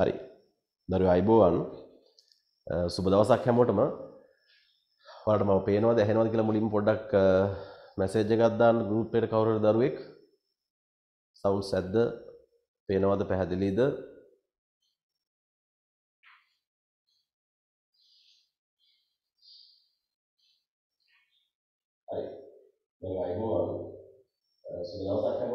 හරි දරු අයිබෝවන් සුබ දවසක් හැමෝටම ඔයාලට මම පේනවද ඇහෙනවද කියලා මුලින් පොඩ්ඩක් මැසේජ් එකක් දාන්න ගෲප් එකට කවුරු හරි දරුවෙක් සවුන්ඩ්ස් ඇද්ද පේනවද පැහැදිලිද හරි දරු අයිබෝවන් සුබ දවසක්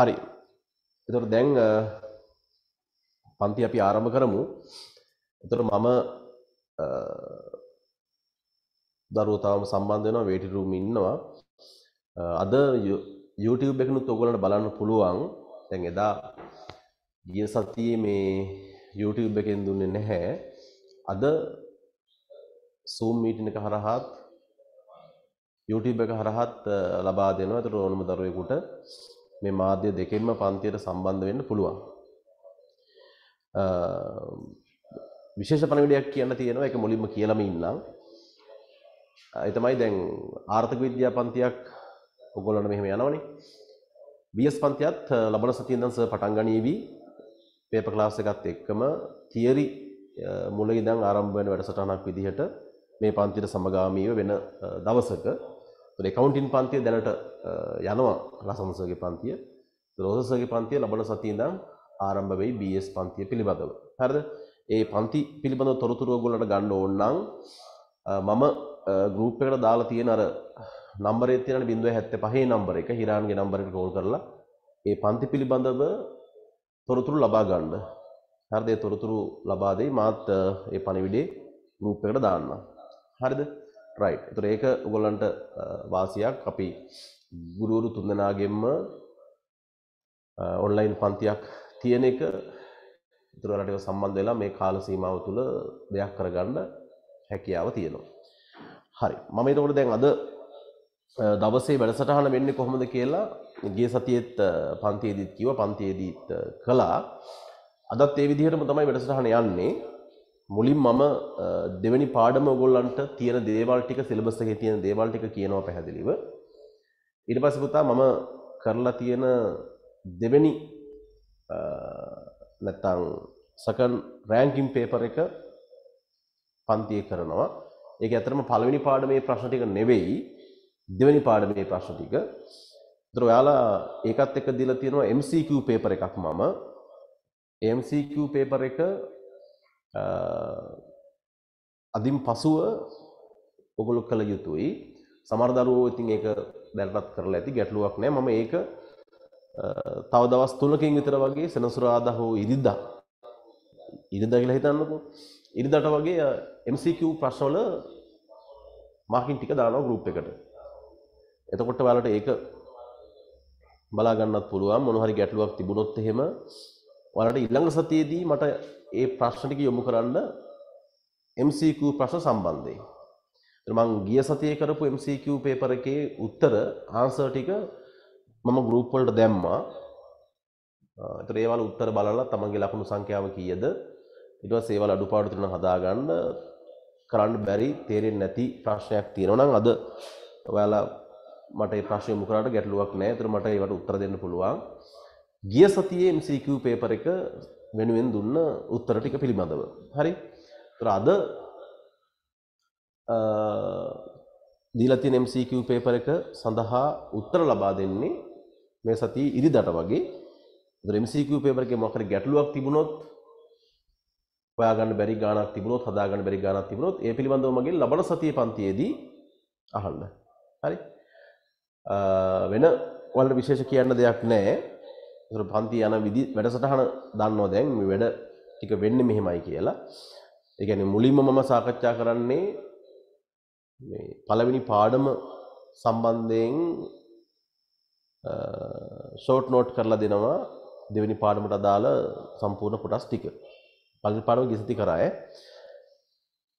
හරි එතොට දැන් පන්ති අපි ආරම කරමු එතොට මම දරුවතාවම සම්බන්ධ වෙනවා වේටිරුම් ඉන්නවා අද YouTube එකනුත් ඔගලට බලන්න පුළුවන් තැන් එදා ගිය සතියේ මේ YouTube එකෙන් දුන්නේ නැහැ අද සූම් මීටින් එක හරහාත් YouTube එක හරහත් ලබා දෙනවා. ඒතර ඕනම දරුවෙකුට මේ මාධ්‍ය දෙකෙන්ම පන්තියට සම්බන්ධ වෙන්න පුළුවන්. විශේෂ පණිවිඩයක් කියන්න තියෙනවා ඒක මුලින්ම කියලාම ඉන්නම්. ඒ තමයි දැන් ආර්ථික විද්‍යා පන්තියක් ඔයගොල්ලන්ට මෙහෙම යනවනේ. BS පන්තියත් ලබන සතියේ ඉඳන් සර් පටන් ගනීවි. පේපර් ක්ලාස් එකත් එක්කම තියරි මුලින් ඉඳන් ආරම්භ වෙන වැඩසටහනක් විදිහට මේ පන්තියට සමගාමීව වෙන දවසක එකකවන්ටින් පන්තිය දැනට යනවා රසමසගේ පන්තිය රෝසසගේ පන්තිය ලබන සතිීදම් ආරම්භ වෙයි බස් පන්තිය පිළිබඳව. හරද ඒ පන්ති පිළිබඳ තොරතුරෝගොලට ගණ්ඩ ඕන්නම් මම ගරුප්පකට දාලා තියෙන අර නම්බරේ තියෙන බිඳුව හැත්ත පහේ නම්බර එක හිරාන්ගේ නම්බරට කෝල් කරලා ඒ පන්ති පිළිබඳව තොරතුරු ලබා ගන්න හරදේ තොරතුරු ලබාදේ මාත් ඒ පණිවිඩේ ගරුප්පකට දාන්න. හරිද රයි තුර ඒක උගොලන්ට වාසියක් අපි ගුරුවරු තුන්දනාගෙන්ම ඔන්ලයින් පන්තියක් තියෙන එක ඉතුරලටක සම්බන්ධ වෙලා මේ කාල සීමාව තුළ දෙයක් කරගන්න හැකියාව තියෙනවා. හරි මම එතකොට දැන් අද දවසේ වැඩසටහන වෙන්නේ කොහොමද කියලා ගිය සතියේත් පන්තියේදීත් කිව්වා පන්තියේදීත් කළා. අදත් ඒ විදිහටම තමයි වැඩසටහන යන්නේ. මුලින් මම දෙවැනි පාඩම ඔගොල්ලන්ට තියෙන දේවල් ටික සිලබස් එකේ තියෙන දේවල් ටික කියනවා පැහැදිලිව. ඊට පස්සේ පුතා මම කරලා තියෙන දෙවැනි නැත්තම් සකන් රෑන්කින් පේපර් එක පන්තියේ කරනවා. ඒක ඇත්තටම පළවෙනි පාඩමේ ප්‍රශ්න ටික නෙවෙයි දෙවැනි පාඩමේ ප්‍රශ්න ටික. ඒතර ඔයාලා ඒකත් එක්ක දීලා තියෙනවා MCQ පේපර් එකක් මම. MCQ පේපර් එක අදින් පසුව ඔගොල්ලෝ කළ යුතුයි. සමහර දරුවෝ ඉතින් ඒක දැනටත් කරලා ඇති ගැටලුවක් නෑ. මම ඒක තව දවස් 3කින් විතර වගේ සෙනසුරාදා හෝ ඉරිදා ඉරිදා කියලා හිතන්නකෝ. ඉරිදාට වගේ MCQ ප්‍රශ්නවල මාකින් ටික දානවා ගෲප් එකට. එතකොට ඔයාලට ඒක බලා ගන්නත් පුළුවන් මොන හරි ගැටලුවක් තිබුණොත් එහෙම ඔයාලට ඊළඟ සතියේදී මට ඒ ප්‍රශ්න යොමු කරන්න MCQ ප්‍රශ්න සම්බන්ධයෙන්. මම ගිය සතියේ කරපු MCQ පේපර් එකේ උත්තර ආන්සර් ටික මම ගෲප් වලට දැම්මා. ඒතර ඒවල උත්තර බලලා තමන්ගේ ලකුණු සංඛ්‍යාව කීයද ඊට පස්සේ ඒවල අඩුපාඩු තුනක් හදාගන්න කරන්න බැරි තේරෙන්නේ නැති ප්‍රශ්නයක් තියෙනවා නම් අද ඔයාලා මට ඒ ප්‍රශ්නේ යොමු කරාට ගැටලුවක් නැහැ. ඒතර මට ඒවට උත්තර දෙන්න පුළුවන්. ගිය සතියේ MCQ පේපර් එක වෙනුවෙන් දුන්න උත්තර ටික පිළිබඳව. හරි? ඒතර අද දීලා තියෙන MCQ paper එක සඳහා උත්තර ලබා දෙන්නේ මේ සතිය ඉරිදට වගේ. ඒතර MCQ paper එකේ මොකක් හරි ගැටලුවක් තිබුණොත් හොයාගන්න බැරි ගාණක් තිබුණොත් හදාගන්න බැරි ගාණක් තිබුණොත් ඒ පිළිබඳව මගේ ලබන සතියේ පන්තියේදී අහන්න. හරි? වෙන ඔයාලට විශේෂ කියන්න දෙයක් නැහැ. ඒතර පන්ති යන විදි වැඩසටහන දන්නවා දැන් මේ වැඩ ටික වෙන්නේ මෙහෙමයි කියලා. ඒ කියන්නේ මුලින්ම මම සාකච්ඡා කරන්නේ මේ පළවෙනි පාඩම සම්බන්ධයෙන් ෂෝට් නෝට් කරලා දෙනවා දෙවෙනි පාඩමට අදාළ සම්පූර්ණ කොටස් ටික. පළවෙනි පාඩම ගිසති කරාය.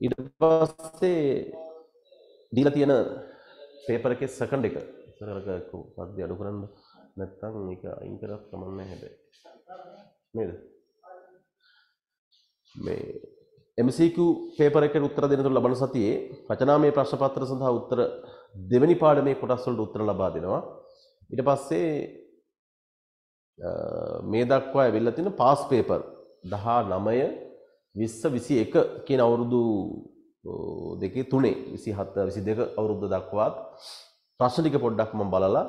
ඊට පස්සේ දීලා තියෙන පේපර් එකේ සෙකන්ඩ් එක. ඉස්සරහට අඩු කරන්න. නැත්තම් ඒක අයින් කරත් කමන්නේ හැබැයි නේද මේ MCQ පේපර් එකට උත්තර දෙන තුරු ලබන සතියේ රචනාමය ප්‍රශ්න පත්‍ර සඳහා උත්තර දෙවෙනි පාඩමේ කොටස් වලට උත්තර ලබා දෙනවා ඊට පස්සේ මේ දක්වා ඇවිල්ලා තියෙන පාස් පේපර් 19 20 21 කියන අවුරුදු දෙකේ තුනේ 27 22 අවුරුද්ද දක්වාත් ප්‍රශ්න ටික පොඩ්ඩක් මම බලලා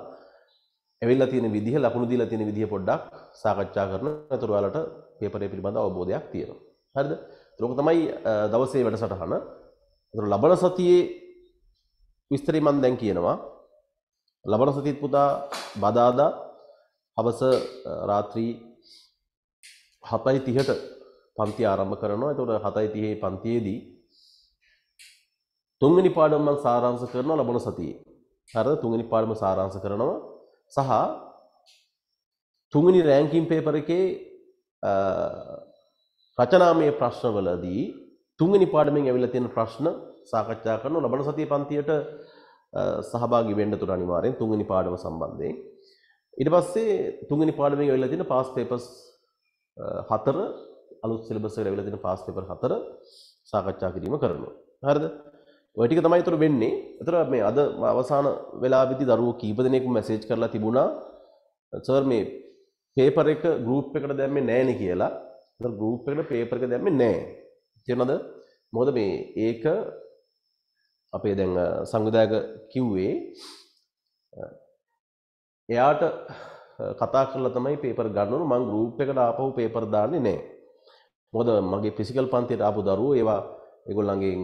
ඇවිල්ලා තියෙන විදිහ ලකුණු දීලා තියෙන විදිහ පොඩ්ඩක් සාකච්ඡා කරන. ඒතර ඔයාලට පේපරේ පිළිබඳ අවබෝධයක් තියෙනවා. හරිද? ඒක තමයි දවසේ වැඩසටහන. ඒතර ලබන සතියේ විස්තරي මම දැන් කියනවා. ලබන සතියත් පුතා බදාදා හවස රාත්‍රී 7:30ට පන්ති ආරම්භ කරනවා. ඒතකොට 7:30 පන්තියේදී තුන්වෙනි පාඩම මම සාරාංශ කරනවා ලබන සතියේ. හරිද? තුන්වෙනි පාඩම සාරාංශ කරනවා. සහ තුන්වෙනි රෑන්කින් පේපර් එකේ රචනාමය ප්‍රශ්නවලදී තුන්වෙනි පාඩමෙන් ඇවිල්ලා තියෙන ප්‍රශ්න සාකච්ඡා කරන ලබන සතිය පන්තියට සහභාගී වෙන්න තුර අනිවාර්යෙන් තුන්වෙනි පාඩම සම්බන්ධයෙන් ඊට පස්සේ තුන්වෙනි පාඩමෙන් ඇවිල්ලා තියෙන පාස් පේපර්ස් හතර අලුත් සිලබස් එකට ඇවිල්ලා තියෙන පාස් පේපර් හතර සාකච්ඡා කිරීම කරනවා හරිද ඔය ටික තමයි ඒතර වෙන්නේ. ඒතර මේ අද අවසාන වෙලාවෙදි දරුවෝ කීප දෙනෙක් මැසේජ් කරලා තිබුණා සර් මේ පේපර් එක ගෲප් එකට දැම්මේ නැහැනේ කියලා. ඒතර ගෲප් එකට පේපර් එක දැම්මේ නැහැ. තේරෙනවද? මොකද මේ ඒක අපේ දැන් සංවිධායක කිව්වේ එයාට කතා කරලා තමයි පේපර් ගන්න ඕන මම ගෲප් එකට ආපහු පේපර් දාන්නේ නැහැ. මොකද මගේ ෆිසිකල් පන්තියට ආපු දරුවෝ ඒවා ඒගොල්ලන්ගෙන්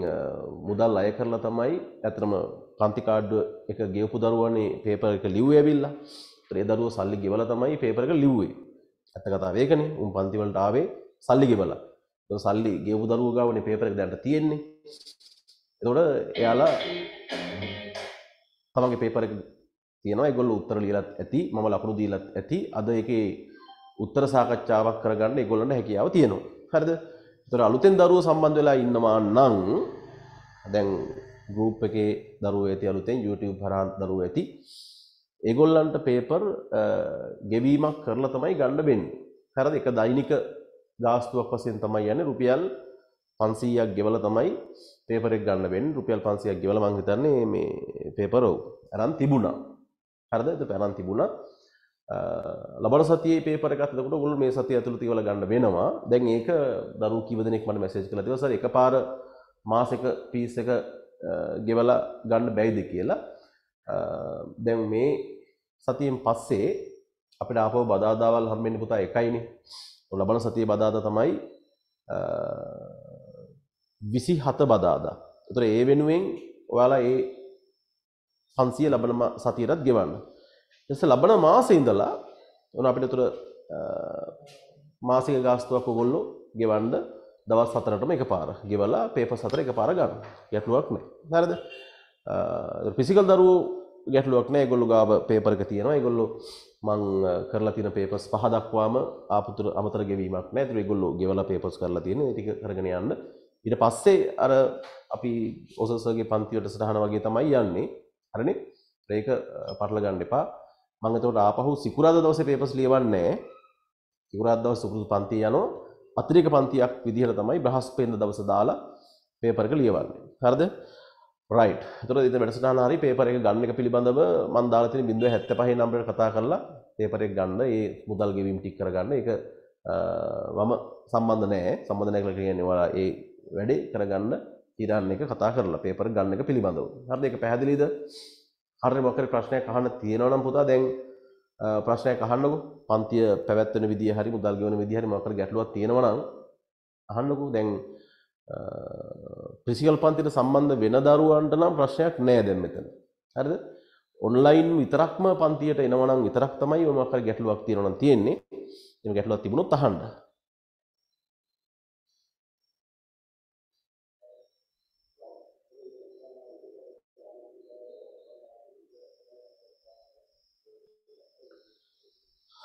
මුදල් අය කරලා තමයි ඇතරම පන්තිකාඩ්ඩ එක ගේපු දරුවන්නේ පේපර එක ලිව් ඇවිල්ලා ඒ දරුව සල්ලි ගෙවල තමයි පේපරක ලිව්වේ ඇත කතා වේකන උන් පන්තිවලට ආවේ සල්ලි ගෙවල සල්ලි ගෙවු දරුව ගාවනේ පේපරක් දැන්ට තියෙන්නේ එතකොට එයාලා තමගේ පේපර තියෙනවා ඒගොල්ලෝ උත්තර ලියලත් ඇති මම ලකුණු දීලත් ඇති අද ඒකේ උත්තර සාකච්ඡාවක් කරගන්න ඒගොල්ලන්ට හැකියාව තියෙනවා හරිද තොර අලුතෙන් දරුව සම්බන්ධ වෙලා ඉන්නවා නම් දැන් ගෲප් එකේ දරුවෝ ඇති අලුතෙන් YouTube හරහා දරුවෝ ඇති. ඒගොල්ලන්ට පේපර් ගෙවීමක් කරලා තමයි ගන්න වෙන්නේ. හරිද? එක දෛනික ගාස්තුවක් වශයෙන් තමයි යන්නේ රුපියල් 500ක් ගෙවලා තමයි පේපර් එක ගන්න වෙන්නේ. රුපියල් 500ක් ගෙවලා මං හිතන්නේ මේ පේපර් ඔව්. අරන් තිබුණා. හරිද? ඒක අරන් තිබුණා. ලබන සතියේ පේපර ගතකොට ගොල් මේ සතිය ඇතුළත ඉවල ගන්න වෙනවා. දැන් ඒක දරුවෝ කීව දෙනෙක් මට මෙසේජ් කළා තිබා සර් එකපාර මාසෙක ෆීස් එක ගෙවලා ගන්න බැයිද කියලා. දැන් මේ සතියෙන් පස්සේ අපිට ආපහු බදාදාවල් හම්බෙන්න පුතා එකයිනේ. ලබන සතියේ බදාදා තමයි 27 බදාදා. ඒතර ඒ වෙනුවෙන් ඔයාලා ඒ 500 ලබන සතියටත් ගෙවන්න. ලෙස ලබන මාසේ ඉඳලා ඔන්න අපිට උතර මාසික ගාස්තුවක් ඔයගොල්ලෝ ගෙවන්න දවස් හතරටම එකපාර ගෙවලා පේපර් හතර එකපාර ගන්න. ගැටලුවක් නැහැ. හරිද? ෆිසිකල් දරුවෝ ගැටලුවක් නැහැ. ඒගොල්ලෝ ගාව පේපර් එක තියෙනවා. ඒගොල්ලෝ මං කරලා තියෙන පේපර්ස් පහ දක්වාම ආපතුර අමතර ගෙවීමක් නැහැ. ඒතර ඒගොල්ලෝ ගෙවලා පේපර්ස් කරලා තියෙනවා. ඒ ටික කරගෙන යන්න. ඊට පස්සේ අර අපි ඔසසගේ පන්තිවලට සටහන වගේ තමයි යන්නේ. හරිනේ? ඒක පටල ගන්න එපා. මම එතකොට ආපහු සිකුරාදා දවසේ පේපර්ස් ලියවන්නේ සිකුරාදා දවසේ සුපුරුදු පන්ති යනවා අතිරේක පන්තියක් විදිහට තමයි බ්‍රහස්පතින්දා දවස දාලා පේපර් එක ලියවන්නේ. හරිද? රයිට්. එතකොට ඉතින් වැඩසටහන හරි පේපර් එක ගන්න එක පිළිබඳව මම දාලා තියෙන 0.75 නම්බරයට කතා කරලා පේපර් එක ගන්න ඒ මුදල් ගෙවීම් ටික් කරගන්න ඒක මම සම්බන්ධ නැහැ. සම්බන්ධ නැහැ කියලා කියන්නේ ඔයාලා ඒ වැඩේ කරගන්න ඉරාන් එක කතා කරලා පේපර් ගන්න එක පිළිබඳව. හරිද? ඒක පැහැදිලිද? හරි මොකරි ප්‍රශ්නයක් අහන්න තියෙනවා නම් පුතා දැන් ප්‍රශ්නයක් අහන්නකෝ පන්තිය පැවැත්වෙන විදිය හරි මුදල් ගෙවන විදිය හරි මොකරි ගැටලුවක් තියෙනවා නම් අහන්නකෝ දැන් ප්‍රසිකල් පන්තිට සම්බන්ධ වෙන දරුවන්ට නම් ප්‍රශ්නයක් නෑ දැන් මෙතන හරිද ඔන්ලයින් විතරක්ම පන්තියට එනවනම් විතරක් තමයි ඔය මොකක් හරි ගැටලුවක් තියෙනවා නම් තියෙන්නේ එimhe ගැටලුවක් තිබුණොත් අහන්න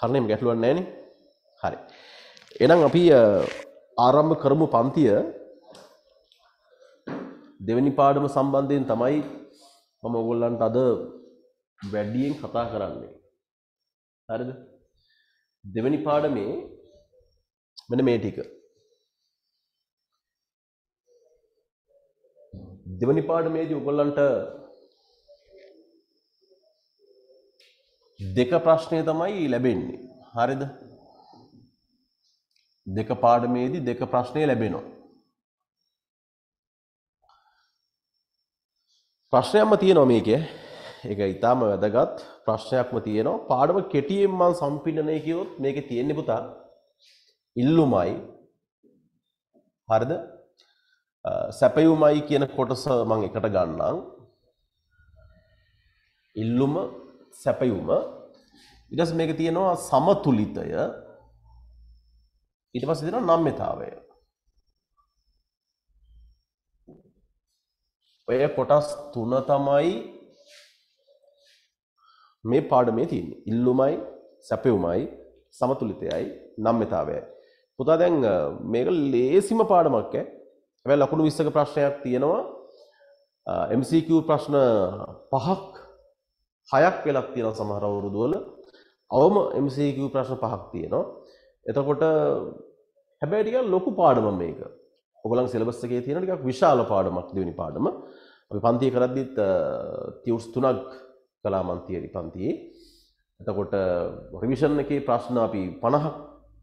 කරණයම ගැටලුවක් නැහැනේ. හරි. එහෙනම් අපි ආරම්භ කරමු පන්තිය දෙවෙනි පාඩම සම්බන්ධයෙන් තමයි මම ඔයගොල්ලන්ට අද වැඩියෙන් කතා කරන්නේ. හරිද? දෙවෙනි පාඩමේ මෙන්න මේ ටික. දෙවෙනි පාඩමේදී ඔයගොල්ලන්ට දෙක ප්‍රශ්නය තමයි ලැබෙන්නේ. හරිද? දෙක පාඩමේදී දෙක ප්‍රශ්නය ලැබෙනවා. ප්‍රශ්නයක්ම තියෙනවා මේකේ. ඒක ඊටාම වැදගත් ප්‍රශ්නයක්ම තියෙනවා. පාඩම කෙටියෙන් මම සම්පින්නනය කිව්වොත් මේකේ තියෙන්නේ පුතා ඉල්ලුමයි හරිද? සැපයුමයි කියන කොටස මම එකට ගන්නම්. ඉල්ලුම සැපයුම ඉඩස් මේක තියෙනවා සමතුලිතය ඊට පස්සේ දෙනවා නම්්‍යතාවය ඔය කොටස් තුන තමයි මේ පාඩමේ තියෙන්නේ ඉල්ලුමයි සැපයුමයි සමතුලිතයයි නම්්‍යතාවයයි පුතා දැන් මේක ලේසිම පාඩමක් හැබැයි ලකුණු 20ක ප්‍රශ්නයක් තියෙනවා MCQ ප්‍රශ්න පහක් හයක් වෙලක් තියෙන සමහර අවුරුදු වල අවම MCQ ප්‍රශ්න පහක් තියෙනවා. එතකොට හැබැයි ටිකක් ලොකු පාඩමක් මේක. ඔයගලන් සිලබස් එකේ තියෙන ටිකක් විශාල පාඩමක් දෙවෙනි පාඩම. අපි පන්තිය කරද්දිත් ටියුට්ස් තුනක් කළා මන් තියරි පන්තියේ. එතකොට රිවිෂන් එකේ ප්‍රශ්න අපි 50ක්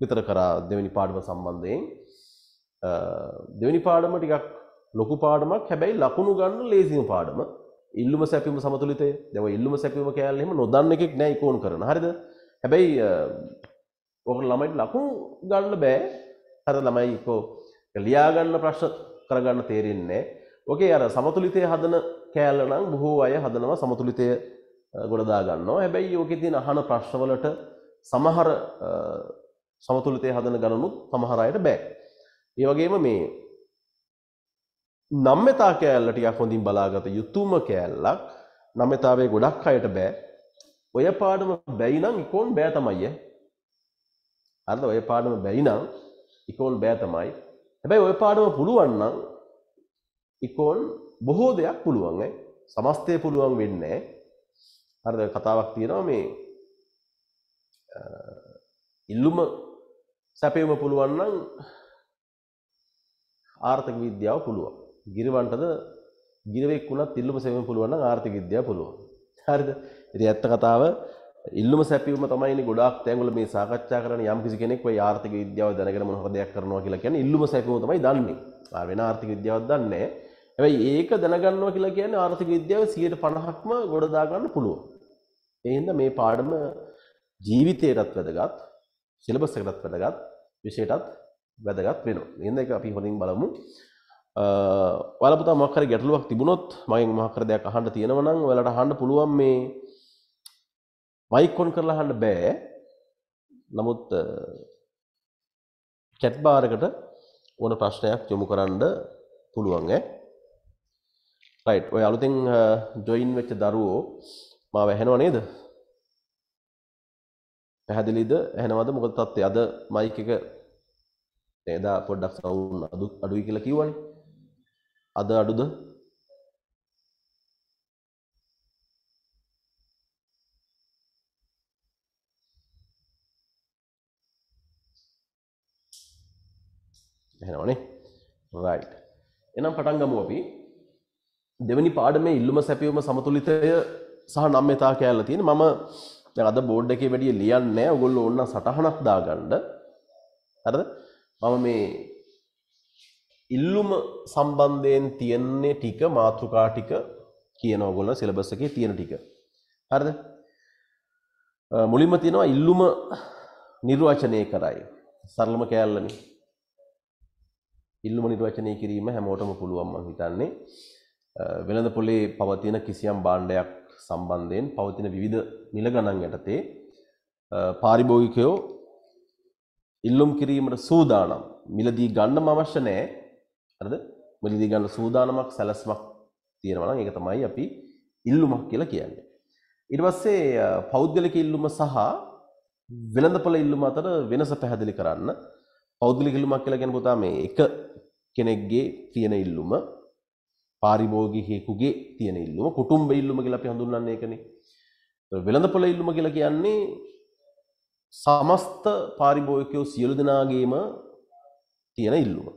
විතර කරා දෙවෙනි පාඩම සම්බන්ධයෙන්. දෙවෙනි පාඩම ටිකක් ලොකු පාඩමක් හැබැයි ලකුණු ගන්න ලේසිම පාඩම. ඉල්ලුම සැපීම සමතුලිතේ දැව ඉල්ලුම සැපීම කෑල්ල එහෙම නොදන්න එකෙක් නෑ ඉකෝන් කරන හරිද හැබැයි ඔක ළමයිට ලකුණු ගන්න බෑ හර ළමයි කෝ ලියාගන්න ප්‍රශ්න කරගන්න තේරෙන්නේ ඕකේ අර සමතුලිතය හදන කෑල්ල නම් බොහෝ අය හදනවා සමතුලිතය ගොඩදා ගන්නවා හැබැයි ඕකේ තියෙන අහන ප්‍රශ්නවලට සමහර සමතුලිතය හදන ගණනුත් සමහර අයට බෑ ඒ වගේම මේ නම්මතා කෑල්ල ටිකක් හොඳින් බලාගත යුතුම කෑල්ලක් නම්මතාවේ ගොඩක් අයට බෑ. ඔය පාඩම බැයි නම් ඉකෝන් බෑ තමයි ඈ. හරිද? ඔය පාඩම බැයි නම් ඉකෝන් බෑ තමයි. හැබැයි ඔය පාඩම පුළුවන් නම් ඉකෝන් බොහෝ දෙයක් පුළුවන් ඈ. සමස්තය පුළුවන් වෙන්නේ හරිද කතාවක් තියෙනවා මේ ඉල්ලුම සැපයුම පුළුවන් නම් ආර්ථික විද්‍යාව පුළුවන් ගිරවන්ටද ගිරවෙක් වුණත් ඉල්ලුම සැපෙන්න පුළුවන් නම් ආර්ථික විද්‍යාව පුළුවන්. හරිද? ඉතින් ඇත්ත කතාව ඉල්ලුම සැපීම තමයිනේ ගොඩාක් තැන්වල මේ සාකච්ඡා කරන යම් කිසි කෙනෙක් ওই ආර්ථික විද්‍යාව දැනගෙන මොන හරි දෙයක් කරනවා කියලා කියන්නේ ඉල්ලුම සැපීම තමයි දන්නේ. ආ වෙන ආර්ථික විද්‍යාවක් දන්නේ නැහැ. හැබැයි ඒක දැනගන්නවා කියලා කියන්නේ ආර්ථික විද්‍යාව 150%ක්ම ගොඩ දා ගන්න පුළුවන්. ඒ හින්දා මේ පාඩම ජීවිතයටත් වැදගත්, සිලබස් එකටත් වැදගත්, විෂයටත් වැදගත් වෙනවා. එහෙනම් ඒක අපි හොඳින් බලමු. ඔයාලපුතා මක්කර ගැටලුවක් තිබුණොත් මයින් මහකර දෙයක් අහන්ඩ තියෙනවනම් වලට හන්ඩ පුළුවන් මේ මයිකොන් කරලා හන්න බෑ නමුත් කැට්බාරකට ඕන ප්‍රශ්නයක් යොමු කරන්න පුළුවන් රයිට් ඔය අලුතින් ජොයින් වෙච්ච දරුවෝ මා වැහෙනව නේද පැහැදිලිද ඇහෙනවද මොකද තත්ත්වය අද මයික එක එදා පොඩ්ඩක් සවුන් අඩුයි කියලා කිව්වනේ අද අඩුද එහෙනවනේ රයිට් එනම් පටන් ගමු අපි දෙවැනි පාඩමේ ඉල්ලුම සැපියුම සමතුලිතය සහ නම්මතා කියලා තියෙන මම දැන් අද බෝඩ් එකේ වැඩි ලියන්නේ නැහැ. ඔයගොල්ලෝ ඕන්න සටහනක් දාගන්න. හරිද? මම මේ ඉල්ලුම සම්බන්ධයෙන් තියෙන්නේ ටික මාතෘකා ටික කියන ඕගොල්ලෝ සිලබස් එකේ තියෙන ටික. හරිද? මුලින්ම තියෙනවා ඉල්ලුම නිර්වචනය කරයි. සරලම කෑල්ලනේ. ඉල්ලුම නිර්වචනය කිරීම හැමෝටම පුළුවන් මම හිතන්නේ. වෙළඳ පොලේ පවතින කිසියම් භාණ්ඩයක් සම්බන්ධයෙන් පවතින විවිධ නිල ගණන් යටතේ පාරිභෝගිකයෝ ඉල්ලුම් කිරීමට සූදානම් මිලදී ගන්නම අවශ්‍ය නැහැ හරිද? මිලදී ගන්න සූදානමක් සැලැස්මක් තියෙනවා නම් ඒක තමයි අපි ඉල්ලුමක් කියලා කියන්නේ. ඊට පස්සේ පෞද්ගලික ඉල්ලුම සහ වෙළඳපොළ ඉල්ලුම අතර වෙනස පැහැදිලි කරන්න. පෞද්ගලික ඉල්ලුමක් කියලා කියන්නේ පුතා මේ එක කෙනෙක්ගේ තියෙන ඉල්ලුම පාරිභෝගිකයෙකුගේ තියෙන ඉල්ලුම කුටුම්බ ඉල්ලුම කියලා අපි හඳුන්වන්නේ ඒකනේ. වෙළඳපොළ ඉල්ලුම කියලා කියන්නේ සමස්ත පාරිභෝගිකයෝ සියලු දෙනාගේම තියෙන ඉල්ලුම.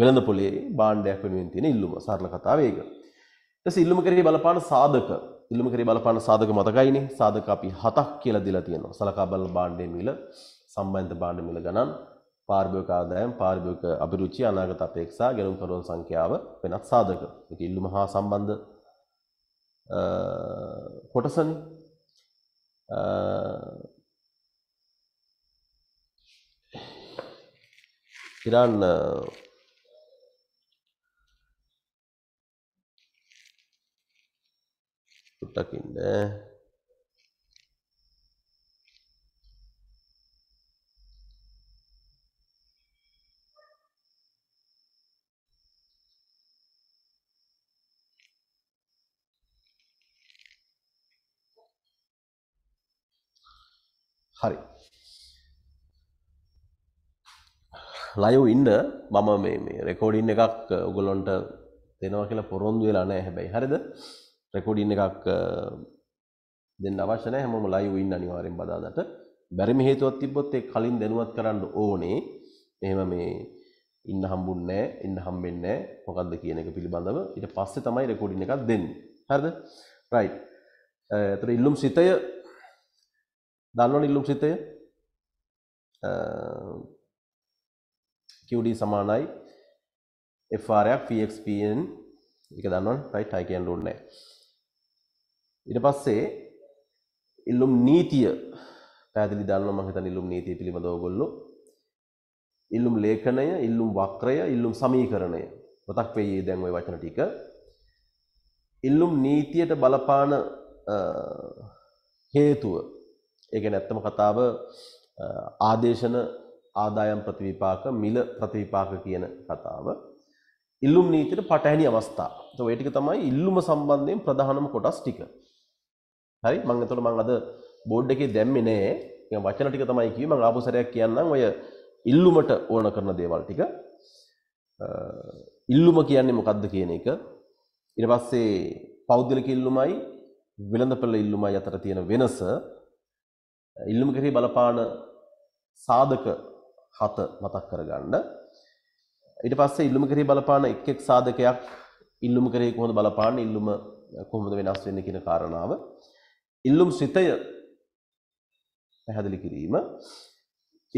වෙළඳ පොලේ බාණ්ඩයක් වෙනුවෙන් තියෙන ඉල්ලුම සරල කතාව ඒක. ඊට පස්සේ ඉල්ලුම කරේ බලපාන සාධක ඉල්ලුම කරේ බලපාන සාධක මතකයිනේ. සාධක අපි හතක් කියලා දීලා තියෙනවා. සලකා බලන බාණ්ඩයේ මිල සම්බන්ධ බාණ්ඩ මිල ගණන් පාර්භික ආදායම් පාර්භික අභිරුචි අනාගත අපේක්ෂා ගැනුම්කරුවන් සංඛ්‍යාව වෙනත් සාධක. ඒක ඉල්ලුම හා සම්බන්ධ කොටසනේ. ඉරාන් චුට්ටක් ඉන්න හරි ලයෝ ඉන්න මම මේ රෙකෝඩින් එකක් උගලොන්ට දෙනවා කියලා පොරොන්දු වෙලා නෑ හැබැයි හරිද රෙකෝඩින් එකක් දෙන්න අවශ්‍ය නැහැ හැමෝම ලයිව් ඉන්න අනිවාර්යෙන් බදාදට බැරිම හේතුවක් තිබ්බොත් ඒ කලින් දැනුවත් කරන්න ඕනේ එහෙම මේ ඉන්න හම්බුන්නේ නැහැ ඉන්න හම්බෙන්නේ නැහැ මොකද්ද කියන එක පිළිබඳව ඊට පස්සේ තමයි රෙකෝඩින් එකක් දෙන්නේ හරිද රයිට් එතකොට ඉල්ලුම් සිතය දන්නවනේ ඉල්ලුම් සිතය QD සමානයි FR එකක් PXPN එක දන්නවනේ රයිට් අය කියන්න ඕනේ නැහැ ඊට පස්සේ ඉල්ලුම් නීතිය පැහැදිලි දානවා මම හිතන්නේ ඉල්ලුම් නීතිය පිළිබඳව ඔයගොල්ලෝ ඉල්ලුම් ලේඛනය, ඉල්ලුම් වක්‍රය, ඉල්ලුම් සමීකරණය. මතක් වෙයි දැන් ওই වචන ටික. ඉල්ලුම් නීතියට බලපාන හේතුව. ඒ කියන්නේ ඇත්තම කතාව ආදේශන ආදායම් ප්‍රතිවිපාක මිල ප්‍රතිවිපාක කියන කතාව. ඉල්ලුම් නීතියට පටහැනි අවස්ථා. ඒතකොට ඒ ටික තමයි ඉල්ලුම සම්බන්ධයෙන් ප්‍රධානම කොටස් ටික. හරි මං එතකොට මං අද බෝඩ් එකේ දැම්මේ නෑ. ඒක වචන ටික තමයි කිව්වේ මං ආපහු සැරයක් කියන්නම් ඔය ඉල්ලුමට ඕන කරන දේවල් ටික. ඉල්ලුම කියන්නේ මොකද්ද කියන එක. ඊට පස්සේ පෞද්ගලික ඉල්ලුමයි වෙළඳපළ ඉල්ලුමයි අතර තියෙන වෙනස. ඉල්ලුම කෙරෙහි බලපාන සාධක හත මතක් කරගන්න. ඊට පස්සේ ඉල්ලුම කෙරෙහි බලපාන එක් එක් සාධකයක් ඉල්ලුම කෙරෙහි කොහොමද බලපාන්නේ ඉල්ලුම කොහොමද වෙනස් වෙන්නේ කියන කාරණාව. ඉල්ලුම් සිතය පැහැදිලි කිරීම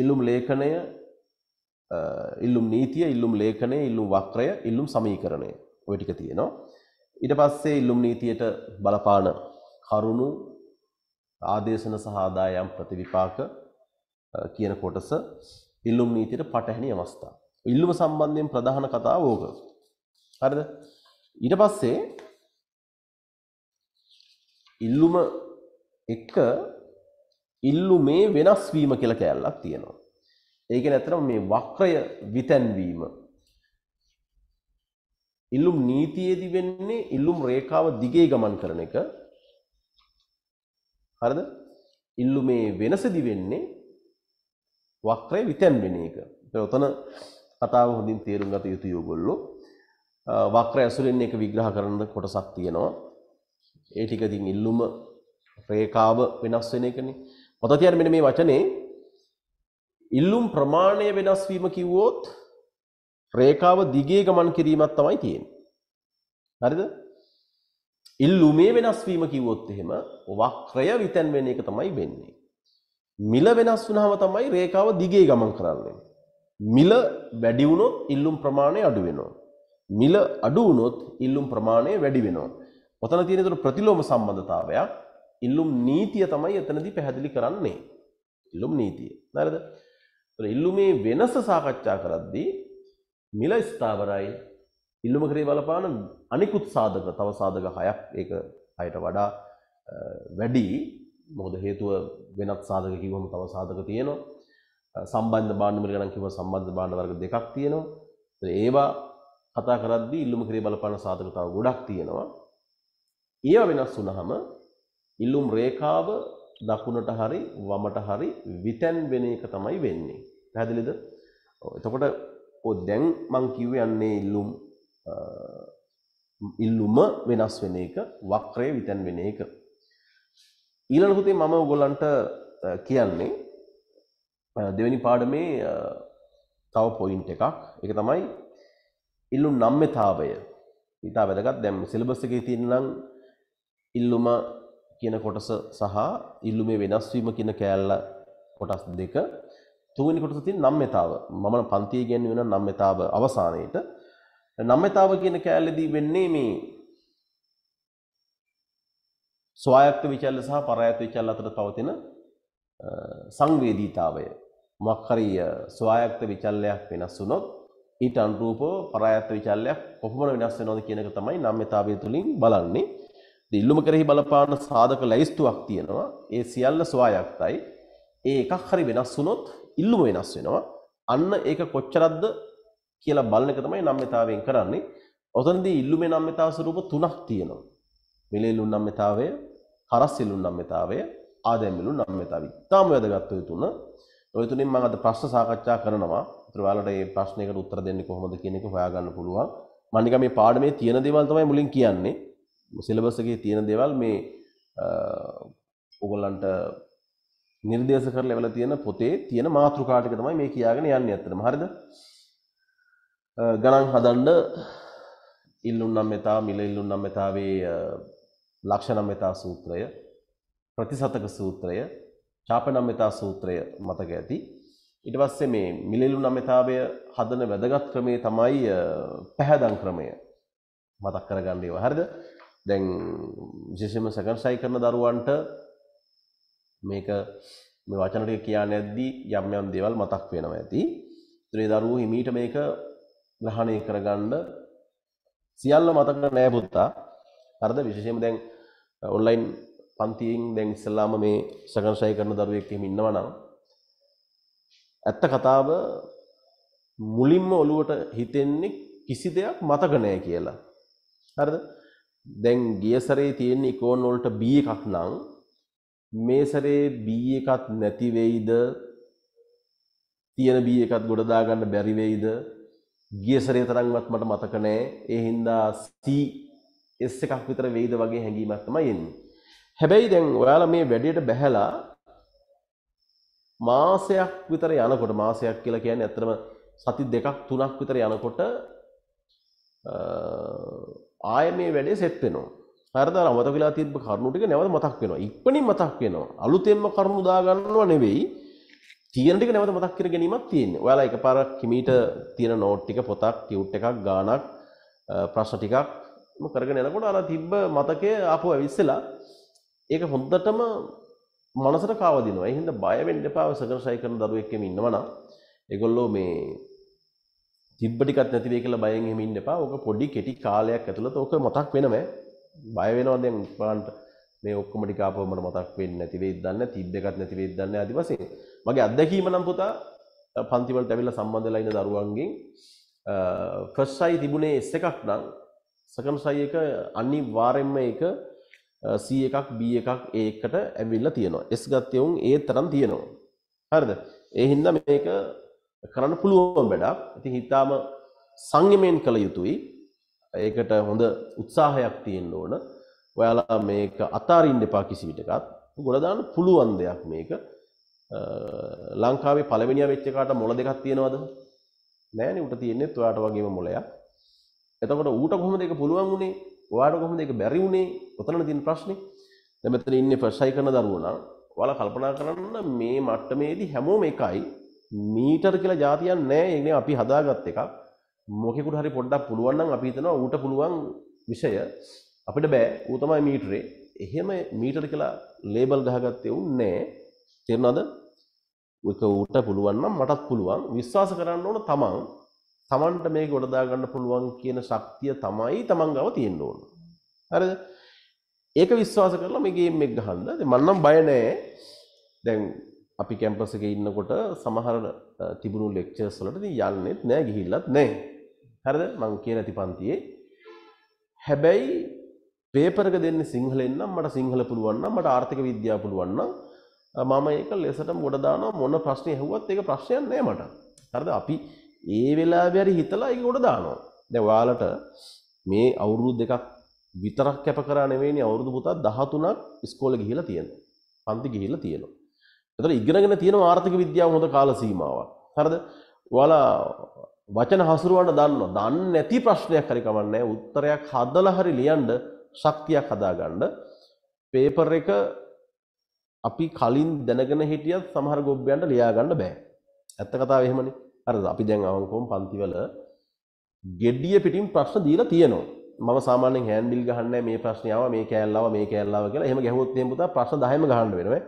ඉල්ලුම් ලේඛනය ඉල්ලුම් නීතිය ඉල්ලුම් ලේඛනය ඉල්ලුම් වක්‍රය ඉල්ලුම් සමීකරණය ඔය ටික තියෙනවා ඊට පස්සේ ඉල්ලුම් නීතියට බලපාන කරුණු ආදේශන සහ ආදායම් ප්‍රතිවිපාක කියන කොටස ඉල්ලුම් නීතියට පටහැනි අවස්ථා ඉල්ලුම සම්බන්ධයෙන් ප්‍රධාන කතාව ඕක හරිද ඊට පස්සේ ඉල්ලුම එක ඉල්ලුමේ වෙනස් වීම කියලා කැලලක් තියෙනවා. ඒ කියන්නේ ඇත්තටම මේ වක්‍රය විතැන්වීම ඉල්ලුම් නීතියේදී වෙන්නේ ඉල්ලුම් රේඛාව දිගේ ගමන් කරන එක. හරිද? ඉල්ලුමේ වෙනසදි වෙන්නේ වක්‍රය විතැන්වෙන එක. ඒක උතන කතාව හොඳින් තේරුම් ගත යුතුයි ඔයගොල්ලෝ. වක්‍රය ඇසුරෙන් එක විග්‍රහ කරන කොටසක් තියෙනවා. ඒ ටිකකින් ඉල්ලුම රේඛාව වෙනස් වෙන එකනේ. මොකද කියන්නේ මෙන්න මේ වචනේ ඉල්ලුම් ප්‍රමාණය වෙනස් වීම කිව්වොත් රේඛාව දිගේ ගමන් කිරීමක් තමයි තියෙන්නේ. හරිද? ඉල්ලුමේ වෙනස් වීම කිව්වොත් එහෙම වක්‍රය විතන් වෙන එක තමයි වෙන්නේ. මිල වෙනස් වුනහම තමයි රේඛාව දිගේ ගමන් කරන්නේ. මිල වැඩි වුණොත් ඉල්ලුම් ප්‍රමාණය අඩු වෙනවා. මිල අඩු වුණොත් ඉල්ලුම් ප්‍රමාණය වැඩි වෙනවා. ඔතන තියෙන ප්‍රතිලෝම සම්බන්ධතාවයක් ඉල්ලුම් නීතිය තමයි එතනදී පැහැදිලි කරන්නේ. ඉල්ලුම් නීතිය. හරිද? ඉල්ලුමේ වෙනස සාකච්ඡා කරද්දී මිල ස්ථාවරයි ඉල්ලුම කරේ බලපාන අනිකුත් සාධක තව සාධක හයක් ඒක අයට වඩා වැඩි මොකද හේතුව වෙනත් සාධක කිව්වම තව සාධක තියෙනවා සම්බන්ධ භාණ්ඩ වල ගණන් කිව්ව සම්බන්ධ භාණ්ඩ වර්ග දෙකක් තියෙනවා ඒවා කතා කරද්දී ඉල්ලුම කරේ බලපාන සාධක තව ගොඩක් තියෙනවා ඒවා වෙනස් වුනහම ඉලුම් රේඛාව දකුණට හරි වමට හරි විතැන් වෙන එක තමයි වෙන්නේ. පැහැදිලිද? එතකොට ඔය දැන් මම කිව්වේ යන්නේ ඉල්ලුම් ඉල්ලුම වෙනස් වෙන එක වක්‍රය විතැන් වෙන එක. ඊළඟ පුතේ මම ඔයගොල්ලන්ට කියන්නේ දෙවෙනි පාඩමේ තව පොයින්ට් එකක්. ඒක තමයි ඉල්ලුම් නම්්‍යතාවය. ඊට වැදගත් දැන් සිලබස් එකේ තියෙන නම් ඉල්ලුම කියන කොටස සහ ඉල්ලුමේ වෙනස් වීම කියන කෑල්ල කොටස් දෙක තුන්වෙනි කොටස තියෙන නම්මෙතාව මම පන්තිය කියන්නේ වෙන නම්මෙතාව අවසානයේට නම්මෙතාව කියන කෑල්ලේදී වෙන්නේ මේ ස්වායත්ත විචල්ල සහ පරායත්ත විචල්ල අතර පවතින සංවේදීතාවය මොකක් හරි ස්වායත්ත විචල්ලයක් වෙනස් වුනොත් ඊට අනුරූපව පරායත්ත විචල්ලයක් කොහොමද වෙනස් වෙනවද කියන එක තමයි නම්මෙතාවය තුලින් බලන්නේ ඉල්ලුම කරෙහි බලපාන සාධක ලැයිස්තුවක් තියෙනවා. ඒ සියල්ල ස්වායක්තයි. ඒ එකක් හරි වෙනස් වුණොත් ඉල්ලුම වෙනස් වෙනවා. අන්න ඒක කොච්චරක්ද කියලා බලන එක තමයි නම්මිතාවෙන් කරන්නේ. ඔතනදී ඉල්ලුමේ නම්මිතාව ස්වරූප තුනක් තියෙනවා. මිලෙලු නම්මිතාවය, හරස්සිලු නම්මිතාවය, ආදැමිලු නම්මිතාවය. ඊටාම වැදගත් ඔය තුන. ඔය තුنين මම අද ප්‍රශ්න සාකච්ඡා කරනවා. ඒතර ඔයාලට මේ ප්‍රශ්නයකට උත්තර දෙන්නේ කොහොමද කියන එක හොයාගන්න පුළුවන්. මම නිකන් මේ පාඩමේ තියෙන දේවල් තමයි මුලින් කියන්නේ. සිලබස් එකේ තියෙන දේවල් මේ ඔයගොල්ලන්ට නිර්දේශ කරලා එවලා තියෙන පොතේ තියෙන මාතෘකා ටික තමයි මේ කියාගෙන යන්නේ ඇත්තටම හරිද? ගණන් හදන්න ඉල්ලුන්නම් මෙතා මිල ඉල්ලුන්නම් මෙතාවේ ලක්ෂණම් මෙතා සූත්‍රය ප්‍රතිසතක සූත්‍රය චාපනම් මෙතා සූත්‍රය මතක ඇති. ඊට පස්සේ මේ මිලිලුනම් මෙතාවය හදන වැදගත් ක්‍රමේ තමයි පැහැදම් ක්‍රමය. මතක් කරගන්න ඒවා හරිද? දැන් විශේෂයෙන්ම සකන්සයි කරන දරුවන්ට මේක මේ වචන ටික කියන්නේ ඇද්දි යම් යම් දේවල් මතක් වෙනවා ඇති. ඒතරේ දරුවෝ හිමීට මේක ග්‍රහණය කරගන්න සියල්ල මතක නෑ පුතා. හරිද? විශේෂයෙන්ම දැන් ඔන්ලයින් පන්තියෙන් දැන් ඉස්සල්ලාම මේ සකන්සයි කරන දරුවෙක් එහෙම ඉන්නවා නම් ඇත්ත කතාව මුලින්ම ඔළුවට හිතෙන්නේ කිසි දෙයක් මතක නෑ කියලා. හරිද? දැන් ගිය සැරේ තියෙන ඉකෝන් වලට B එකක් නම් මේ සැරේ B එකක් නැති වෙයිද? තියෙන B එකක් ගොඩ දා ගන්න බැරි වෙයිද? ගිය සැරේ තරම්වත් මට මතක නෑ. ඒ හින්දා C S එකක් විතර වෙයිද වගේ හැඟීමක් තමයි එන්නේ. හැබැයි දැන් ඔයාලා මේ වැඩේට බැහැලා මාසයක් විතර යනකොට මාසයක් කියලා කියන්නේ ඇත්තටම සති දෙකක් තුනක් විතර යනකොට ආය මේ වැඩේ සෙට් වෙනවා. හරිද? අර අමතක වෙලා තිබ්බ කරුණු ටික නැවත මතක් වෙනවා. ඉක්මනින් මතක් වෙනවා. අලුතෙන්ම කරුණු දා ගන්නව නෙවෙයි. තියෙන ටික නැවත මතක් කර ගැනීමක් තියෙන්නේ. ඔයාලා එකපාරක් කිමීට තියෙන නෝට් ටික පොතක්, ටියුට් එකක්, ගානක්, ප්‍රශ්න ටිකක් කරගෙන යනකොට අර තිබ්බ මතකය ආපහු ඇවිස්සලා ඒක හොඳටම මනසට කාවදිනවා. ඒ හින්දා බය වෙන්න එපා. සකර්ෂයි කරන දරුවෙක් එක්කම ඉන්නවනම් ඒගොල්ලෝ මේ තිබ්බ ටිකක් නැති වෙයි කියලා බයෙන් එහෙම ඉන්න එපා. ඕක පොඩි කෙටි කාලයක් ඇතුළත ඕක මතක් වෙනවෑ. බය වෙනවා දැන් බලන්න මේ ඔක්කොම ටික ආපුවම මතක් වෙන්නේ නැති වෙයිද දන්නේ තිබ්බ එකක් නැති වෙයිද දන්නේ ආදි වශයෙන්. මගේ අත්දැකීම නම් පුතා පන්ති වලට ඇවිල්ලා සම්බන්ධ වෙලා ඉන්න දරුවන්ගෙන් ෆස්ට් සයි තිබුණේ S එකක් නම් සකන් සයි එක අනිවාර්යෙන්ම ඒක C එකක් B එකක් A එකට ඇවිල්ලා තියෙනවා. S ගත්තේ උන් ඒ තරම් තියෙනවා. හරිද? ඒ හින්දා මේක කරන්න පුළුවන් වැඩක්. ඉතින් හිතාම සංයමයෙන් කළ යුතුයි. ඒකට හොඳ උත්සාහයක් තියෙන්න ඕන. ඔයාලා මේක අතාරින්න එපා කිසි විටකත්. ගොඩ දාන්න පුළුවන් දෙයක් මේක. ලංකාවේ පළවෙනියා වෙච්ච එකාට මොළ දෙකක් තියෙනවද? නෑනේ උට තියෙන්නේ ඔයාට වගේම මොළයක්. එතකොට ඌට කොහොමද ඒක පුළුවන් වුනේ? ඔයාට කොහොමද ඒක බැරි වුනේ? ඔතන තියෙන ප්‍රශ්නේ. දැන් මෙතන ඉන්නේ ෆර්ස්ට් කරන දරුවෝ නම් ඔයාලා කල්පනා කරන්න මේ මට්ටමේදී හැමෝම එකයි. මීටර් කියලා જાතියක් නැහැ. ඒ අපි හදාගත් එකක්. මොකෙකුට හරි පොඩ්ඩක් පුළුවන් නම් අපි හිතනවා ඌට පුළුවන් විෂය අපිට බෑ. ඌ තමයි මීටරේ. එහෙම මීටර් කියලා ලේබල් ගහගත්තේ උන් නැහැ. තේරුණාද? ඒක ඌට පුළුවන් නම් මටත් පුළුවන්. විශ්වාස කරන්න ඕන තමන්. තමන්ට මේක ගොඩදා ගන්න පුළුවන් කියන ශක්තිය තමයි තමන් ගාව තියෙන්න ඕන. හරිද? ඒක විශ්වාස කරලා මේ ගේම් එක ගහන්න. ඉතින් මම නම් බය නැහැ. දැන් අපි කැම්පස් එකේ ඉන්නකොට සමහර තිබුණු ලෙක්චර්ස් වලට ඉතින් යන්නෙත් නෑ ගිහිල්ලත් නෑ. හරිද? මම කියන ඇති පන්තියේ. හැබැයි පේපර් එක දෙන්නේ සිංහලෙන් නම් මට සිංහල පුළුවන් නම් මට ආර්ථික විද්‍යාව පුළුවන් නම් මම ඒක ලෙසටම ගොඩ දානවා මොන ප්‍රශ්නේ ඇහුවත් ඒක ප්‍රශ්නයක් නෑ මට. හරිද? අපි ඒ වෙලාවේ හරි හිතලා ඒක ගොඩ දානවා. දැන් ඔයාලට මේ අවුරුදු දෙකක් විතරක් කැප කරා නෙවෙයිනේ අවුරුදු පුතා 13ක් ඉස්කෝලේ ගිහිලා තියෙනවා. පන්ති ගිහිලා තියෙනවා. එතකොට ඉගෙනගෙන තියෙන ආර්ථික විද්‍යාව හොඳ කාල සීමාවක්. හරිද? ඔයාලා වචන හසුරවන්න දන්නවා. දන්නේ නැති ප්‍රශ්නයක් හරි කමන්නේ උත්තරයක් හදලා හරි ලියන්න ශක්තියක් හදාගන්න. පේපර් එක අපි කලින් දැනගෙන හිටියත් සමහර ගොබ්බයන්ට ලියා ගන්න බෑ. ඇත්ත කතාව එහෙමනේ. හරිද? අපි දැන් අවංකවම පන්තිවල gediye පිටින් ප්‍රශ්න දීලා තියෙනවා. මම සාමාන්‍යයෙන් හෑන්ඩ් බිල් ගහන්නේ මේ ප්‍රශ්නේ ආවා මේ කෑල්ලාව මේ කෑල්ලාව කියලා. එහෙම ගැහුවොත් එහෙම පුතා ප්‍රශ්න 10ම ගහන්න වෙනවා.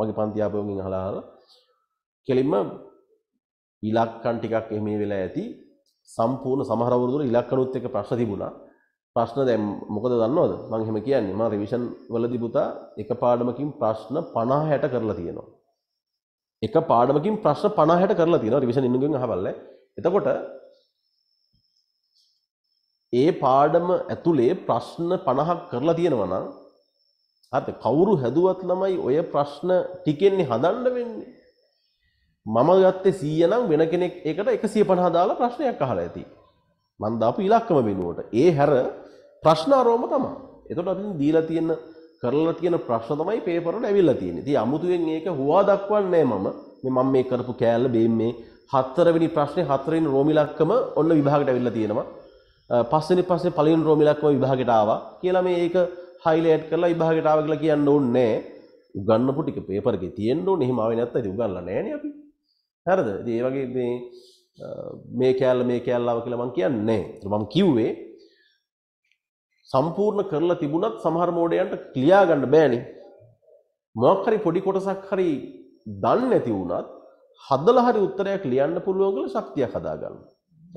මගේ පන්ති ආපයෝගෙන් අහලා අහලා කෙලින්ම ඉලක්කම් ටිකක් එමේ වෙලා ඇති සම්පූර්ණ සමහර අවුරුදුර ඉලක්කනුත් එක්ක ප්‍රශ්න තිබුණා ප්‍රශ්න දැන් මොකද දන්නවද මම එහෙම කියන්නේ මම රිවිෂන් වලදී පුතා එක පාඩමකින් ප්‍රශ්න 50 60 කරලා තියෙනවා එක පාඩමකින් ප්‍රශ්න 50 60 කරලා තියෙනවා රිවිෂන් ඉන්නුගෙන් අහවල්ල එතකොට ඒ පාඩම ඇතුලේ ප්‍රශ්න 50ක් කරලා තියෙනවා නම් හරිද? කවුරු හැදුවත් ළමයි ඔය ප්‍රශ්න ටිකෙන්නේ හදන්න වෙන්නේ. මම ගත්තේ 100 නම් වෙන කෙනෙක් ඒකට 150 දාලා ප්‍රශ්නයක් අහලා ඇති. මම දාපු ඉලක්කම වෙනුවට ඒ හැර ප්‍රශ්න අරෝම තමයි. එතකොට අපි දීලා තියෙන කරලා තියෙන ප්‍රශ්න තමයි පේපර් වල ඇවිල්ලා තියෙන්නේ. ඉතින් අමුතුවෙන් ඒක හුවා දක්වන්නේ මම. මේ මම මේ කරපු කෑල්ල බේම් මේ හතරවෙනි ප්‍රශ්නේ හතරවෙනි රෝම ඉලක්කම ඔන්න විභාගෙට ඇවිල්ලා තියෙනවා. පස්වෙනි ප්‍රශ්නේ පළවෙනි රෝම ඉලක්කම විභාගෙට ආවා කියලා මේ ඒක හයිලයිට් කරලා විභාගයට ආවා කියලා කියන්න ඕනේ නැහැ. උගන්නපු ටික පේපර් එකේ තියෙන්න ඕනේ. එහෙම ආවේ නැත්නම් ඉතින් උගන්ලා නැහැ නේ අපි. හරිද? ඉතින් ඒ වගේ මේ මේ කෑල්ල මේ කෑල්ලව කියලා මම කියන්නේ නැහැ. මම කිව්වේ සම්පූර්ණ කරලා තිබුණත් සමහර මෝඩයන්ට ලියා ගන්න බෑනේ. මොකක් හරි පොඩි කොටසක් හරි දන්නේ නැති වුණත් හදලා හරි උත්තරයක් ලියන්න පුළුවන් කියලා ශක්තියක් හදාගන්න.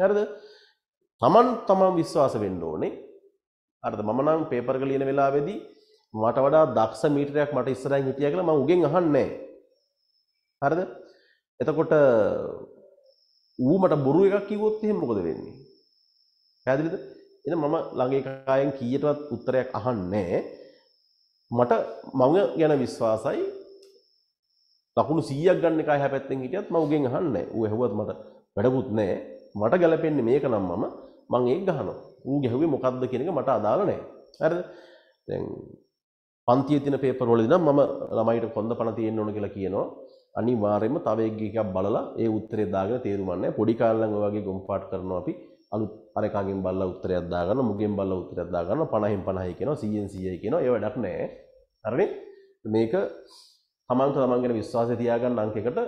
හරිද? Taman taman විශ්වාස වෙන්න ඕනේ. අරද මම නම් පේපර් එක ලියන වෙලාවේදී මට වඩා දක්ෂ මීටරයක් මට ඉස්සරහින් හිටියා කියලා මම උගෙන් අහන්නේ හරිද? එතකොට ඌ මට බොරු එකක් කිව්වොත් එහෙම මොකද වෙන්නේ? පැහැදිලිද? එහෙනම් මම ළඟ එකයන් කීයටවත් උත්තරයක් අහන්නේ මට මම ගැන විශ්වාසයි ලකුණු 100ක් ගන්න එකයි හැපැත්තෙන් හිටියත් මම උගෙන් අහන්නේ ඌ ඇහුවත් මට වැඩකුත් නැහැ මට ගැලපෙන්නේ මේක නම් මම මම ඒක ගහනවා ඌ ගැහුවේ මොකද්ද කියන එක මට අදාළ නැහැ. හරිද? දැන් පන්තියේ තියෙන පේපර් වලදී නම් මම ළමයිට කොන්ද පණ තියෙන්න ඕන කියලා කියනවා. අනිවාර්යයෙන්ම තව එකක් බලලා ඒ උත්තරේ දාගෙන තේරුම් ගන්න. පොඩි කාලේ ඔය වගේ ගොම්පාට් කරනවා අපි. අලුත් අරකාගෙන් බලලා උත්තරයක් දාගන්න, මුගෙන් බලලා උත්තරයක් දාගන්න, 50න් 50යි කියනවා, 100න් 100යි කියනවා. ඒ වැඩක් නැහැ. හරිනේ? මේක තමන්ට තමන් ගැන විශ්වාසය තියාගන්න අංකයකට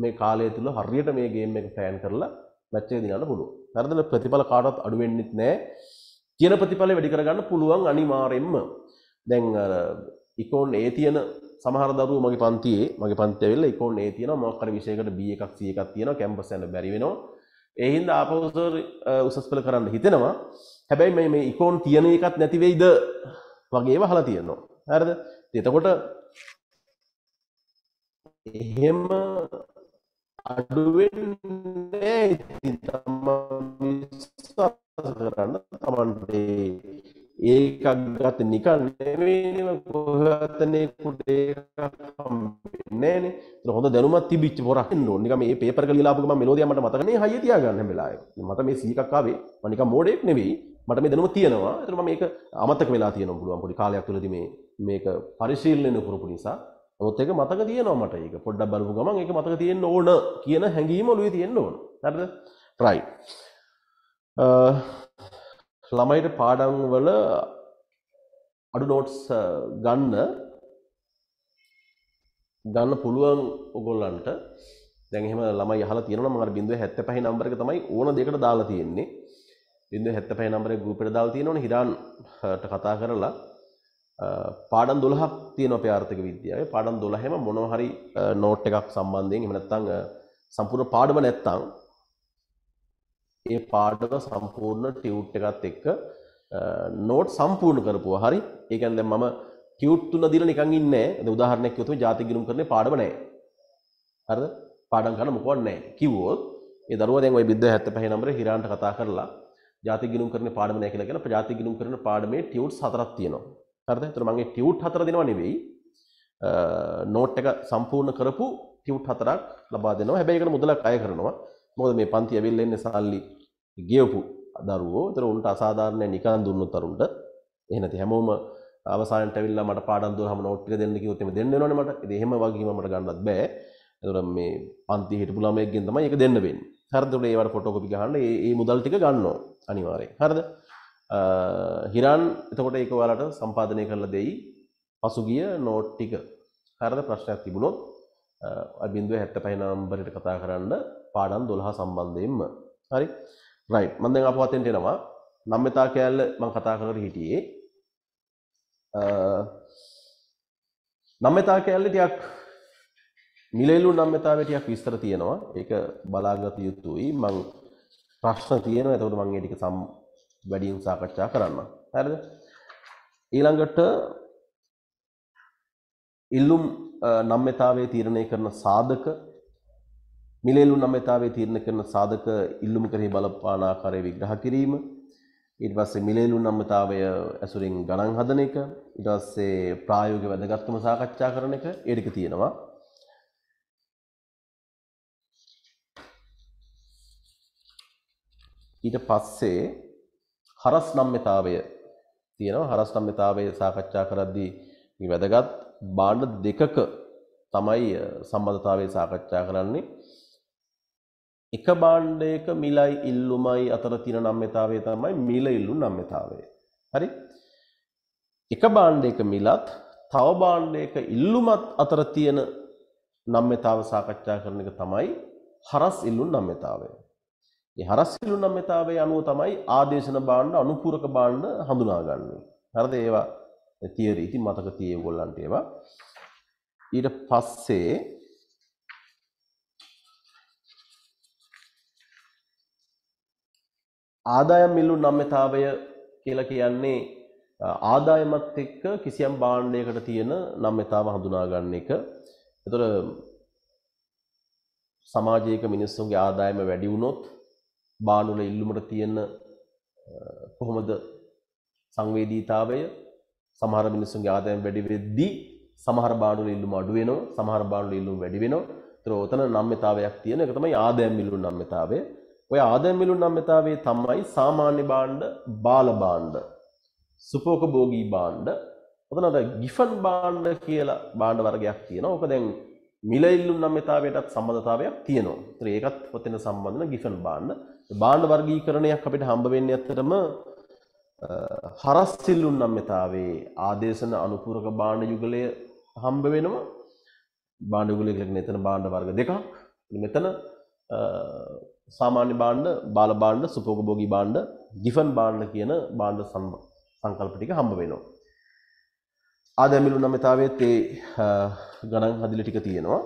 මේ කාලය තුල හරියට මේ ගේම් එක ප්ලෑන් කරලා මැච් එක දිනන්න පුළුවන්. වැරදෙන ප්‍රතිඵල කාටවත් අඩු වෙන්නෙත් නැහැ. කියන ප්‍රතිඵලය වැඩි කරගන්න පුළුවන් අනිවාර්යෙන්ම. දැන් ඉකෝන් A තියෙන සමහර දරුවෝ මගේ පන්තියේ මගේ පන්තිය ඇවිල්ලා ඉකෝන් A තියෙනවා මොකක් හරි විෂයකට B එකක් C එකක් තියෙනවා කැම්පස් යන බැරි වෙනවා. ඒ හින්දා ආපහු සර් උසස් පෙළ කරන්න හිතෙනවා. හැබැයි මේ මේ ඉකෝන් තියෙන එකක් නැති වෙයිද වගේ වහලා තියෙනවා. හරිද? එතකොට එහෙම අඩුවෙන්නේ ඉතින් කරන්න තමන්ට ඒක ගත නිකන් නෙවෙයිනේ කොහොතනේ කුඩේ හම්බෙන්නේ නෑනේ හොඳ දැනුමක් තිබිච්ච පොරක් එන්න ඕනේ නිකන් මේ පේපර් එක ලියලා ආපු ගමන් මෙලෝදියා මට මතකනේ හයිය තියාගන්න හැම වෙලාවෙම මට මේ සීකක් ආවේ මම නිකන් මෝඩෙක් නෙවෙයි මට මේ දැනුම තියෙනවා ඒතර මම මේක අමතක වෙලා තියෙනවා පුළුවන් පොඩි කාලයක් තුලදී මේ මේක පරිශීලනය කරපු නිසා ඔොත් එක මතක තියනවාමට ඒක පොඩ්ඩක් බලපු ගමන් එක මතක තියෙන්න ඕන කියන හැඟීම ලුවේ තියෙන්න ඕන හරිද රයි ළමයිට පාඩම් වල අඩු නෝට්ස් ගන්න ගන්න පුළුවන් ඔගොල්ලන්ට දැන් එහෙම ළමයි අහලා තියෙනවා මම අර 0.75 නම්බර එක තමයි ඕන දෙකට දාලා තියෙන්නේ 0.75 නම්බරේ ගෲප් එකට දාලා තියෙනවනේ හිරාන්ට කතා කරලා පාඩම් 12ක් තියෙනවා අපේ ආර්ථික විද්‍යාවේ. පාඩම් 12ෙම මොනවා හරි නෝට් එකක් සම්බන්ධයෙන් එහෙම නැත්නම් සම්පූර්ණ පාඩම නැත්නම් ඒ පාඩම සම්පූර්ණ ටියුට් එකත් එක්ක නෝට් සම්පූර්ණ කරපුවා. හරි. ඒ කියන්නේ දැන් මම ටියුට් තුන දීලා නිකන් ඉන්නේ නැහැ. දැන් උදාහරණයක් කිව්වොත් මේ ජාති ගිණුම් කරන්නේ පාඩම නැහැ. හරිද? පාඩම් කරන මොකවත් නැහැ. කිව්වොත් ඒ දරුවා දැන් ওই 75 නම්බරේ හිරාන්ට කතා කරලා ජාති ගිණුම් කරන්නේ පාඩම නැහැ කියලා කියන ප්‍රජාති ගිණුම් කරන පාඩමේ ටියුට්ස් හතරක් තියෙනවා. හරිද? එතකොට මගේ ටියුට් හතර දෙනවා නෙවෙයි නෝට් එක සම්පූර්ණ කරපු ටියුට් හතරක් ලබා දෙනවා. හැබැයි ඒකට මුදලක් අය කරනවා. මොකද මේ පන්ති ඇවිල්ලා ඉන්නේ සල්ලි ගියපු දරුවෝ. ඒතර උන්ට අසාධාරණ නිකන් දුන්නොත් අරුන්ට එහෙ නැති හැමෝම අවසානට ඇවිල්ලා මට පාඩම් දුන්නාම නෝට් එක දෙන්න කිව්වොත් එමෙ දෙන්න වෙනවනේ මට. ඉතින් එහෙම වගකීම මට ගන්නත් බෑ. ඒතර මේ පන්ති හිටපු ළමයෙක්ගෙන් තමයි ඒක දෙන්න වෙන්නේ. හරිද? ඒකට ඒවට ෆොටෝකෝපි ගහන්න ඒ මුදල් ටික ගන්නවා අනිවාර්යෙන්. හරිද? හිරන් එතකොට ඒක ඔයාලට සම්පාදනය කරලා දෙයි පසුගිය නෝට් ටික. හරිද ප්‍රශ්නයක් තිබුණොත් බිඳුව 75 නම්බරයට කතා කරන්න පාඩම් 12 සම්බන්ධයෙන්ම. හරි. රයිට්. මම දැන් ආපහු අතෙන්ට එනවා. නම්මෙතා කෑල්ල මම කතා කරලා හිටියේ. නම්මෙතා කෑල්ල ටිකක් මිලේලු නම්මෙතාවේ ටිකක් විස්තර තියෙනවා. ඒක බලාගත යුතුයි. මම ප්‍රශ්න තියෙනවා. එතකොට මම ඒ ටික වැඩියෙන් සාකච්ඡා කරන්න. හරිද? ඊළඟට ඉල්ලුම් නම්්‍යතාවයේ තීරණය කරන සාධක මිලේලු නම්්‍යතාවයේ තීරණය කරන සාධක ඉල්ලුම් කරෙහි බලපාන ආකාරය විග්‍රහ කිරීම ඊට පස්සේ මිලේලු නම්්‍යතාවය ඇසුරින් ගණන් හදන එක ඊට පස්සේ ප්‍රායෝගික වැදගත්කම සාකච්ඡා කරන එක ඒක තියෙනවා ඊට පස්සේ හරස් නම්්‍යතාවය තියෙනවා හරස් නම්්‍යතාවය සාකච්ඡා කරද්දී මේ වැදගත් බාණ්ඩ දෙකක තමයි සම්බන්ධතාවය සාකච්ඡා කරන්නේ එක බාණ්ඩයක මිලයි ඉල්ලුමයි අතර තියෙන නම්්‍යතාවය තමයි මිල ඉල්ලුම් නම්්‍යතාවය. හරි? එක බාණ්ඩයක මිලත් තව බාණ්ඩයක ඉල්ලුමත් අතර තියෙන නම්්‍යතාව සාකච්ඡා කරන එක තමයි හරස් ඉල්ලුම් නම්්‍යතාවය. ඒ හරස්සිලුනම්මිතාවේ අනුව තමයි ආදේශන භාණ්ඩ අනුපූරක භාණ්ඩ හඳුනාගන්නේ. හරිද? ඒවා තියරි. ඉතින් මතක තියේ ඔයගොල්ලන්ට ඒවා. ඊට පස්සේ ආදායම් මිල්ලු නම්මිතාවය කියලා කියන්නේ ආදායමත් එක්ක කිසියම් භාණ්ඩයකට තියෙන නම්මිතාව හඳුනා ගන්න එක. ඒතර සමාජයක මිනිස්සුන්ගේ ආදායම වැඩි වුණොත් බානුල ඉල්ලුමට තියෙන කොහොමද සංවේදීතාවය සමහර මිනිස්සුන්ගේ ආදායම් වැඩි වෙද්දී සමහර බානුල ඉල්ලුම අඩු වෙනවා සමහර බානුල ඉල්ලුම් වැඩි වෙනවා. ඒතර ඔතන නම්‍යතාවයක් තියෙන එක තමයි ආදායම් ඉල්ලුම් නම්‍යතාවය. ඔය ආදායම් ඉල්ලුම් නම්‍යතාවයේ තමයි සාමාන්‍ය භාණ්ඩ, බාල භාණ්ඩ, සුපෝකභෝගී භාණ්ඩ, ඔතන අර ගිෆන් භාණ්ඩ කියලා භාණ්ඩ වර්ගයක් තියෙනවා. ඕක දැන් මිල ඉල්ලුම් නම්‍යතාවයටත් සම්බන්ධතාවයක් තියෙනවා. ඒතර ඒකත් ඔතන සම්බන්ධන ගිෆන් භාණ්ඩ. බාණ්ඩ වර්ගීකරණයක් අපිට හම්බ වෙන්නේ ඇත්තටම හරස් සිල්ලුන් නම්්‍යතාවේ ආදේශන අනුපූරක බාණ්ඩ යුගලය හම්බ වෙනවා බාණ්ඩ යුගලය කියන්නේ එතන බාණ්ඩ වර්ග දෙකක් මෙතන සාමාන්‍ය බාණ්ඩ බාල බාණ්ඩ සුපෝගභෝගී බාණ්ඩ ගිෆන් බාණ්ඩ කියන බාණ්ඩ සංකල්ප ටික හම්බ වෙනවා ආදැමිලු නම්්‍යතාවේත් ඒ ගණන් හදිලි ටික තියෙනවා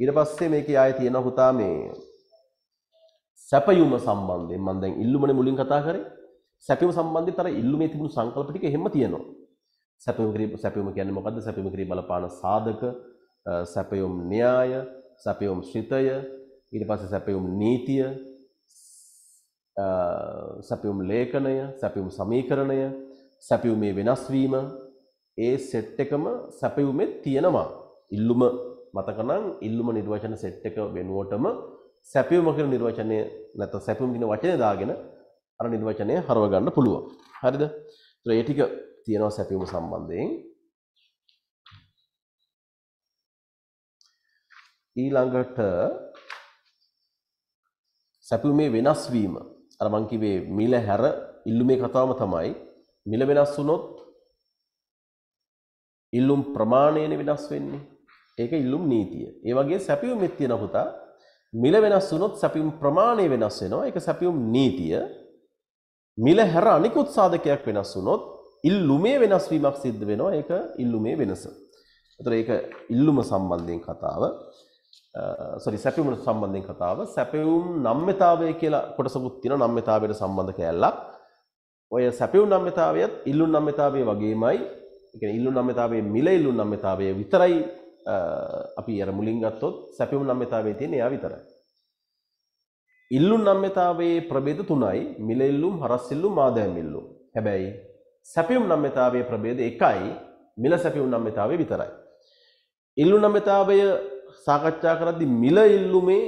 ඊට පස්සේ මේකේ ආයේ තියෙන හුතා මේ සැපයුම සම්බන්ධයෙන් මම දැන් ඉල්ලුමනේ මුලින් කතා කරේ. සැපයුම සම්බන්ධයෙන් තර ඉල්ලුමේ තිබුණු සංකල්ප ටික එහෙම තියෙනවා. සැපයුම කිරී සැපයුම කියන්නේ මොකද්ද? සැපයුම කිරී බලපාන සාධක, සැපයුම් න්‍යාය, සැපයුම් ශ්‍රිතය, ඊට පස්සේ සැපයුම් නීතිය, සැපියුම් ලේඛනය සැපියුම් සමීකරණය සැපියුමේ වෙනස්වීම ඒ සෙට් එකම සැපියුමේ තියෙනවා ඉල්ලුම මතකනම් ඉල්ලුම නිර්වචන සෙට් එක වෙනුවටම සැපයුම කියන නිර්වචනය නැත්නම් සැපයුම් කියන වචනේ දාගෙන අර නිර්වචනය හරව ගන්න පුළුවන්. හරිද? ඒතර ඒ ටික තියෙනවා සැපයුම සම්බන්ධයෙන්. ඊළඟට සැපයුමේ වෙනස් වීම. අර මං කිව්වේ මිල හැර ඉල්ලුමේ කතාවම තමයි. මිල වෙනස් වුණොත් ඉල්ලුම් ප්‍රමාණයනේ වෙනස් වෙන්නේ. ඒක ඉල්ලුම් නීතිය. ඒ වගේ සැපයුමෙත් තියෙන පුතා මිල වෙනස් වුණොත් සැපියුම් ප්‍රමාණය වෙනස් වෙනවා. ඒක සැපියුම් නීතිය. මිල හැර අනිකුත් සාධකයක් වෙනස් වුණොත් ඉල්ලුමේ වෙනස් වීමක් සිද්ධ වෙනවා. ඒක ඉල්ලුමේ වෙනස. ඒතර ඒක ඉල්ලුම සම්බන්ධයෙන් කතාව. සොරි සැපියුම සම්බන්ධයෙන් කතාව. සැපියුම් නම්්‍යතාවය කියලා කොටසකුත් තියෙනවා. නම්්‍යතාවයට සම්බන්ධ කැලලක්. ඔය සැපියුම් නම්්‍යතාවයත් ඉල්ලුම් නම්්‍යතාවය වගේමයි. ඒ කියන්නේ ඉල්ලුම් නම්්‍යතාවයේ මිල ඉල්ලුම් නම්්‍යතාවය විතරයි අපි අර මුලින් ගත්තොත් සැපියුම් නම්‍යතාවයේ තියෙන එයා විතරයි. ඉල්ලුම් නම්‍යතාවයේ ප්‍රභේද තුනයි මිල ඉල්ලුම්, හරස් ඉල්ලුම්, ආදායම් ඉල්ලුම්. හැබැයි සැපියුම් නම්‍යතාවයේ ප්‍රභේද එකයි මිල සැපියුම් නම්‍යතාවයේ විතරයි. ඉල්ලුම් නම්‍යතාවය සාකච්ඡා කරද්දී මිල ඉල්ලුමේ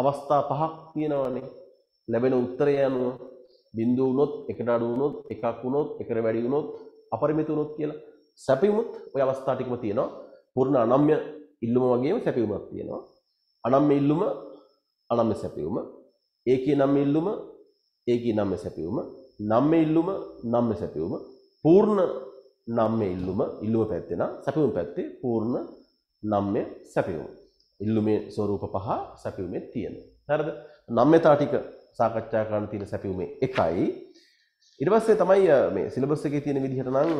අවස්ථා පහක් තියෙනවානේ. ලැබෙන උත්තරය අනුව බිඳු වුණොත්, එකට අඩු වුණොත්, එකක් වුණොත්, එකට වැඩි වුණොත්, අපරිමිත වුණොත් කියලා. සැපියුමුත් ওই අවස්ථා ටිකම තියෙනවා. පුරුණ අනම්්‍ය ඉල්ලුම වගේම සැපියුමක් තියෙනවා. අනම්ම ඉල්ලුම අනම්ම සැපියුම. ඒකේ නම් ඉල්ලුම ඒකේ නම් සැපියුම. නම් ඉල්ලුම නම් සැපියුම. පූර්ණ නම් ඉල්ලුම ඉල්ලුව පැත්තේ නම් සැපියුම පැත්තේ පූර්ණ නම් සැපියුම. ඉල්ලුමේ ස්වરૂප පහ සැපියුමේ තියෙනවා. හරිද? නම්මෙතා ටික සාකච්ඡා කරන්න තියෙන සැපියුමේ එකයි ඊට පස්සේ තමයි මේ සිලබස් එකේ තියෙන විදිහට නම්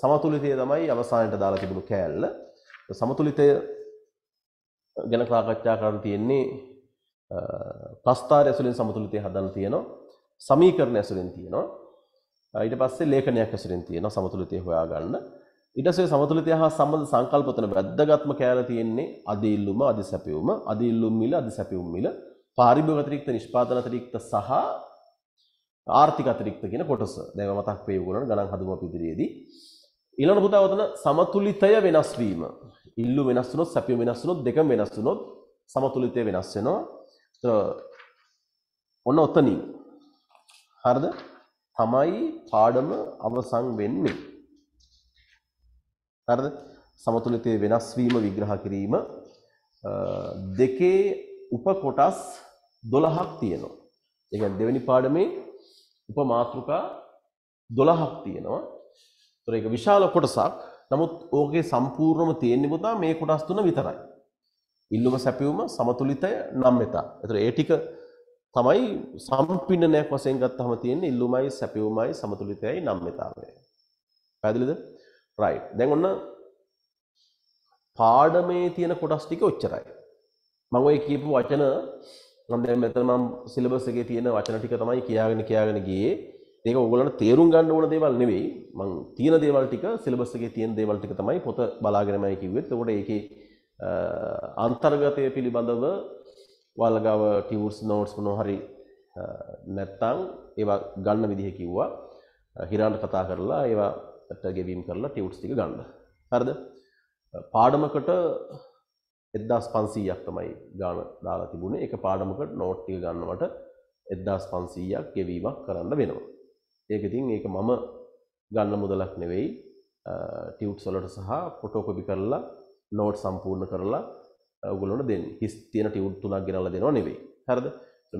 සමතුලිතය තමයි අවසානයේ දාලා තිබුණු කෑල්ල. සමතුලිතය ගැන සාකච්ඡා කරන්න තියෙන්නේ ප්‍රස්ථාර ඇසුරෙන් සමතුලිතය හදන්න තියෙනවා සමීකරණ ඇසුරෙන් තියෙනවා ඊට පස්සේ ලේඛනයක් ඇසුරෙන් තියෙනවා සමතුලිතය හොයාගන්න ඊට පස්සේ සමතුලිතය හා සම්බන්ධ සංකල්පතන වැද්දගත්ම කැල තියෙන්නේ අදීල්ලුම අදිසැපියුම අදීල්ලුම් මිල අදිසැපියුම් මිල පාරිභෝගික අතිරික්ත නිෂ්පාදන අතිරික්ත සහ ආර්ථික අතිරික්ත කියන කොටස දැන් මතක් වෙයි උගලන ගණන් හදුම අපි ඉදිරියේදී ඊළඟ පුතා ඔතන සමතුලිතය වෙනස් වීම. ඉල්ලු වෙනස් වුණොත්, සැපිය වෙනස් වුණොත්, දෙකම වෙනස් වුණොත් සමතුලිතය වෙනස් වෙනවා. ඔන්න ඔතනින්. හරිද? තමයි පාඩම අවසන් වෙන්නේ. හරිද? සමතුලිතයේ වෙනස් වීම විග්‍රහ කිරීම දෙකේ උප කොටස් 12ක් තියෙනවා. ඒ කියන්නේ දෙවෙනි පාඩමේ උප මාතෘකා 12ක් තියෙනවා. ඒතර ඒක විශාල කොටසක්. නමුත් ඕකේ සම්පූර්ණම තියෙන්නේ පුතා මේ කොටස් තුන විතරයි. ඉල්ලුම සැපියුම සමතුලිතය නම්මිතා. ඒතර ඒ ටික තමයි සම්පින්නනයක් වශයෙන් ගත්තහම තියෙන්නේ ඉල්ලුමයි සැපියුමයි සමතුලිතයයි නම්මිතාවය. පැහැදිලිද? right. දැන් ඔන්න පාඩමේ තියෙන කොටස් ටික ඔච්චරයි. මම ඔය කියපු වචන මම දැන් මෙතන මම සිලබස් එකේ තියෙන වචන ටික තමයි කියාගෙන කියාගෙන ගියේ. ඒක ඔයගොල්ලන්ට තේරුම් ගන්න ඕන දේවල් නෙවෙයි. මං තියෙන දේවල් ටික සිලබස් එකේ තියෙන දේවල් ටික තමයි පොත බලාගෙනමයි කිව්වෙත්. ඒකට ඒකේ අන්තර්ගතය පිළිබඳව ඔයාලගාව ටියුර්ස් නෝට්ස් මොනවා හරි නැත්තම් ඒවා ගන්න විදිහ කිව්වා. හිරාන්ට කතා කරලා ඒවාට ගෙවීම් කරලා ටියුට්ස් ටික ගන්න. හරිද? පාඩමකට 1500ක් තමයි ගාන දාලා තිබුණේ. ඒක පාඩමකට නෝට් ටික ගන්නවට 1500ක් ගෙවීමක් කරන්න වෙනවා. ඒක ඉතින් ඒක මම ගන්න මුදලක් නෙවෙයි ටියුට්ස් වලට සහ ෆොටෝකොපි කරලා නෝට් සම්පූර්ණ කරලා ඔයගොල්ලොන්ට දෙන්නේ. හිස් තියෙන ටියුට් තුනක් ගෙනල්ලා දෙනව නෙවෙයි. හරිද?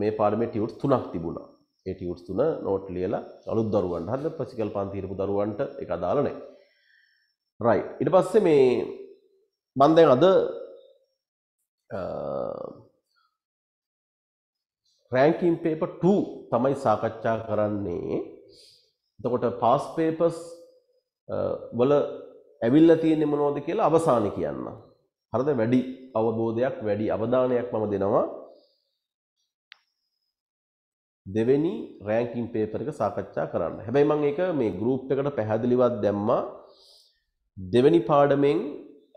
මේ පාඩමේ ටියුට්ස් තුනක් තිබුණා. ඒ ටියුට්ස් තුන නෝට් ලියලා අලුත් දරුවන්ට හරිද? ප්‍රතිකල් පන්ති හිටපු දරුවන්ට ඒක අදාළ නැහැ. රයිට්. ඊට පස්සේ මේ මම දැන් අද රෑන්කින් පේපර් 2 තමයි සාකච්ඡා කරන්නේ. එතකොට පාස් පේපර්ස් වල ඇවිල්ලා තියෙන්නේ මොනවද කියලා අවසානයේ කියන්න. හරිද? වැඩි අවබෝධයක් වැඩි අවධානයක් මම දෙනවා දෙවෙනි රෑන්කින් පේපර් එක සාකච්ඡා කරන්න. හැබැයි මම ඒක මේ ගෲප් එකට පැහැදිලිවත් දැම්මා. දෙවෙනි පාඩමෙන්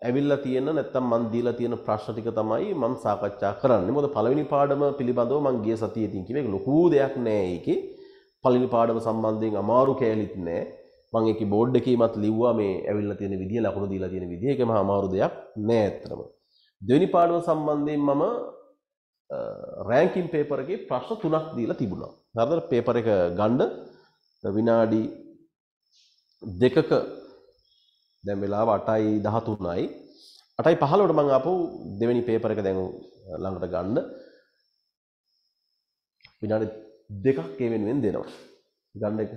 ඇවිල්ලා තියෙන නැත්තම් මම දීලා තියෙන ප්‍රශ්න ටික තමයි මම සාකච්ඡා කරන්නේ. මොකද පළවෙනි පාඩම පිළිබඳව මම ගිය සතියේදී කිව්වේ ලොකු දෙයක් නෑ ඒකේ. පලින් පාඩම සම්බන්ධයෙන් අමාරු කෑලිත් නෑ මං එක බෝඩ් එකීමත් ලිව්වා මේ ඇවිල්ල තියෙන විදිිය ලකුණු දීලා තියෙන විදිහකම අමාරු දෙයක් නෑත්‍රම දෙනි පාඩුව සම්බන්ධයෙන් මම රෑංකින් පේපරගේ ප්‍රශ්න තුනක් දීලා තිබුණා නර්දර පේපර එක ගණ්ඩ විනාඩි දෙකක දැම් වෙලාව අටයි දහතුන්නයි අටයි පහලොට මං අපපු දෙවැනි පේපර එක දැඟු ළඟට ගන්න විනාඩි දෙකක් ඒ වෙනුවෙන් දෙනවා. ගන්න එක.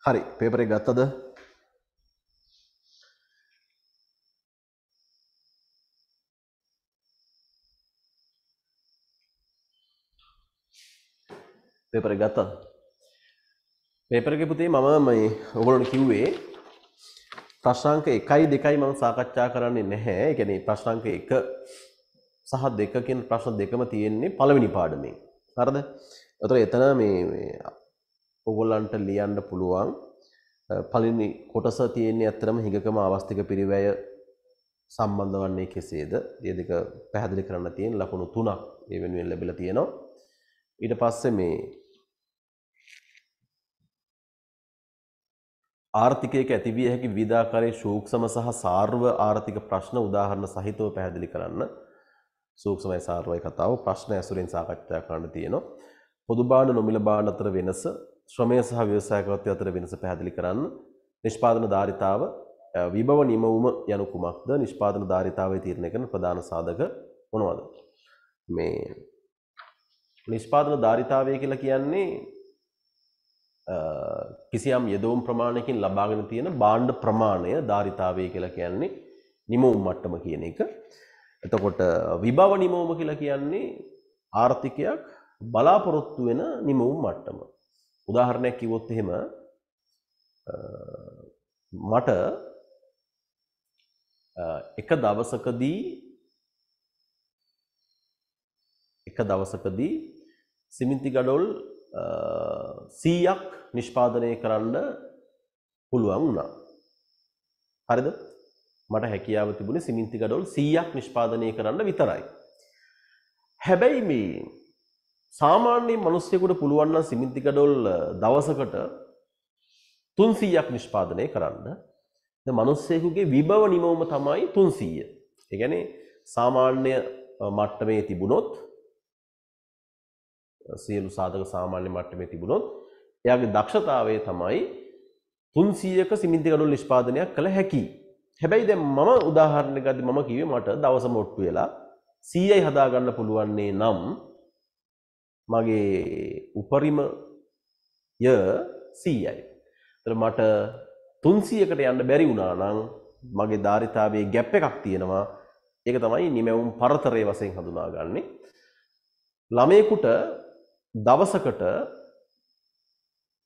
හරි පේපරේ ගත්තද පේපර ගත්තද පේපරක පුතේ මම මේ ඔගොලොට කිව්වේ ප්‍රශ්නාංක එකයි දෙකයි මම සාකච්ඡා කරන්නේ නැහැ එකැන ප්‍රශ්නාංක එක සහ දෙකකින් ප්‍රශ්න දෙකම තියෙන්නේ පළවෙනි පාඩමේ හරද ඔතර එතන මේ ඔගොල්ලන්ට ලියන්න පුළුවන් පලිනි කොටස තියෙන්නේ ඇත්තරම හිඟකම අවස්ථික පිරිවැය සම්බන්ධ වන්නේ කෙසේද ඒ දෙක පැහැදිලි කරන්න තියෙන ලකුණු තුනක් ඒ වෙනුවෙන් ලැබිලා තියෙනවා ඊට පස්සේ මේ ආර්ථිකයක ඇතිවිය හැකි විවිධාකාරයේ සූක්ෂම සහ සාර්ව ආර්ථික ප්‍රශ්න උදාහරණ සහිතව පැහැදිලි කරන්න සූක්ෂමයි සාර්වයි කතාව ප්‍රශ්න ඇසුරෙන් සාකච්ඡා කරන්න තියෙනවා පොදු බාන නොමිල බාන අතර වෙනස ශ්‍රමය සහ ව්‍යවසායකත්වය අතර වෙනස පැහැදිලි කරන්න නිෂ්පාදන ධාරිතාව විභව නිමවුම යනු කුමක්ද නිෂ්පාදන ධාරිතාවේ තීරණය කරන ප්‍රධාන සාධක මොනවද මේ නිෂ්පාදන ධාරිතාවය කියලා කියන්නේ කිසියම් යෙදවුම් ප්‍රමාණයකින් ලබාගෙන තියෙන බාණ්ඩ ප්‍රමාණය ධාරිතාවය කියලා කියන්නේ නිමවුම් මට්ටම කියන එක. එතකොට විභව නිමවුම කියලා කියන්නේ ආර්ථිකයක් බලාපොරොත්තු වෙන නිමවුම් මට්ටම. උදාහරණයක් කිව්වොත් එහෙම මට එක දවසකදී එක දවසකදී සිමෙන්ති ගඩොල් 100ක් නිෂ්පාදනය කරන්න පුළුවන් වුණා. හරිද? මට හැකියාව තිබුණේ සිමෙන්ති ගඩොල් 100ක් නිෂ්පාදනය කරන්න විතරයි. හැබැයි මේ සාමාන්‍ය මිනිස්සුෙකුට පුළුවන් නම් සිමෙන්ති කඩොල් දවසකට 300ක් නිෂ්පාදනය කරන්න. දැන් මිනිස්සෙකුගේ විභව නිමවම තමයි 300. ඒ කියන්නේ සාමාන්‍ය මට්ටමේ තිබුණොත් සියලු සාධක සාමාන්‍ය මට්ටමේ තිබුණොත් එයාගේ දක්ෂතාවය තමයි 300ක සිමෙන්ති කඩොල් නිෂ්පාදනයක් කළ හැකි. හැබැයි දැන් මම උදාහරණයක් ගද්දි මම කිව්වේ මට දවස මොට්ටු වෙලා 100යි හදාගන්න පුළුවන්නේ නම් මගේ උපරිම ය සීයයි. මට තුන්සියකට යන්න බැරි වුණානං මගේ ධාරිතාවේ ගැප්ප එකක් තියෙනවා ඒක තමයි නිමැවුම් පරතරය වසයෙන් හඳුනාගන්නේ. ළමයකුට දවසකට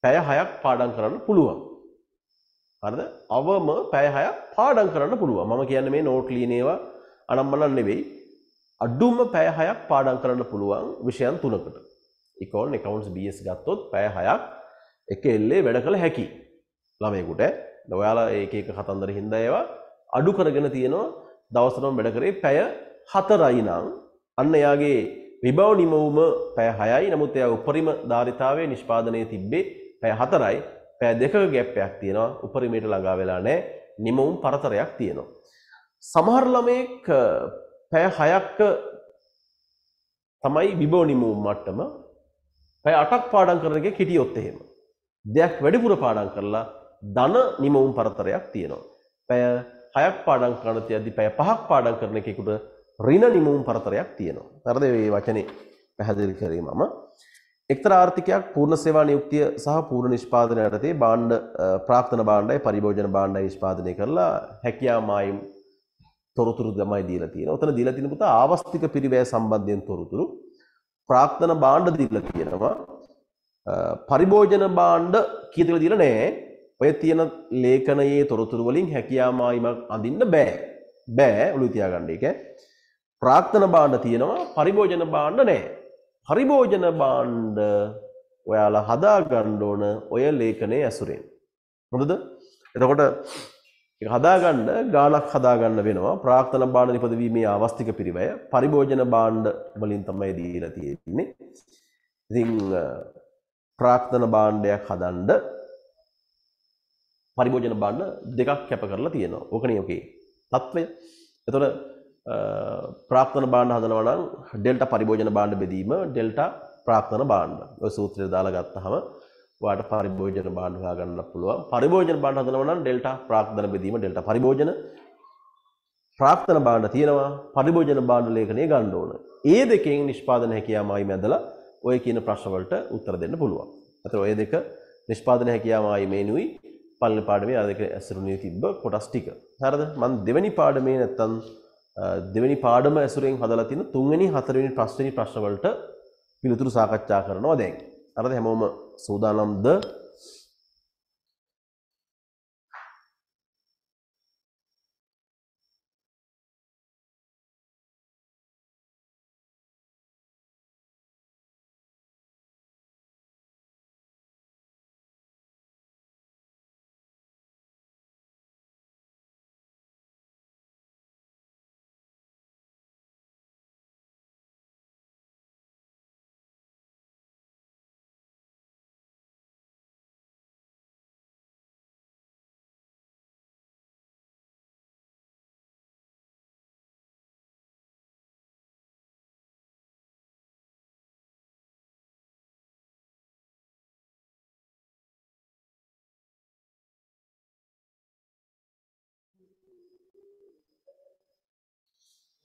පැය හයක් පාඩන් කරන්න පුළුවන්. හරිද? අවම පැය හයක් පාඩම් කරන්න පුළුවන්. මම කියන්නේ මේ නෝට් ලියන ඒවා අනම්මනම් නෙවෙයි. අඩුම පැය හයක් පාඩම් කරන්න පුළුවන් විෂයන් තුනකට. ඉකොන් එකවන්ස් බස් ගත්තොත් පෑ හයක් එක එල්ලේ වැඩ කළ හැකි ළමයකුට නොයාලා ඒකක කතන්දර හින්ද ඒවා අඩු කරගෙන තියෙනවා දවසනම් වැඩ කරේ පැය හතරයිනං අන්න එයාගේ රිබව් නිමවුම පැය හයයි නමුත් එයා උපරිම ධාරිතාවේ නිෂ්පාදනය තිබ්බේ පැය හතරයි පැය දෙක ගැප්පයක් තියෙනවා උපරිමයට ළඟා වෙලා නෑ නිමවුම් පරතරයක් තියෙනවා. සමහර ළමයෙක් පැය හයක්ක තමයි විභව නිමවුම් මට්ටම පැය 8ක් පාඩම් කරන එකේ හිටියොත් එහෙම දෙයක් වැඩිපුර පාඩම් කරලා ධන නිමවුම් පරතරයක් තියෙනවා. පැය 6ක් පාඩම් කරන තියද්දි පැය 5ක් පාඩම් කරන එකෙකුට ඍණ නිමවුම් පරතරයක් තියෙනවා. හරිද මේ වචනේ පැහැදිලි කරේ මම. එක්තරා ආර්ථිකයක් පූර්ණ සේවා නියුක්තිය සහ පූර්ණ නිෂ්පාදන යටතේ භාණ්ඩ ප්‍රාක්තන භාණ්ඩයි පරිභෝජන භාණ්ඩයි නිෂ්පාදනය කරලා හැකියා මායිම් තොරතුරු තමයි දීලා තියෙනවා. උතන දීලා තියෙන පුතා ආවස්තික පිරිවැය සම්බන්ධයෙන් තොරතුරු ප්‍රාක්්ථන බාණ්ඩ දීල කියනවා පරිභෝජන බාණ්ඩ කීතල දීල නෑ ඔය තියෙන ලේඛනයේ තොරතුරු වලින් හැකියාමායිමක් අඳින්න බෑ බෑ ඔලු තියාගන්න එක ප්‍රාක්්ථන බාණ්ඩ තියෙනවා පරිභෝජන බාණ්ඩ නෑ පරිභෝජන බාණ්ඩ ඔයාලා හදා ගන්න ඕන ඔය ලේඛනයේ ඇසුරෙන් හොඳද එතකොට ඒක හදාගන්න ගාණක් හදාගන්න වෙනවා ප්‍රාක්තන භාණ්ඩ නිපදවීමේ අවස්තික පිරිවැය පරිභෝජන භාණ්ඩ වලින් තමයි දීලා තියෙන්නේ. ඉතින් ප්‍රාක්තන භාණ්ඩයක් හදන්න පරිභෝජන භාණ්ඩ දෙකක් කැප කරලා තියෙනවා. ඕකනේ ඔකේ తත්වය. එතකොට ප්‍රාක්තන භාණ්ඩ හදනවා නම් ඩෙල්ටා පරිභෝජන භාණ්ඩ බෙදීම ඩෙල්ටා ප්‍රාක්තන භාණ්ඩ. ඔය සූත්‍රය දාලා ගත්තහම ඔයාට පරිභෝජන බාණ්ඩ හොයාගන්න පුළුවන්. පරිභෝජන බාණ්ඩ හදනවා නම් ඩෙල්ටා ප්‍රාක්‍තන බෙදීම ඩෙල්ටා පරිභෝජන ප්‍රාක්‍තන බාණ්ඩ තියෙනවා. පරිභෝජන බාණ්ඩ ලේඛනය ගන්න ඕන. ඒ දෙකෙන් නිෂ්පාදන හැකියාවමයි මැදලා ඔය කියන ප්‍රශ්න වලට උත්තර දෙන්න පුළුවන්. අතන ඔය දෙක නිෂ්පාදන හැකියාවමයි මේනුයි පල්ලි පාඩමේ අර දෙක ඇසුරුනේ තිබ්බ කොටස් ටික. හරිද? මම දෙවෙනි පාඩමේ නැත්තම් දෙවෙනි පාඩම ඇසුරෙන් හදලා තියෙන තුන්වෙනි හතරවෙනි පස්වෙනි ප්‍රශ්න වලට පිළිතුරු සාකච්ඡා කරනවා දැන්. අරද හැමෝම සූදානම්ද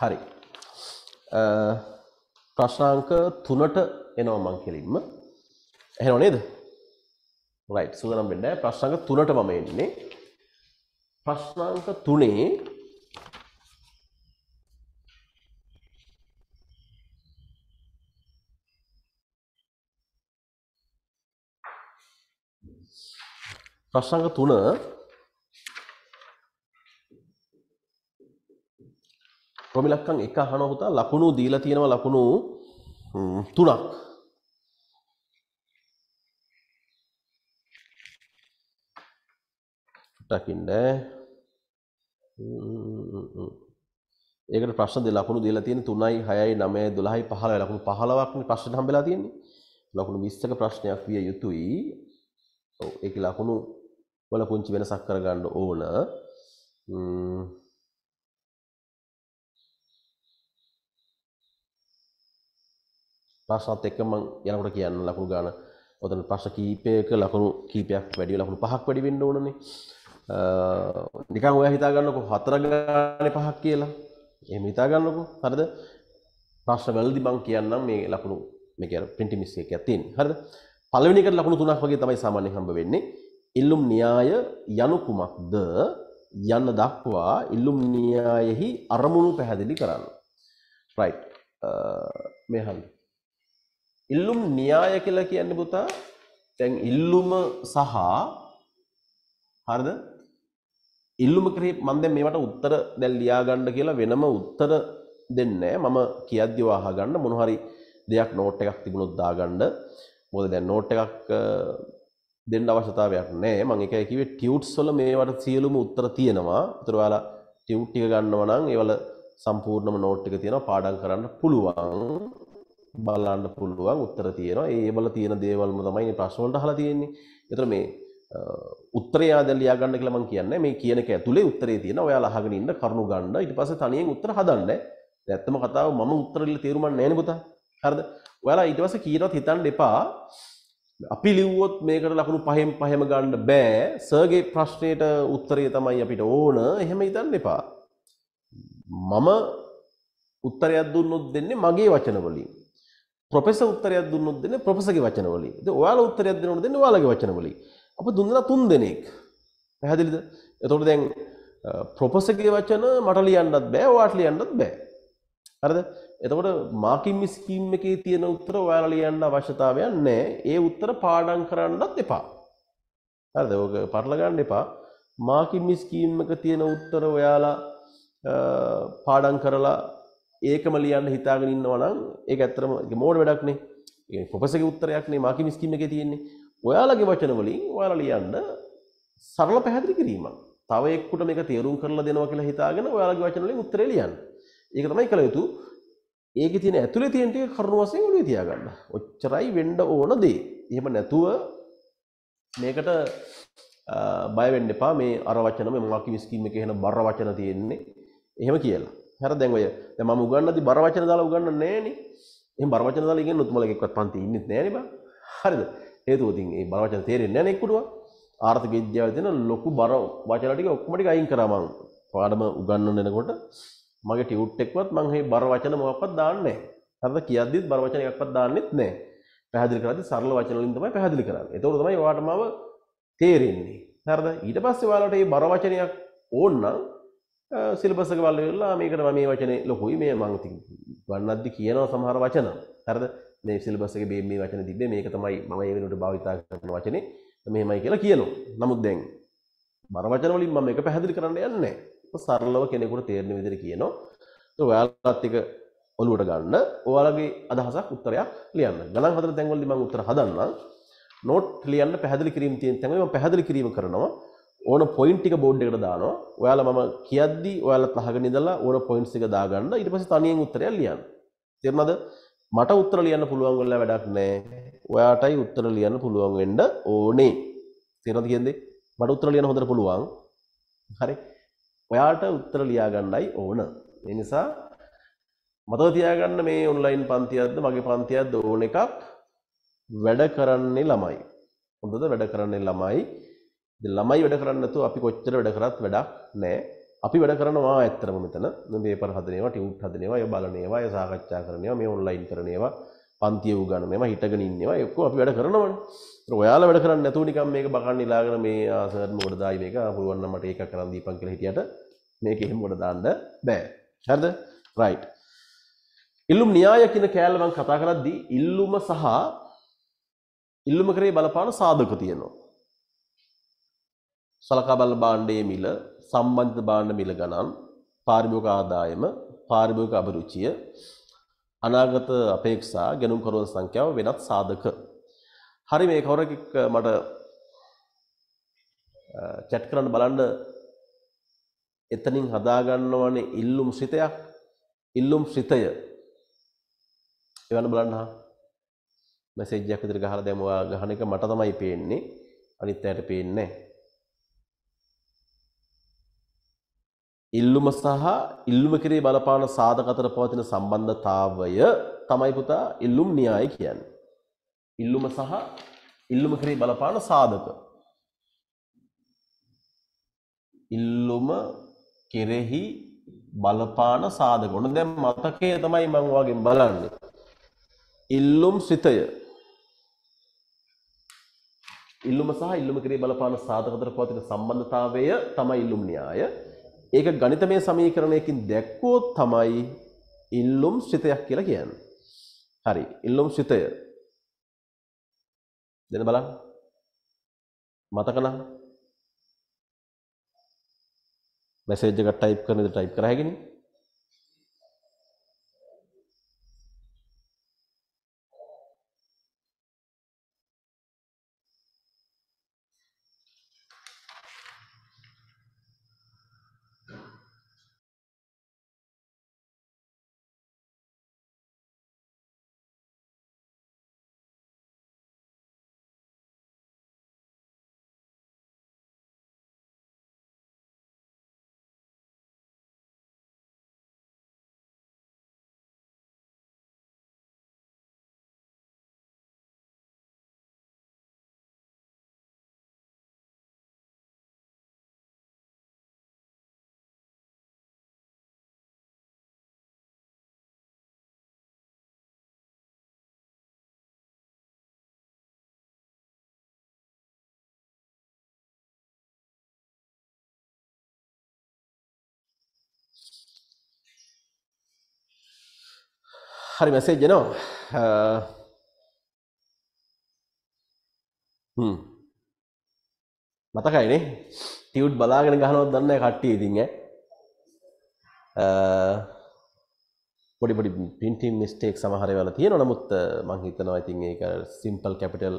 හරි. ප්‍රශ්නාංක 3ට එනවා මං කෙලින්ම. එහෙනව නේද? right සූදානම් වෙන්න. ප්‍රශ්නාංක 3ට මම එන්නේ. ප්‍රශ්නාංක 3 ප්‍රශ්නාංක 3 ප්‍රමිලක්කම් එක අහන පුතා ලකුණු දීලා තියෙනවා ලකුණු තුනක්. ටකින්ද ඒකට ප්‍රශ්න දෙක ලකුණු දීලා තියෙන 3යි 6යි 9යි 12යි 15යි ලකුණු 15ක්නේ ප්‍රශ්නෙට හම්බෙලා තියෙන්නේ. ලකුණු 20ක ප්‍රශ්නයක් විය යුතුයි. ඔව් ඒකේ ලකුණු වල පුංචි වෙනසක් කරගන්න ඕන. ම්ම් ප්‍රශ්නත් එක්කම යනකොට කියන්න ලකුණු ගාන ඔතන ප්‍රශ්න කීපයක ලකුණු කීපයක් වැඩි ලකුණු පහක් වැඩි වෙන්න ඕනනේ නිකන් ඔයා හිතා ගන්නකො හතර ගානේ පහක් කියලා එහෙම හිතා ගන්නකො හරිද ප්‍රශ්න වලදී මම කියන්නම් මේ ලකුණු මේක අර print miss එකක් තියෙන හරිද පළවෙනි එකට ලකුණු තුනක් වගේ තමයි සාමාන්‍යයෙන් හම්බ වෙන්නේ ඉල්ලුම් න්‍යාය යනු කුමක්ද යන්න දක්වා ඉල්ලුම් න්‍යායෙහි අරමුණු පැහැදිලි කරන්න right uh, මේ හරියට ඉල්ලුම් න්‍යාය කියලා කියන්නේ පුතා දැන් ඉල්ලුම සහ හරිද? ඉල්ලුම කරේ මම දැන් මේවට උත්තර දැන් ලියා ගන්න කියලා වෙනම උත්තර දෙන්නේ මම කියද්දි වහා ගන්න මොන හරි දෙයක් නෝට් එකක් තිබුණොත් දාගන්න. මොකද දැන් නෝට් එකක් දෙන්න අවශ්‍යතාවයක් නැහැ. මම එකයි කිව්වේ ටියුට්ස් වල මේවට සියලුම උත්තර තියෙනවා. ඒතර ඔයාලා ටියුට් ටික ගන්නවා නම් ඒවල සම්පූර්ණම නෝට් එක තියෙනවා පාඩම් කරන්න පුළුවන්. බලන්න පුළුවන් උත්තර තියෙනවා ඒ වල තියෙන දේවල්ම තමයි මේ ප්‍රශ්න වලට අහලා තියෙන්නේ. ඒතර මේ උත්තරය ආදල් ලියා ගන්න කියලා මම කියන්නේ මේ කියන එක ඇතුලේ උත්තරේ තියෙනවා. ඔයාලා අහගෙන ඉන්න කරුණු ගන්න. ඊට පස්සේ තනියෙන් උත්තර හදන්න. ඇත්තම කතාව මම උත්තර දෙලා තේරුම් ගන්න නෑනේ පුතා. හරිද? ඔයාලා ඊට පස්සේ කියනවත් හිතන්න එපා. අපි ලිව්වොත් මේකට ලකුණු පහෙන් පහෙම ගන්න බෑ සර්ගේ ප්‍රශ්නයට උත්තරය තමයි අපිට ඕන එහෙම හිතන්න එපා මම උත්තරයක් දුන්නොත් දෙන්නේ මගේ වචන වලින් ප්‍රොෆෙසර් උත්තරයක් දුන්නොත් දෙන්නේ ප්‍රොෆෙසර්ගේ වචනවලින්. ඉතින් ඔයාලා උත්තරයක් දෙනකොට දෙන්නේ ඔයාලගේ වචනවලින්. අප දුන්නා තුන් දෙනෙක්. පැහැදිලිද? එතකොට දැන් ප්‍රොෆෙසර්ගේ වචන මට ලියන්නත් බෑ, ඔයාට ලියන්නත් බෑ. හරිද? එතකොට මාකින් ස්කීම් එකේ තියෙන උත්තර ඔයාලා ලියන්න අවශ්‍යතාවයක් නැහැ. ඒ උත්තර පාඩම් කරන්නත් එපා. හරිද? ඔක පටල ගන්න එපා. මාකින් ස්කීම් එක තියෙන උත්තර ඔයාලා පාඩම් කරලා ඒකම ලියන්න හිතාගෙන ඉන්නවා නම් ඒක ඇත්තටම මෝඩ වැඩක් නේ. ඒ ප්‍රොෆෙසර්ගේ උත්තරයක් නේ මාකිමිස් කිම් එකේ තියෙන්නේ. ඔයාලගේ වචන වලින් ඔයාලා ලියන්න සරල පැහැදිලි කිරීමක්. තව එක්කුට මේක තේරුම් කරලා දෙනවා කියලා හිතාගෙන ඔයාලගේ වචන වලින් උත්තරේ ලියන්න. ඒක තමයි කළ යුතු. ඒකේ තියෙන ඇතුලේ තියෙන ටික කරුණු වශයෙන් ඔළුවේ තියාගන්න. ඔච්චරයි වෙන්න ඕන දේ. එහෙම නැතුව මේකට බය වෙන්න එපා මේ අර වචන මේ මාකිමිස් කිම් එකේ එන බර වචන තියෙන්නේ. එහෙම කියලා. හැර දැන් ඔය දැන් මම උගන්වද්දි බර වචන දාලා උගන්වන්නේ නැහනේ. එහෙනම් බර වචන දාලා ඉගෙනුත් උඹලගේ එක්කවත් පන්ති ඉන්නෙත් නැහනේ බං. හරිද? හේතුව ඉතින් මේ බර වචන තේරෙන්නේ නැහනේ එක්කුටවා. ආර්ථික විද්‍යාවේ තියෙන ලොකු බර වචන ටික ඔක්කොම ටික අයින් කරා මං. පාඩම උගන්වන්න එනකොට මගේ ටියුට් එකවත් මං මේ බර වචන මොකක්වත් දාන්නේ නැහැ. හරිද? කියද්දිත් බර වචන එකක්වත් දාන්නෙත් නැහැ. පැහැදිලි කරද්දි සරල වචන වලින් තමයි පැහැදිලි කරන්නේ. ඒක තමයි ඔයාට මාව තේරෙන්නේ. හරිද? ඊට පස්සේ ඔයාලට මේ බර වචනයක් ඕන නම් සිලබසක බල වෙලා මේකට මේ වචනේ ලොකුයි මේ මං ඉතින් වන්නද්දි කියනවා සමහර වචන. හරිද? මේ සිලබසකේ මේ මේ වචන තිබ්බේ මේක තමයි මම ඒ වෙනුවට භාවිතා කරන වචනේ මෙහෙමයි කියලා කියනවා. නමුත් දැන් බර වචන වලින් මම ඒක පැහැදිලි කරන්න යන්නේ නැහැ. සරලව කෙනෙකුට තේරෙන විදිහට කියනවා. ඒක ඔයාලත් එක ඔලුවට ගන්න. ඔයාලගේ අදහසක් උත්තරයක් ලියන්න. ගණන් හදන තැන්වලදී මම උත්තර හදන්නම්. නෝට් ලියන්න පැහැදිලි කිරීම තියෙන තැන් වල මම පැහැදිලි කිරීම කරනවා. ඕන පොයින්ට් ටික බෝඩ් එකට දානවා. ඔයාලා මම කියද්දි ඔයාලත් අහගෙන ඉඳලා ඕන පොයින්ට්ස් එක දාගන්න. ඊට පස්සේ තනියෙන් උත්තරයක් ලියන්න. තේරුණාද? මට උත්තර ලියන්න පුළුවන් වෙලා වැඩක් නැහැ. ඔයාටයි උත්තර ලියන්න පුළුවන් වෙන්න ඕනේ. තේරුණාද කියන්නේ? මට උත්තර ලියන්න හොඳට පුළුවන්. හරි. ඔයාට උත්තර ලියා ගන්නයි ඕන. ඒ නිසා මතක තියාගන්න මේ ඔන්ලයින් පන්තියක්ද මගේ පන්තියක්ද ඕන එකක් වැඩ කරන්නේ ළමයි. හොඳද වැඩ කරන්නේ ළමයි. ඉතින් ළමයි වැඩ කරන්නේ නැතුව අපි කොච්චර වැඩ කරත් වැඩක් නැහැ. අපි වැඩ කරනවා ඇත්තටම මෙතන. මේපර හදන ඒවා, ටියුට් හදන ඒවා, ඒ බලන ඒවා, ඒ සාකච්ඡා කරන ඒවා, මේ ඔන්ලයින් කරන ඒවා, පන්තිය උගන්න ඒවා, හිටගෙන ඉන්න ඒවා, ඔක්කොම අපි වැඩ කරනවනේ. ඒත් ඔයාලා වැඩ කරන්නේ නැතුව නිකන් මේක බකන්න ඉලාගෙන මේ සර් මොකටද ආයි මේක? පුළුවන් නම් මට ඒකක් කරන් දීපන් කියලා හිටියට මේක එහෙම කොට දාන්න බෑ. හරිද? right. ඉල්ලුම් න්‍යාය කියන කෑල්ල මම කතා කරද්දී ඉල්ලුම සහ ඉල්ලුම කරේ බලපාන සාධක තියෙනවා. සලකා බලන භාණ්ඩයේ මිල, සම්බන්ධිත භාණ්ඩ මිල ගණන්, පාරිභෝගික ආදායම, පාරිභෝගික අභිරුචිය, අනාගත අපේක්ෂා, ගණන්කරුවන් සංඛ්‍යාව වෙනත් සාධක. හරි මේ කවරෙක් මට chat කරන්න බලන්න එතනින් හදා ගන්නවනේ ඉල්ලුම් සිතයක් ඉල්ලුම් සිතය එවන බලන්න හා මැසේජ් එකක් විතර ගහලා දැමුවා ගහන එක මට තමයි පේන්නේ අනිත් අයට පේන්නේ නැහැ ඉල්ලුම සහ ඉල්ලුම කිරේ බලපාන සාධක අතර පවතින සම්බන්ධතාවය තමයි පුතා ඉල්ලුම් න්‍යාය කියන්නේ. ඉල්ලුම සහ ඉල්ලුම කිරේ බලපාන සාධක. ඉල්ලුම කෙරෙහි බලපාන සාධක. ඔන්න දැන් මතකය තමයි මම වගේ බලන්නේ. ඉල්ලුම් සිතය ඉල්ලුම සහ ඉල්ලුම කිරේ බලපාන සාධක අතර පවතින සම්බන්ධතාවය තමයි ඉල්ලුම් න්‍යාය. ඒක ගණිතමය සමීකරණයකින් දැක්වුවොත් තමයි ඉල්ලුම් ශ්‍රිතයක් කියලා කියන්නේ. හරි. ඉල්ලුම් ශ්‍රිතය. දැන් බලන්න. මතක නම් මැසේජ් එකක් ටයිප් කරන විදිහ ටයිප් කරා හැකිනේ. හරි මැසේජ් එනවා. හ්ම්. මතකයිනේ. ටියුට් බලාගෙන ගහනවද දන්නේ නැහැ කට්ටිය ඉතින් ඈ. පොඩි පොඩි printing mistake සමහර වෙලාවල තියෙනවා. නමුත් මම හිතනවා ඉතින් ඒක simple capital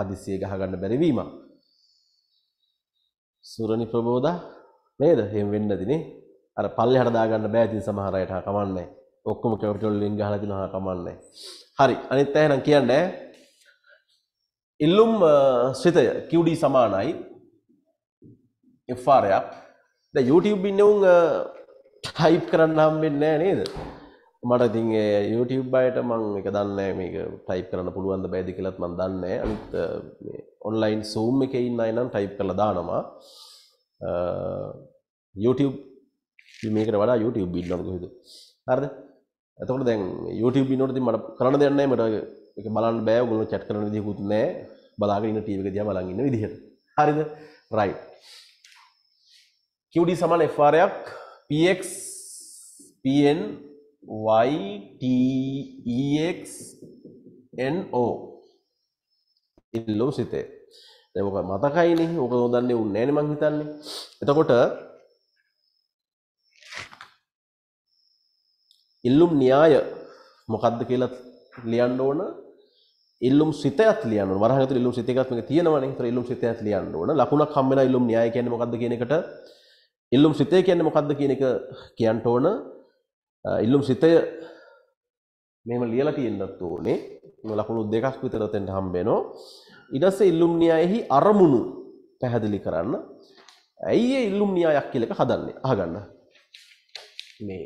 හදිස්සියේ ගහගන්න බැරි වීමක්. සූරණි ප්‍රබෝධ නේද? එහෙම වෙන්නදිනේ. අර පල්ලෙහාට දාගන්න බෑ ඉතින් සමහර අයට කමන්නේ නැහැ. ඔක්කොම කැපිටල් ලින් ගහලා තිනවා කමන්නේ. හරි. අනිත් එහෙනම් කියන්නේ ඉල්ලුම් ශ්‍රිතය QD සමානයි FR එකක්. දැන් YouTube ඉන්නේ උන් ටයිප් කරන්න හම්බෙන්නේ නැහැ නේද? මට ඉතින් YouTube අයට මම එක දන්නේ මේක ටයිප් කරන්න පුළුවන්ද බැයිද කියලාත් මම දන්නේ අනිත් මේ ඔන්ලයින් Zoom එකේ ඉන්න අය නම් ටයිප් කරලා දානවා YouTube මේකට වඩා YouTube ඉන්නවද කොහෙද හරිද ඇතකට දැන් YouTube නෝට මට කරන දෙන්න මට එක බලන්න බෑ ගොලු චැට් කරන දිකුත් නෑ බලාගෙන ටීවක දිය බලගන්න විදිහට හරිද රයි කිවඩි සමන් එෆාරයක් පක් පන් යටක්ෝ ඉල්ලෝ සිතේ දැමක මතකයිනෙ ඕක නොදන්නේ උන්නෑන මංහිතන්නේ එතකොට ඉල්ලුම් න්‍යාය මොකද්ද කියලා ලියන්න ඕන. ඉල්ලුම් සිතයත් ලියන්න ඕන. වරහන් ඇතුළේ ඉල්ලුම් සිතයකත් මේක තියෙනවනේ. ඒතර ඉල්ලුම් සිතයත් ලියන්න ඕන. ලකුණක් හම් වෙනා ඉල්ලුම් න්‍යාය කියන්නේ මොකද්ද කියන එකට ඉල්ලුම් සිතය කියන්නේ මොකද්ද කියන එක කියන්න ඕන. ඉල්ලුම් සිතය මෙහෙම ලියලා තියෙන්නත් ඕනේ. ලකුණු දෙකක් විතර තෙන්ට හම් වෙනවා. ඊට පස්සේ ඉල්ලුම් න්‍යායෙහි අරමුණු පැහැදිලි කරන්න. ඇයි ඒ ඉල්ලුම් න්‍යායක් කියලා එක හදන්නේ අහගන්න. මේ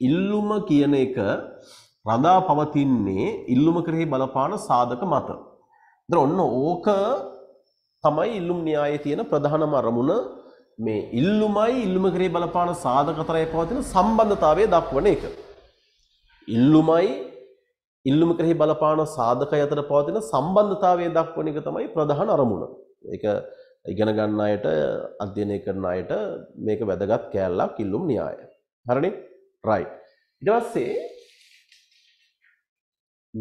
ඉල්ලුම කියන එක රඳා පවතින්නේ ඉල්ලුම කරෙහි බලපාන සාධක මත. ඒතර ඔන්න ඕක තමයි ඉල්ලුම් න්‍යායයේ තියෙන ප්‍රධානම අරමුණ මේ ඉල්ලුමයි ඉල්ලුම කරෙහි බලපාන සාධක අතරේ පවතින සම්බන්ධතාවය දක්වන එක. ඉල්ලුමයි ඉල්ලුම කරෙහි බලපාන සාධකය අතර පවතින සම්බන්ධතාවය දක්වන එක තමයි ප්‍රධාන අරමුණ. ඒක ඉගෙන ගන්න අයට අධ්‍යයනය කරන අයට මේක වැදගත් කෑල්ලක් ඉල්ලුම් න්‍යාය. හරිනේ? right ඊට පස්සේ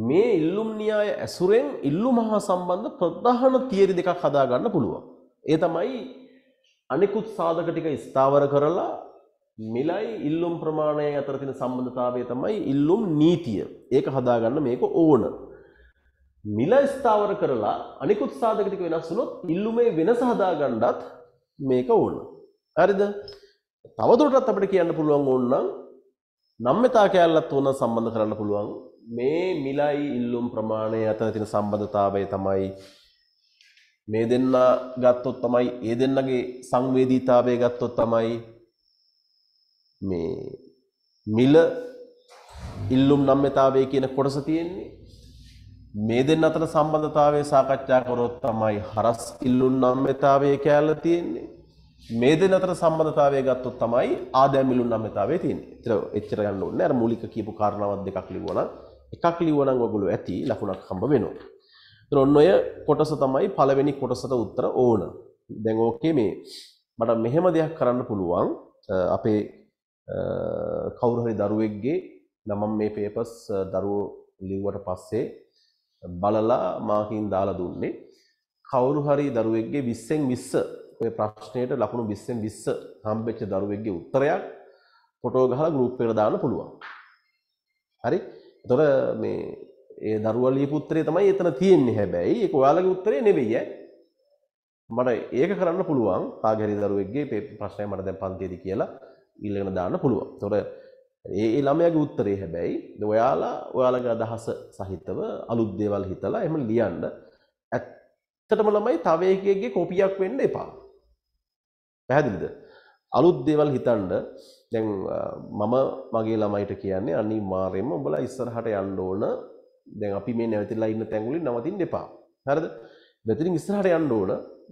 මේ ඉල්ලුම් න්‍යාය ඇසුරෙන් ඉල්ලුම හා සම්බන්ධ ප්‍රධාන තියරි දෙකක් හදා ගන්න පුළුවන්. ඒ තමයි අනිකුත් සාධක ටික ස්ථාවර කරලා මිලයි ඉල්ලුම් ප්‍රමාණය අතර තියෙන සම්බන්ධතාවය තමයි ඉල්ලුම් නීතිය. ඒක හදා ගන්න මේක ඕන. මිල ස්ථාවර කරලා අනිකුත් සාධක ටික වෙනස් වුණොත් ඉල්ලුමේ වෙනස හදා ගන්නත් මේක ඕන. හරිද? තවදුරටත් අපිට කියන්න පුළුවන් ඕන නම් නම්මතා කැලලත් උන සම්බන්ධ කරන්න පුළුවන් මේ මිලයි ඉල්ලුම් ප්‍රමාණය අතර තියෙන සම්බන්ධතාවය තමයි මේ දෙන්න ගත්තොත් තමයි ඒ දෙන්නගේ සංවේදීතාවය ගත්තොත් තමයි මේ මිල ඉල්ලුම් නම්මතාවය කියන කොටස තියෙන්නේ මේ දෙන්න අතර සම්බන්ධතාවය සාකච්ඡා කරොත් තමයි හරස් ඉල්ලුම් නම්මතාවය කියලා තියෙන්නේ මේ දෙන්න අතර සම්බන්ධතාවය ගත්තොත් තමයි ආදෑමිලුන් නම්‍යතාවය තියෙන්නේ. ඒතර එච්චර යන්න ඕනේ. අර මූලික කියපු කාරණාවක් දෙකක් ලිව්වනම් එකක් ලිව්වනම් ඔයගොල්ලෝ ඇති ලකුණක් හම්බ වෙනවා. ඒතර ඔන්න ඔය කොටස තමයි පළවෙනි කොටසට උත්තර ඕන. දැන් ඕකේ මේ මට මෙහෙම දෙයක් කරන්න පුළුවන්. අපේ කවුරු හරි දරුවෙක්ගේ නම් මේ පේපර්ස් දරුවෝ ලිව්වට පස්සේ බලලා මාකින් දාලා දුන්නේ කවුරු හරි දරුවෙක්ගේ 20න් 20 මේ ප්‍රශ්නයට ලකුණු 20න් 20 හම්බෙච්ච දරුවෙක්ගේ උත්තරයක් ෆොටෝ ගහලා ගෲප් එකට දාන්න පුළුවන්. හරි? එතකොට මේ ඒ දරුවා ලියපු උත්තරේ තමයි එතන තියෙන්නේ හැබැයි ඒක ඔයාලගේ උත්තරේ නෙවෙයි ඈ. මට ඒක කරන්න පුළුවන් කාගරි දරුවෙක්ගේ ප්‍රශ්නය මට දැන් පන්තියේදී කියලා ඊළඟට දාන්න පුළුවන්. ඒතොර ඒ ළමයාගේ උත්තරේ හැබැයි ඔයාලා ඔයාලගේ අදහස සහිතව අලුත් දේවල් හිතලා එහෙම ලියන්න. ඇත්තටම ළමයි තව එකෙක්ගේ කොපියක් වෙන්න එපා. පැහැදිලිද? අලුත් දේවල් හිතන්න දැන් මම මගේ ළමයිට කියන්නේ අනිවාර්යයෙන්ම ඔබලා ඉස්සරහට යන්න ඕන දැන් අපි මේ නැවතිලා ඉන්න තැන් වලින් නවතින්න එපා. හරිද? මෙතනින් ඉස්සරහට යන්න ඕන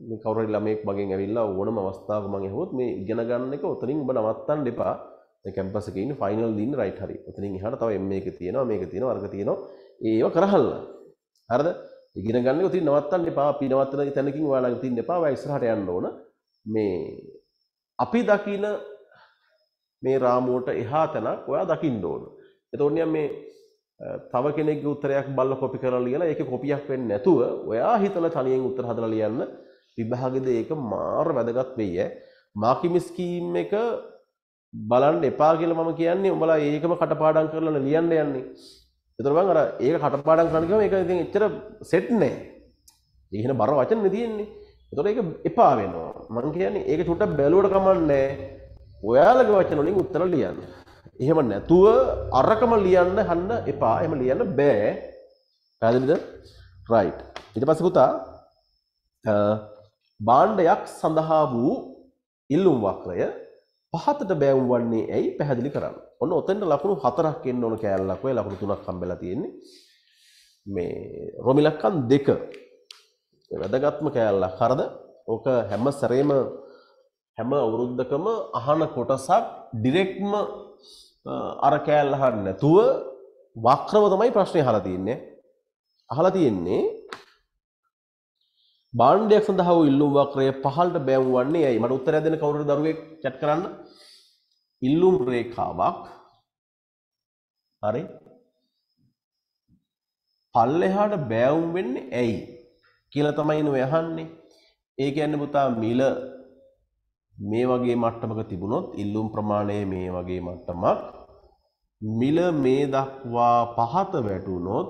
මේ කවුරු හරි ළමයෙක් මගෙන් ඇවිල්ලා ඕනම අවස්ථාවක මම ඇහුවොත් මේ ඉගෙන ගන්න එක ඔතනින් ඔබ නවත්තන්න එපා. දැන් කැම්පස් එකේ ඉන්න ෆයිනල් දින්න රයිට් හරි. ඔතනින් එහාට තව එම් එක තියෙනවා, මේක තියෙනවා, අරක තියෙනවා. ඒව කරහල්ලා. හරිද? ඉගෙන ගන්න එක ඔතනින් නවත්තන්න එපා. අපි නවත්තන තැනකින් ඔයාලා ඉතින් එපා. ඔයා ඉස්සරහට යන්න ඕන. මේ අපි දකින මේ රාමුවට එහා තැනක් ඔයා දකින්න ඕන. එතකොට මේ තව කෙනෙක්ගේ උත්තරයක් බලලා කොපි කරලා ලියලා ඒකේ කොපියක් වෙන්නේ නැතුව ඔයා හිතලා තනියෙන් උත්තර හදලා ලියන්න විභාගෙද ඒක මාර වැදගත් වෙයි ඈ. මාකිමි ස්කීම් එක බලන්න එපා කියලා මම කියන්නේ උඹලා ඒකම කටපාඩම් කරලා ලියන්න යන්නේ. එතකොට මම අර ඒක කටපාඩම් කරන්න ගියාම ඒක ඉතින් එච්චර සෙට් නෑ. ඒක වෙන බර වචන නෙ තියෙන්නේ. තොර එක එපා වෙනවා මං කියන්නේ ඒක චුට්ට බැලුවට කමන්නේ ඔයාලගේ වචන වලින් උත්තර ලියන්න එහෙම නැතුව අරකම ලියන්න හන්න එපා එහෙම ලියන්න බෑ පැහැදිලිද රයිට් ඊට පස්සේ පුතා බාණ්ඩයක් සඳහා වූ ඉල්ලුම් වක්‍රය පහතට බෑවුම් වන්නේ ඇයි පැහැදිලි කරන්න. ඔන්න ඔතෙන්ට ලකුණු හතරක් එන්න ඕන කෑල්ලක් ඔය ලකුණු තුනක් හම්බෙලා තියෙන්නේ. මේ රොමිලක්කන් දෙක වැදගත්ම කෑල්ලක් හරද ඕක හැම සැරේම හැම අවුරුද්දකම අහන කොටසක් ඩිරෙක්ට්ම අර කෑල්ල අහන්න නැතුව වක්‍රව තමයි ප්‍රශ්නේ අහලා තියෙන්නේ. අහලා තියෙන්නේ බාණ්ඩයක් සඳහා වූ ඉල්ලුම් වක්‍රය පහළට බැවුවන්නේ ඇයි? මට උත්තරය දෙන්න කවුරුහරි දරුවෙක් chat කරන්න. ඉල්ලුම් රේඛාවක් හරි. පල්ලෙහාට බෑවුම් වෙන්නේ ඇයි? කියලා තමයි නෝ යහන්නේ. ඒ කියන්නේ පුතා මිල මේ වගේ මට්ටමක තිබුණොත් ඉල්ලුම් ප්‍රමාණය මේ වගේ මට්ටමක් මිල මේ දක්වා පහත වැටුණොත්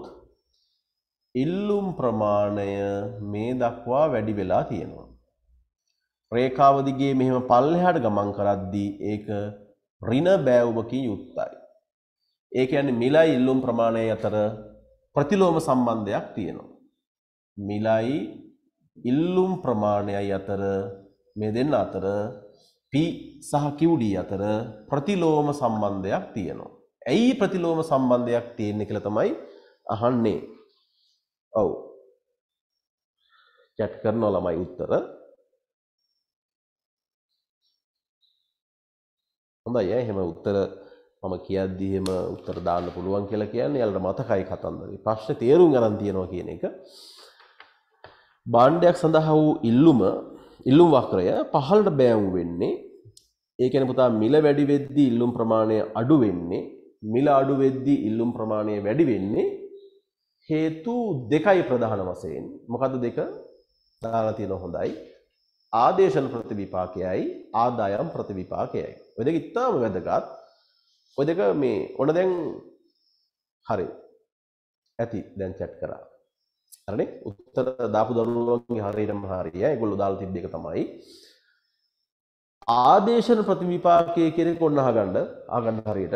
ඉල්ලුම් ප්‍රමාණය මේ දක්වා වැඩි වෙලා තියෙනවා. රේඛාව දිගේ මෙහෙම පල්ලෙහාට ගමන් කරද්දී ඒක ඍණ බෑවුමකින් යුක්තයි. ඒ කියන්නේ මිලයි ඉල්ලුම් ප්‍රමාණය අතර ප්‍රතිලෝම සම්බන්ධයක් තියෙනවා. මිලයි ඉල්ලුම් ප්‍රමාණයයි අතර මේ දෙන්න අතර P සහ QD අතර ප්‍රතිලෝම සම්බන්ධයක් තියෙනවා. ඇයි ප්‍රතිලෝම සම්බන්ධයක් තියෙන්නේ කියලා තමයි අහන්නේ. ඔව්. චැට් කරනවා ළමයි උත්තර. හොඳයි ඈ එහෙම උත්තර මම කියද්දී එහෙම උත්තර දාන්න පුළුවන් කියලා කියන්නේ යාළුවට මතකයි කතන්දරේ. ප්‍රශ්නේ තේරුම් ගන්න තියනවා කියන එක. බාණ්ඩයක් සඳහා වූ ඉල්ලුම ඉල්ලුම් වක්‍රය පහළට බෑවුම් වෙන්නේ. ඒ කියන්නේ පුතා මිල වැඩි වෙද්දී ඉල්ලුම් ප්‍රමාණය අඩු වෙන්නේ. මිල අඩු වෙද්දී ඉල්ලුම් ප්‍රමාණය වැඩි වෙන්නේ හේතු දෙකයි ප්‍රධාන වශයෙන්. මොකද්ද දෙක? දාලා තියෙන හොඳයි. ආදේශන ප්‍රතිවිපාකයයි ආදායම් ප්‍රතිවිපාකයයි. ඔය දෙක ඉතාම වැදගත්. ඔය දෙක මේ ඔන්න දැන් හරි. ඇති දැන් chat කරා. හරනේ උත්තර දාපු දරුවන්ගේ හරියටම හරියයි. ඒගොල්ලෝ දාලා තිබ්බ එක තමයි. ආදේශන ප්‍රතිවිපාකයේ කියන එක ඔන්න අහගන්න. අහගන්න හරියට.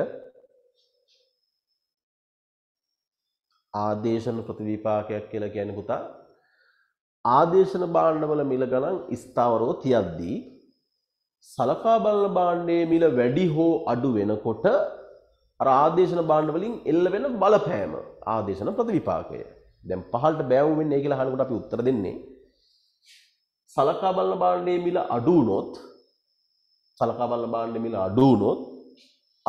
ආදේශන ප්‍රතිවිපාකයක් කියලා කියන්නේ පුතා ආදේශන භාණ්ඩවල මිල ගණන් ස්ථාවරව තියද්දී සලකා බලන භාණ්ඩයේ මිල වැඩි හෝ අඩු වෙනකොට අර ආදේශන භාණ්ඩ වලින් එල්ල වෙන බලපෑම ආදේශන ප්‍රතිවිපාකය දැන් පහළට බෑවු වෙන්නේ කියලා අහනකොට අපි උත්තර දෙන්නේ සලකා බලන භාණ්ඩයේ මිල අඩු වුණොත් සලකා බලන භාණ්ඩයේ මිල අඩු වුණොත්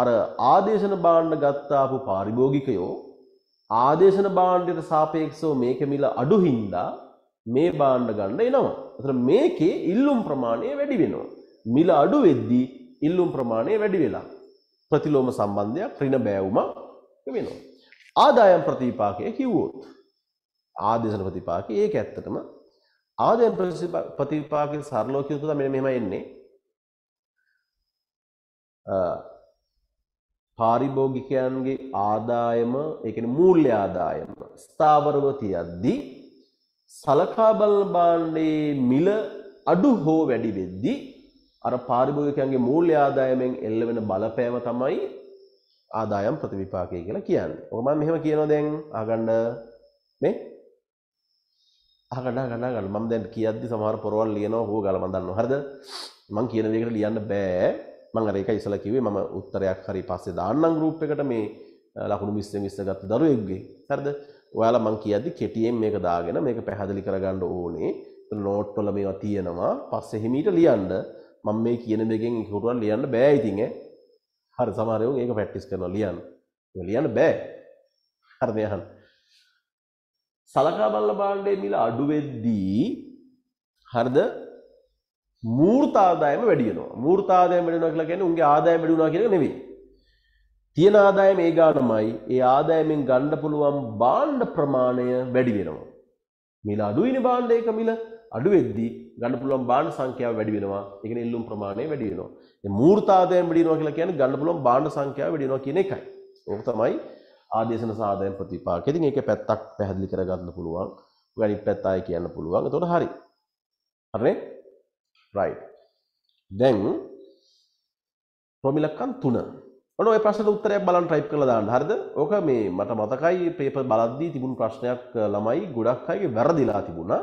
අර ආදේශන භාණ්ඩ ගත්තාපු පාරිභෝගිකයෝ ආදේශන භාණ්ඩයට සාපේක්ෂව මේක මිල අඩු හින්දා මේ භාණ්ඩ ගන්න එනවා. ඒතර මේකේ ඉල්ලුම් ප්‍රමාණය වැඩි වෙනවා. මිල අඩු වෙද්දී ඉල්ලුම් ප්‍රමාණය වැඩි වෙලා ප්‍රතිලෝම සම්බන්ධයක් ඍණ බෑවුමක් වෙනවා. ආදායම් ප්‍රතිපාකය කිව්වොත් ආදේශන ප්‍රතිපාකේ ඒක ඇත්තටම ආදේශන ප්‍රතිපාකේ සරලව කියනකොට මෙන්න මෙහෙම එන්නේ පාරිභෝගිකයන්ගේ ආදායම ඒ කියන්නේ මූල්‍ය ආදායම ස්ථාවරව තියද්දී සලකා බලන භාණ්ඩේ මිල අඩු හෝ වැඩි වෙද්දී අර පාරිභෝගිකයන්ගේ මූල්‍ය ආදායමෙන් එල්ලවෙන බලපෑම තමයි ආදායම් ප්‍රතිවිපාකය කියලා කියන්නේ. ඔක මම මෙහෙම කියනවා දැන් ආගන්න මේ අහගන්න ගන්න ගන්න මම දැන් කියද්දි සමහර පොරවල් ලියනවා හෝ ගාලා මම දන්නවා හරිද මම කියන විදිහකට ලියන්න බෑ මම අර ඒක ඉස්සලා කිව්වේ මම උත්තරයක් හරි පස්සේ දාන්නම් ගෲප් එකට මේ ලකුණු 20 20 ගත්ත දරුවෙක්ගේ හරිද ඔයාලා මං කියද්දි කෙටියෙන් මේක දාගෙන මේක පැහැදිලි කරගන්න ඕනේ එතන නෝට් වල මේවා තියෙනවා පස්සේ හිමීට ලියන්න මම මේ කියන දෙකෙන් එකකට ලියන්න බෑ ඉතින් ඈ හරි සමහර ඒක ප්‍රැක්ටිස් කරනවා ලියන්න ලියන්න බෑ හරිද යහන් සලකා බලලා බලන්නේ මිල අඩු වෙද්දී හරිද මූර්ත ආදායම වැඩි වෙනවා මූර්ත ආදායම වැඩි වෙනවා කියලා කියන්නේ උන්ගේ ආදායම වැඩි වුණා කියන එක නෙවෙයි තියෙන ආදායම ඒ ගානමයි ඒ ආදායමෙන් ගන්න පුළුවන් බාණ්ඩ ප්‍රමාණය වැඩි වෙනවා මිල අඩුයිනේ බාණ්ඩ එක මිල අඩු වෙද්දී ගන්න පුළුවන් බාණ්ඩ සංඛ්‍යාව වැඩි වෙනවා ඒ කියන්නේ ඉල්ලුම් ප්‍රමාණය වැඩි වෙනවා මේ මූර්ත ආදායම වැඩි වෙනවා කියලා කියන්නේ ගන්න පුළුවන් බාණ්ඩ සංඛ්‍යාව වැඩි වෙනවා කියන එකයි ඕක තමයි ආදේශන සාධයන් ප්‍රතිපාක. ඉතින් ඒකේ පැත්තක් පැහැදිලි කරගන්න පුළුවන්. ගණිත පැත්ත ආයෙ කියන්න පුළුවන්. එතකොට හරි. හරිනේ? right. දැන් ප්‍රමිලකම් 3. ඔන්න ඔය ප්‍රශ්නෙට උත්තරයක් බලන්න ටයිප් කරලා දාන්න. හරිද? ඕක මේ මට මතකයි පේපර් බලද්දී තිබුණු ප්‍රශ්නයක් ළමයි ගොඩක් අයගේ වැරදිලා තිබුණා.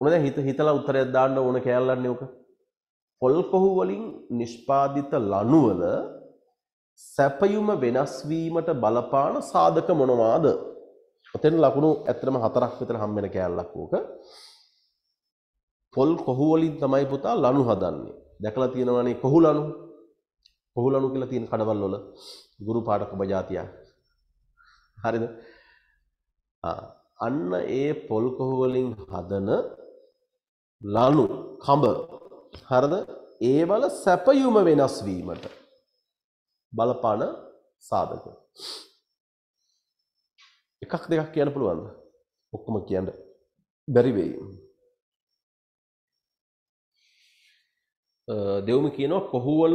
උන දැන් හිත හිතලා උත්තරයක් දාන්න ඕන කෑල්ලන්නේ ඕක. පොල්කොහු වලින් නිෂ්පාදිත ලණුවල සැපයුම වෙනස් වීමට බලපාන සාධක මොනවාද? ඔතෙන් ලකුණු ඇත්තටම හතරක් විතර හම් වෙන කෑල්ලක් ඕක. පොල් කොහු වලින් තමයි පුතා ලණු හදන්නේ. දැකලා තියෙනවනේ කොහු ලණු. කොහු ලණු කියලා තියෙන කඩවල් වල ගුරු පාඩක ඔබ જાතිය. හරිද? අන්න ඒ පොල් කොහු වලින් හදන ලණු කඹ හරිද? ඒවල සැපයුම වෙනස් වීමට බලපාන සාධක. එකක් දෙකක් කියන්න පුළුවන්ද? ඔක්කොම කියන්න බැරි වෙයි. දෙවුම කියනවා කොහුවල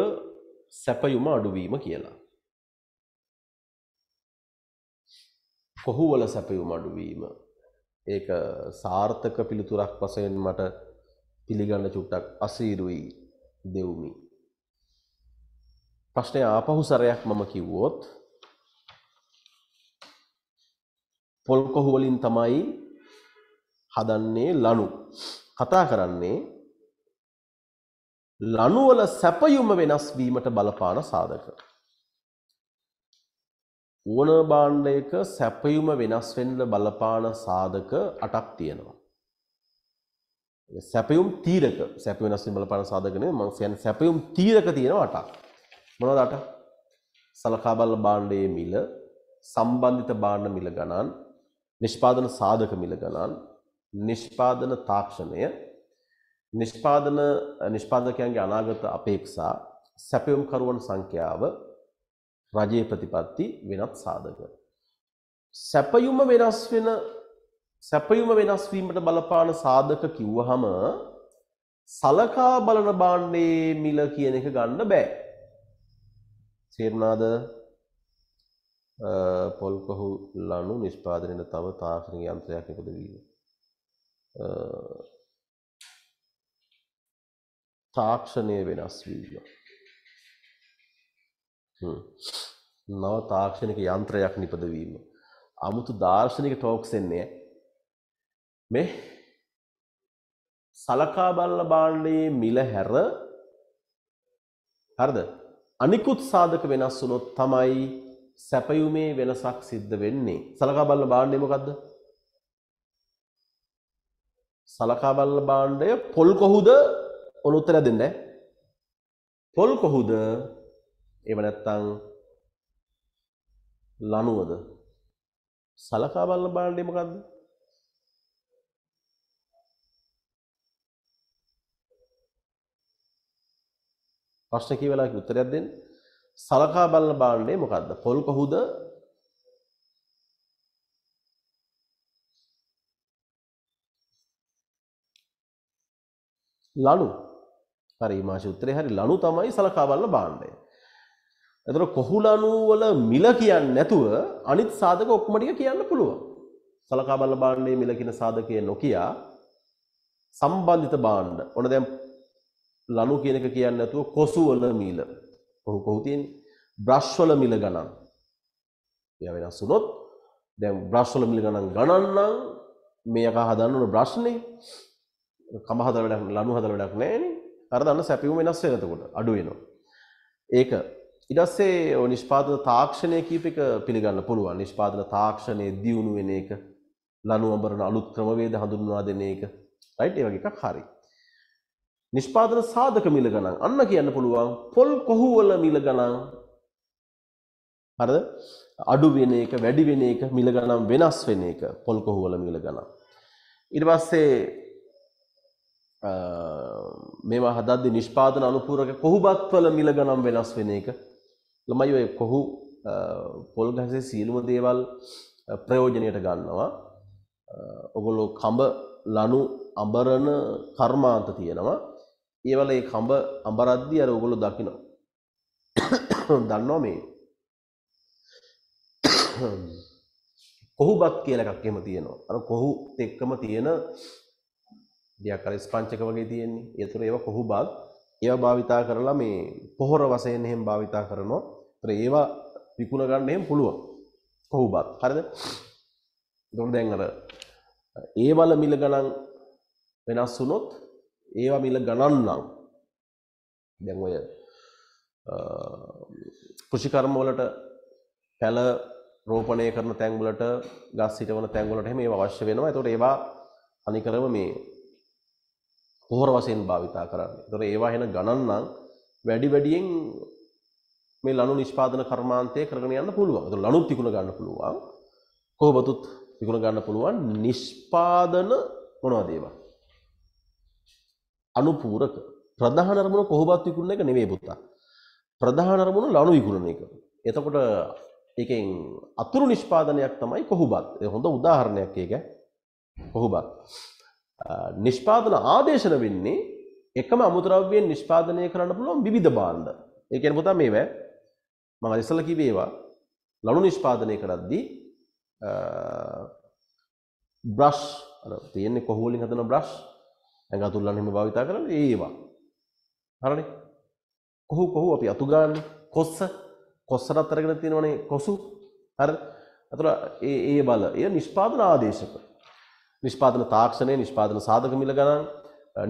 සැපයුම අඩුවීම කියලා. කොහුවල සැපයුම අඩුවීම. ඒක සාර්ථක පිළිතුරක් වශයෙන් මට පිළිගන්න චුට්ටක් අසීරුයි දෙවුමි. ප්‍රශ්නය ආපහු සරයක් මම කිව්වොත් පොල් කොහු වලින් තමයි හදන්නේ ලනු. කතා කරන්නේ ලනු වල සැපයුම වෙනස් වීමට බලපාන සාධක. ඕන භාණ්ඩයක සැපයුම වෙනස් වෙන්න බලපාන සාධක 8ක් තියෙනවා. සැපයුම් තීරක සැප වෙනස් වීම බලපාන සාධක නෙමෙයි මම කියන්නේ සැපයුම් තීරක තියෙනවා 8ක්. මොනවද අට? සලකා බලන භාණ්ඩයේ මිල, සම්බන්ධිත භාණ්ඩ මිල ගණන්, නිෂ්පාදන සාධක මිල ගණන්, නිෂ්පාදන තාක්ෂණය, නිෂ්පාදන නිෂ්පාදකයන්ගේ අනාගත අපේක්ෂා, සැපයුම්කරුවන් සංඛ්‍යාව, රජයේ ප්‍රතිපත්ති වෙනත් සාධක. සැපයුම වෙනස් වෙන සැපයුම වෙනස් වීමට බලපාන සාධක කිව්වහම සලකා බලන බාණ්ඩේ මිල කියන එක ගන්න බෑ. තේරුණාද පොල්කොහු ලනු නිෂ්පාදනයට තව තාක්ෂණික යන්ත්‍රයක් එකතු වීම තාක්ෂණය වෙනස් වීම නව තාක්ෂණික යන්ත්‍රයක් නිපදවීම අමුතු දාර්ශනික ටෝක්ස් එන්නේ මේ සලකා බලන භාණ්ඩයේ මිල හැර හරිද අනිකුත් සාධක වෙනස් වුණොත් තමයි සැපයුමේ වෙනසක් සිද්ධ වෙන්නේ. සලකා බලන භාණ්ඩය මොකද්ද? සලකා බලන භාණ්ඩය පොල් කොහුද? ඔන උත්තර දෙන්න. පොල් කොහුද? එහෙම නැත්නම් ලණුවද? සලකා බලන භාණ්ඩය මොකද්ද? ප්‍රශ්න කියවලා උත්තරයක් දෙන්න. සලකා බලන භාණ්ඩේ මොකද්ද? පොල් කොහුද? ලණු. හරි මාෂි උත්තරේ හරි ලණු තමයි සලකා බලන භාණ්ඩය. එතකොට කොහු ලණු වල මිල කියන්නේ නැතුව අනිත් සාධක ඔක්කොම ටික කියන්න පුළුවන්. සලකා බලන භාණ්ඩයේ මිල කියන සාධකයේ නොකිය සම්බන්ධිත භාණ්ඩ. ඔන්න දැන් ලනු කියන එක කියන්නේ නැතුව කොසු වල මිල. කොහො කොහො තියෙන්නේ? බ්‍රෂ් වල මිල ගණන්. එයා වෙනස් වුණොත් දැන් බ්‍රෂ් වල මිල ගණන් ගණන් නම් මේක හදන්න ඕන බ්‍රෂ්නේ. කම හදලා වැඩක් ලනු හදලා වැඩක් නැහැනේ. අර දන්න සැපියුම වෙනස් වෙන එතකොට අඩු වෙනවා. ඒක ඊට පස්සේ ඔය නිෂ්පාදන තාක්ෂණය කීප එක පිළිගන්න පුළුවන්. නිෂ්පාදන තාක්ෂණයේ දියුණු වෙන එක, ලනු අඹරන අලුත් ක්‍රමවේද හඳුන්වා දෙන එක. රයිට් ඒ වගේ එකක් හරියි. නිෂ්පාදන සාධක මිල ගණන් අන්න කියන්න පුළුවන් පොල් කොහුවල මිල ගණන් හරිද අඩු වෙන එක වැඩි වෙන එක මිල ගණන් වෙනස් වෙන එක පොල් කොහුවල මිල ගණන් ඊට පස්සේ මේවා හදද්දි නිෂ්පාදන අනුපූරක කොහුබත්වල මිල ගණන් වෙනස් වෙන එක ළමයි ඔය කොහු පොල් ගහසේ සියලුම දේවල් ප්‍රයෝජනයට ගන්නවා ඔගොල්ලෝ කඹ ලනු අඹරන කර්මාන්ත තියෙනවා ඒවල ඒ කඹ අඹරද්දි අර ඔයගොල්ලෝ දකිනවා. දන්නවා මේ. කොහුබත් කියලා එකක් එහෙම තියෙනවා. අර කොහුත් එක්කම තියෙන දෙයක් අර ස්පංචක වගේ තියෙන්නේ. ඒතර ඒවා කොහුබත් ඒවා භාවිතා කරලා මේ පොහොර වශයෙන් එහෙම භාවිතා කරනවා. ඒතර ඒවා විකුණ ගන්න එහෙම පුළුවන්. කොහුබත්. හරිද? ඒතකොට දැන් අර ඒ වල මිල ගණන් වෙනස් වුණොත් ඒවා මිල ගණන්නම් දැන් ඔය කෘෂිකර්ම වලට පැල රෝපණය කරන තැන් වලට ගස් හිටවන තැන් වලට එහෙම ඒවා අවශ්‍ය වෙනවා. ඒතකොට ඒවා අනිකරම මේ පොහොර වශයෙන් භාවිතා කරන්න. ඒතකොට ඒවා වෙන ගණන් නම් වැඩි වැඩියෙන් මේ ලණු නිෂ්පාදන කර්මාන්තය කරගෙන යන්න පුළුවන්. ඒතකොට ලණුත් විකුණ ගන්න පුළුවන්. කොහොමතුත් විකුණ ගන්න පුළුවන් නිෂ්පාදන මොනවද ඒවා? අනුපූරක ප්‍රධාන අරමුණ කොහොමවත් විකුණන එක නෙමෙයි පුතා. ප්‍රධාන අරමුණ ලනු විකුණන එක. එතකොට ඒකෙන් අතුරු නිෂ්පාදනයක් තමයි කොහොමත්. ඒ හොඳ උදාහරණයක් ඒක. කොහොමත්. නිෂ්පාදන ආදේශන වෙන්නේ එකම අමුද්‍රව්‍යයෙන් නිෂ්පාදනය කරන්න පුළුවන් විවිධ භාණ්ඩ. ඒ කියන්නේ පුතා මේවා මම ඉස්සෙල්ලා කිව්වේ ඒවා ලනු නිෂ්පාදනය කරද්දී බ්‍රෂ් අර තියෙන්නේ කොහොලින් හදන බ්‍රෂ් ඇඟ අතුල්ලන්න භාවිතා කරන ඒවා. හරනේ. කොහො කොහො අපි අතු ගන්න කොස්ස කොස්සටත් අරගෙන තියෙනවනේ කොසු. හරි. අතන ඒ ඒ බල එය නිෂ්පාදන ආදේශක. නිෂ්පාදන තාක්ෂණය නිෂ්පාදන සාධක මිල ගණන්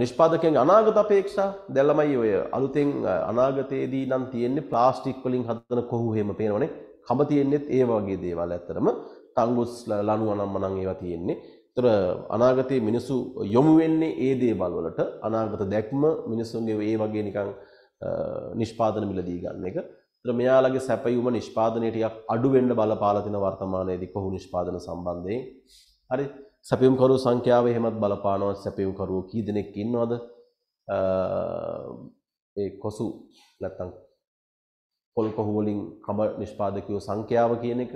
නිෂ්පාදකයන්ගේ අනාගත අපේක්ෂා දැන් ළමයි ඔය අලුතෙන් අනාගතයේදී නම් තියෙන්නේ ප්ලාස්ටික් වලින් හදන කොහු එහෙම පේනවනේ. කම තියෙන්නේත් ඒ වගේ දේවල් ඇත්තරම. ටංගුස් ලණුව නම් මනම් ඒවා තියෙන්නේ. ඒතර අනාගතයේ මිනිසු යොමු වෙන්නේ ඒ දේවල් වලට අනාගත දැක්ම මිනිසුන්ගේ ඒ වගේ නිකන් නිෂ්පාදන මිලදී ගන්න එක. ඒතර මෙයාලගේ සැපයුම නිෂ්පාදනයේ ටිකක් අඩු වෙන්න බලපාලා තින වර්තමානයේදී කොහොම නිෂ්පාදන සම්බන්ධයෙන්. හරි සැපයුම් කරුවෝ සංඛ්‍යාව එහෙමත් බලපානවා සැපයුම් කරුවෝ කී දෙනෙක් ඉන්නවද? ඒ කොසු නැත්තම් පොල් කොහු වලින් කබ නිෂ්පාදකයෝ සංඛ්‍යාව කියන එක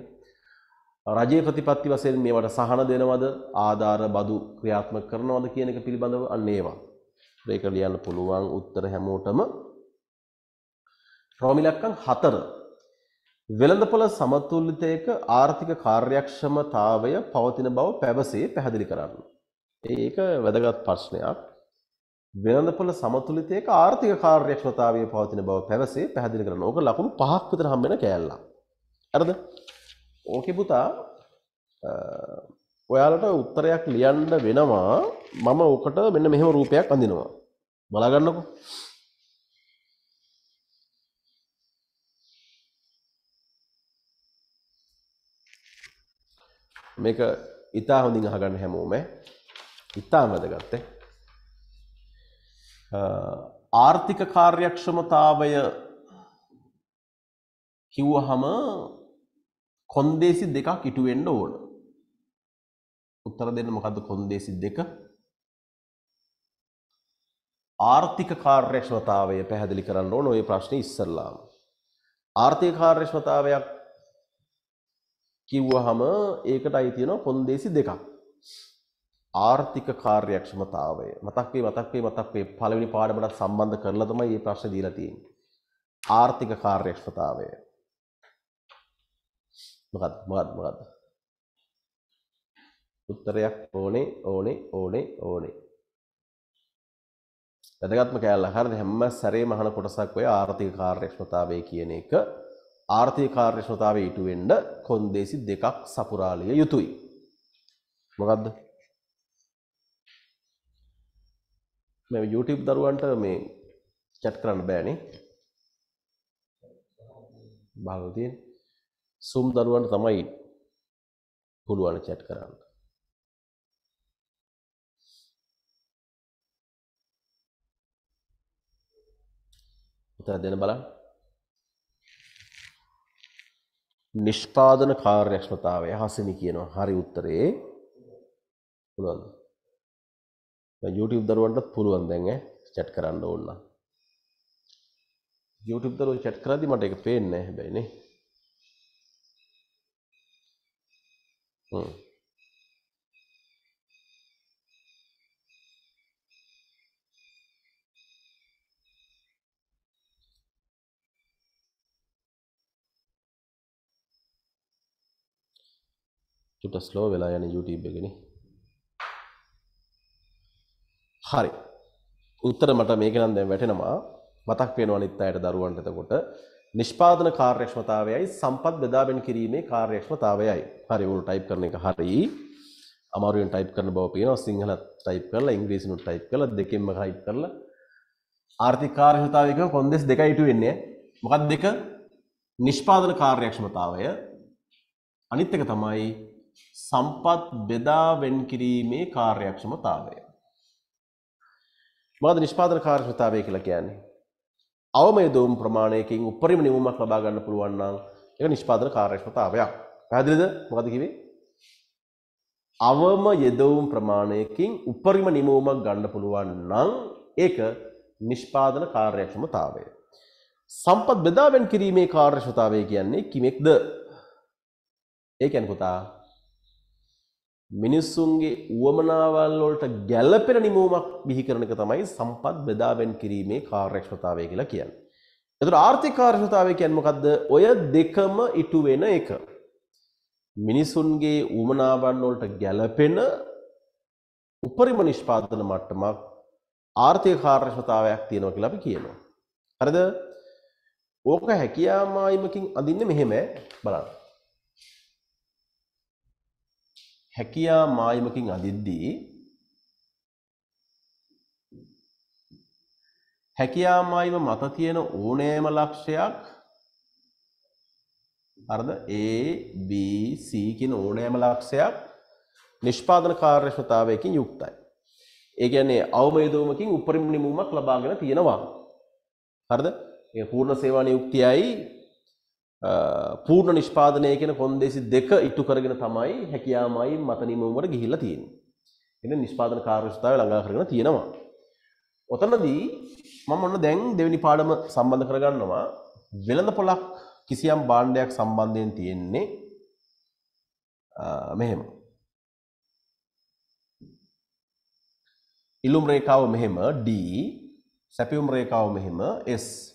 රජයේ ප්‍රතිපත්ති වශයෙන් මේවට සහන දෙනවද ආධාර බදු ක්‍රියාත්මක කරනවද කියන එක පිළිබඳව අන්න ඒවා. ඒක ලියන්න පුළුවන් උත්තර හැමෝටම. ප්‍රෝමිලක්කම් 4. වෙළඳපොළ සමතුලිතයක ආර්ථික කාර්යක්ෂමතාවය පවතින බව පැවසේ පැහැදිලි කරන්න. ඒක වැදගත් ප්‍රශ්නයක්. වෙළඳපොළ සමතුලිතයක ආර්ථික කාර්යක්ෂමතාවය පවතින බව පැවසේ පැහැදිලි කරන්න. ඕක ලකුණු 5ක් විතර හම්බ වෙන කෑල්ලක්. හරිද? ඕකේ පුතා ඔයාලට උත්තරයක් ලියන්න වෙනවා මම ඕකට මෙන්න මෙහෙම රූපයක් අඳිනවා බලාගන්නකෝ මේක ඉතා හොඳින් අහගන්න හැමෝම ඉතා වැදගත්තේ ආර්ථික කාර්යක්ෂමතාවය කිව්වහම කොන්දේසි දෙකක් ඉටු වෙන්න ඕන. උත්තර දෙන්න මොකද්ද කොන්දේසි දෙක? ආර්ථික කාර්යක්ෂමතාවය පැහැදිලි කරන්න ඕන ওই ප්‍රශ්නේ ඉස්සල්ලාම. ආර්ථික කාර්යක්ෂමතාවයක් කිව්වහම ඒකටයි තියෙනවා කොන්දේසි දෙකක්. ආර්ථික කාර්යක්ෂමතාවය මතක් වේ මතක් වේ මතක් වේ පළවෙනි පාඩමට සම්බන්ධ කරලා තමයි මේ ප්‍රශ්නේ දීලා තියෙන්නේ. ආර්ථික කාර්යක්ෂමතාවය මොකද්ද මොකද්ද මොකද්ද උත්තරයක් ඕනේ ඕනේ ඕනේ ඕනේ වැදගත්ම කෑල්ල හරිද හැම සැරේම අහන කොටසක් ඔය ආර්ථික කාර්යක්ෂමතාවය කියන එක ආර්ථික කාර්යක්ෂමතාවය ඊට වෙන්න කොන්දේසි දෙකක් සපුරාලිය යුතුයි මොකද්ද මේ YouTube දරුවන්ට මේ chat කරන්න බෑනේ බලලා තියෙන්නේ සුම් දරුවන්ට තමයි පුළුවන් චැට් කරන්න. උත්තර දෙන්න බලන්න. නිෂ්පාදන කාර්යක්ෂමතාවය හසිනි කියනවා. හරි උත්තරේ. පුළුවන්. දැන් YouTube දරුවන්ටත් පුළුවන් දැන් ඈ chat කරන්න ඕන නම්. YouTube දරුවෝ chat කරද්දි මට ඒක පේන්නේ නැහැ හැබැයි නේ. චුට්ට ස්ලෝ වෙලා යන YouTube එකනේ. හරි. උත්තර මට මේක නම් දැන් වැටෙනවා. මතක් වෙනවා අනිත් අයට දරුවන්ට එතකොට නිෂ්පාදන කාර්යක්ෂමතාවයයි සම්පත් බෙදාබෙන් කිරීමේ කාර්යක්ෂමතාවයයි. හරි ඕල් ටයිප් කරන එක හරි. අමාරුවෙන් ටයිප් කරන බව පේනවා. සිංහලත් ටයිප් කරලා ඉංග්‍රීසිනුත් ටයිප් කරලා දෙකෙන්ම ටයිප් කරලා ආර්ථික කාර්යක්ෂමතාවයක කොන්දෙස් දෙකයි ඉටු වෙන්නේ. මොකක්ද දෙක? නිෂ්පාදන කාර්යක්ෂමතාවය අනිත් එක තමයි සම්පත් බෙදා වෙන් කිරීමේ කාර්යක්ෂමතාවය. මොකද නිෂ්පාදන කාර්යක්ෂමතාවය කියලා කියන්නේ? අවමය දෝම් ප්‍රමාණයකින් උපරිම නිවමක් ලබා ගන්න පුළුවන් නම් ඒක නිෂ්පාදන කාර්යක්ෂමතාවයක්. පැහැදිලිද? මොකද කිව්වේ? අවම යෙදවුම් ප්‍රමාණයකින් උපරිම නිමවුමක් ගන්න පුළුවන් නම් ඒක නිෂ්පාදන කාර්යක්ෂමතාවය. සම්පත් බෙදාවෙන් කිරීමේ කාර්යක්ෂමතාවය කියන්නේ කිමෙක්ද? ඒ කියන්නේ පුතා මිනිස්සුන්ගේ වුවමනාවල් වලට ගැළපෙන නිමවුමක් බිහි කරන එක තමයි සම්පත් බෙදාවෙන් කිරීමේ කාර්යක්ෂමතාවය කියලා කියන්නේ. ඒතර ආර්ථික කාර්යක්ෂමතාවය කියන්නේ මොකද්ද? ඔය දෙකම ඉටු වෙන එක. මිනිසුන්ගේ වුවමනාවන් වලට ගැළපෙන උපරිම නිෂ්පාදන මට්ටමක් ආර්ථික කාර්යක්ෂමතාවයක් තියෙනවා කියලා අපි කියනවා. හරිද? ඕක හැකියාමායිමකින් අඳින්නේ මෙහෙම බලන්න. හැකියා මායිමකින් අඳිද්දී හැකියා මායිම මත තියෙන ඕනෑම ලක්ෂයක් අරද A B C කියන ඕනෑම ලක්ෂයක් නිෂ්පාදන කාර්යක්ෂමතාවයකින් යුක්තයි. ඒ කියන්නේ අවම යදොමකින් උපරිම නිමවීමක් ලබාගෙන තියෙනවා. හරිද? ඒ පූර්ණ සේවා නියුක්තියයි පූර්ණ නිෂ්පාදනය කියන කොන්දේසි දෙක ඉටු කරගෙන තමයි හැකියාමයි මත නිමවුමට ගිහිල්ලා තියෙන්නේ. එන්නේ නිෂ්පාදන කාර්යසුතාවය ළඟා කරගෙන තියෙනවා. ඔතනදී මම ඔන්න දැන් දෙවෙනි පාඩම සම්බන්ධ කරගන්නවා. වෙළඳ පොලක් කිසියම් භාණ්ඩයක් සම්බන්ධයෙන් තියෙන්නේ මෙහෙම. ඉලුම් රේඛාව මෙහෙම D සැපියුම් රේඛාව මෙහෙම S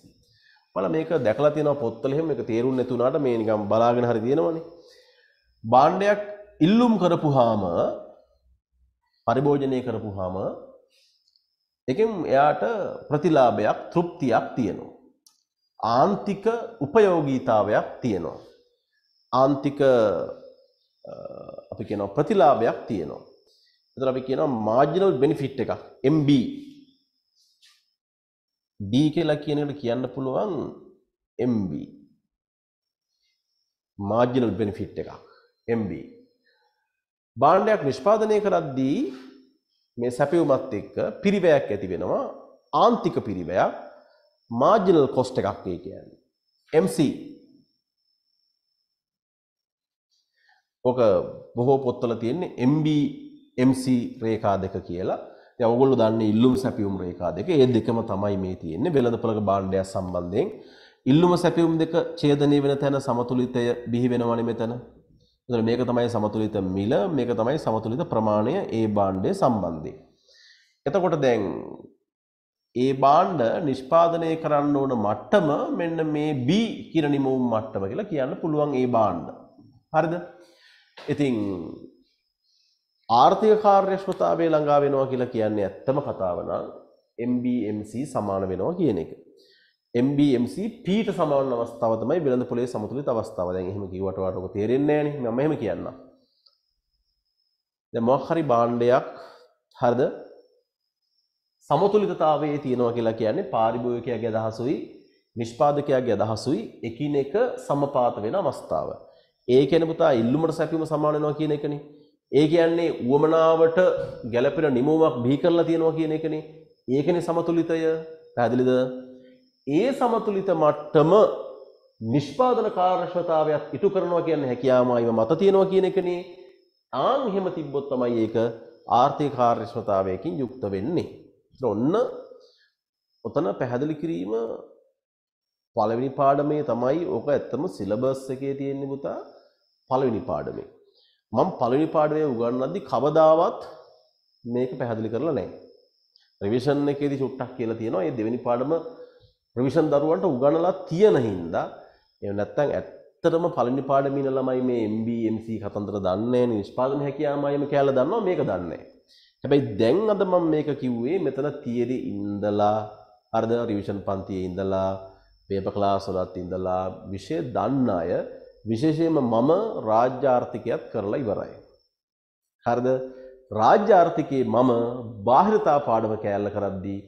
මල මේක දැකලා තියෙනවා පොත්වල එහෙම මේක තේරුම් නැතුණාට මේ නිකන් බලාගෙන හරි දිනවනේ. භාණ්ඩයක් ඉල්ලුම් කරපුවාම පරිභෝජනය කරපුවාම එකෙන් එයාට ප්‍රතිලාභයක් තෘප්තියක් තියෙනවා. ආන්තික උපයෝගීතාවයක් තියෙනවා. ආන්තික අපි කියනවා ප්‍රතිලාභයක් තියෙනවා. එතන අපි කියනවා මාජිනල් බෙනිෆිට් එකක් MB B කියලා කියන එකට කියන්න පුළුවන් MB marginal benefit එකක් MB භාණ්ඩයක් නිෂ්පාදනය කරද්දී මේ සැපයුමත් එක්ක පිරිවැයක් ඇති වෙනවා ආන්තික පිරිවැයක් marginal cost එකක් ඒ කියන්නේ MC ඔක බොහෝ පොත්වල තියෙන්නේ MB MC රේඛා දෙක කියලා ඔගොල්ලු දන්න ඉල්ලුම් සැපියුම් රේකා දෙක ඒ දෙකම තමයි මේ තියෙන්නේ වෙළඳපොළක භාණ්ඩයක් සම්බන්ධයෙන් ඉල්ලුම සැපියුම් දෙක ඡේදනය වෙන තැන සමතුලිතය බිහි වෙනවනේ මෙතන. එතන මේක තමයි සමතුලිත මිල මේක තමයි සමතුලිත ප්‍රමාණය ඒ භාණ්ඩයේ සම්බන්ධයෙන්. එතකොට දැන් ඒ බාණ්ඩ නිෂ්පාදනය කරන්න ඕන මට්ටම මෙන්න මේ B කියන නිමවුම් මට්ටම කියලා කියන්න පුළුවන් ඒ බාණ්ඩ. හරිද? ඉතින් ආර්ථික කාර්යක්ෂමතාවය ළඟා වෙනවා කියලා කියන්නේ ඇත්තම කතාව නම් MBMC සමාන වෙනවා කියන එක. MBMC Pට සමාන අවස්ථාව තමයි වෙළඳ පොලේ සමතුලිත අවස්ථාව. දැන් එහෙම කිව්වට වාට ඔක තේරෙන්නේ නැහැ නේ. මම එහෙම කියන්නම්. දැන් මොකක් හරි භාණ්ඩයක් හරිද? සමතුලිතතාවයේ තියෙනවා කියලා කියන්නේ පාරිභෝගිකයාගේ අදහසුයි නිෂ්පාදකයාගේ අදහසුයි එකිනෙක සමපාත වෙන අවස්ථාව. ඒ කෙනෙකුට ඉල්ලුමට සැපීම සමාන වෙනවා කියන එකනේ. ඒ කියන්නේ උවමනාවට ගැළපෙන නිමවුමක් බිහි කරලා තියෙනවා කියන එකනේ. ඒකනේ සමතුලිතය. පැහැදිලිද? ඒ සමතුලිත මට්ටම නිෂ්පාදන කාර්යක්ෂමතාවයත් ඉටු කරනවා කියන්නේ හැකියාවමයිම මත තියෙනවා කියන එකනේ. ආන් එහෙම තිබ්බොත් තමයි ඒක ආර්ථික කාර්යක්ෂමතාවයකින් යුක්ත වෙන්නේ. ඔන්න ඔතන පැහැදිලි කිරීම පළවෙනි පාඩමේ තමයි ඕක ඇත්තම සිලබස් එකේ තියෙන පුතා පළවෙනි පාඩමේ මම පළවෙනි පාඩමේ උගන්වද්දි කවදාවත් මේක පැහැදිලි කරලා නැහැ. රිවිෂන් එකේදී චුට්ටක් කියලා තියෙනවා. ඒ දෙවෙනි පාඩම රිවිෂන් දරුවන්ට උගන්වලා තියෙන හින්දා එහෙම නැත්නම් ඇත්තටම පළවෙනි පාඩමේ ඉන්න ළමයි මේ MB MC කතන්දර දන්නේ නැහැ. නිෂ්පාදන හැකියාවමයිම කියලා දන්නවා මේක දන්නේ නැහැ. හැබැයි දැන් අද මම මේක කිව්වේ මෙතන තියරි ඉඳලා අරද රිවිෂන් පන්තියේ ඉඳලා වේප ක්ලාස් වලත් ඉඳලා විෂය දන්න අය විශේෂයෙන්ම මම රාජ්‍යාර්ථිකයක් කරලා ඉවරයි. හරිද? රාජ්‍යාර්ථිකේ මම බාහිරතා පාඩම කෑල්ල කරද්දී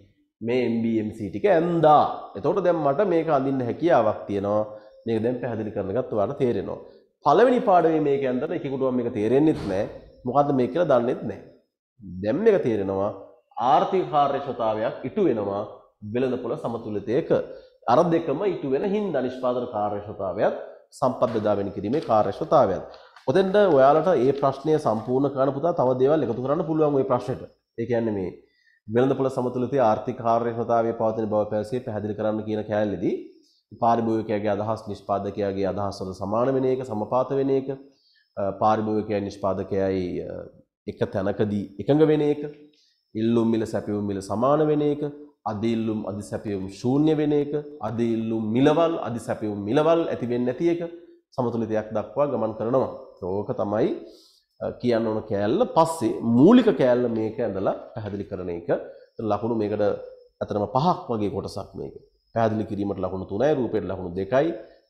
මේ MBMC ටික ඇන්දා. එතකොට දැන් මට මේක අඳින්න හැකියාවක් තියෙනවා. මේක දැන් පැහැදිලි කරන එකත් ඔයාලට තේරෙනවා. පළවෙනි පාඩමේ මේක ඇන්දට එකෙකුටම මේක තේරෙන්නෙත් නැහැ. මොකද්ද මේක කියලා දන්නෙත් නැහැ. දැන් මේක තේරෙනවා ආර්ථික කාර්යක්ෂමතාවයක් ඉටු වෙනවා වෙළඳපොළ සමතුලිතයක. අර දෙකම ඉටු වෙන හින්දා නිෂ්පාදන කාර්යක්ෂමතාවයත් සම්පද්දදාවෙන් කිරීමේ කාර්යශ්‍රතාවයත්. ඔතෙන්ට ඔයාලට ඒ ප්‍රශ්නය සම්පූර්ණ කරන පුතා තව දේවල් එකතු කරන්න පුළුවන් ওই ප්‍රශ්නෙට. ඒ කියන්නේ මේ වෙළඳපොළ සමතුලිතයේ ආර්ථික කාර්යශ්‍රතාවයේ පවතින බව පැවසී පැහැදිලි කරන්න කියන කැලේදී පාරිභෝගිකයාගේ අදහස් නිෂ්පාදකයාගේ අදහස් වල සමාන වෙන එක සමපාත වෙන එක පාරිභෝගිකයයි නිෂ්පාදකයයි එක තැනකදී එකඟ වෙන එක ඉල්ලුම් මිල සැපියුම් මිල සමාන වෙන එක අදීල්ලුම් අධිසැපියුම් ශූන්‍ය වෙන එක අදීල්ලුම් මිලවල් අධිසැපියුම් මිලවල් ඇති වෙන්නේ නැති එක සමතුලිතයක් දක්වා ගමන් කරනවා. ඕක තමයි කියන්න ඕන කෑල්ල පස්සේ මූලික කෑල්ල මේක ඇඳලා පැහැදිලි කරන එක. ලකුණු මේකට අතරම පහක් වගේ කොටසක් මේක. පැහැදිලි කිරීමට ලකුණු 3යි රූපයට ලකුණු 2යි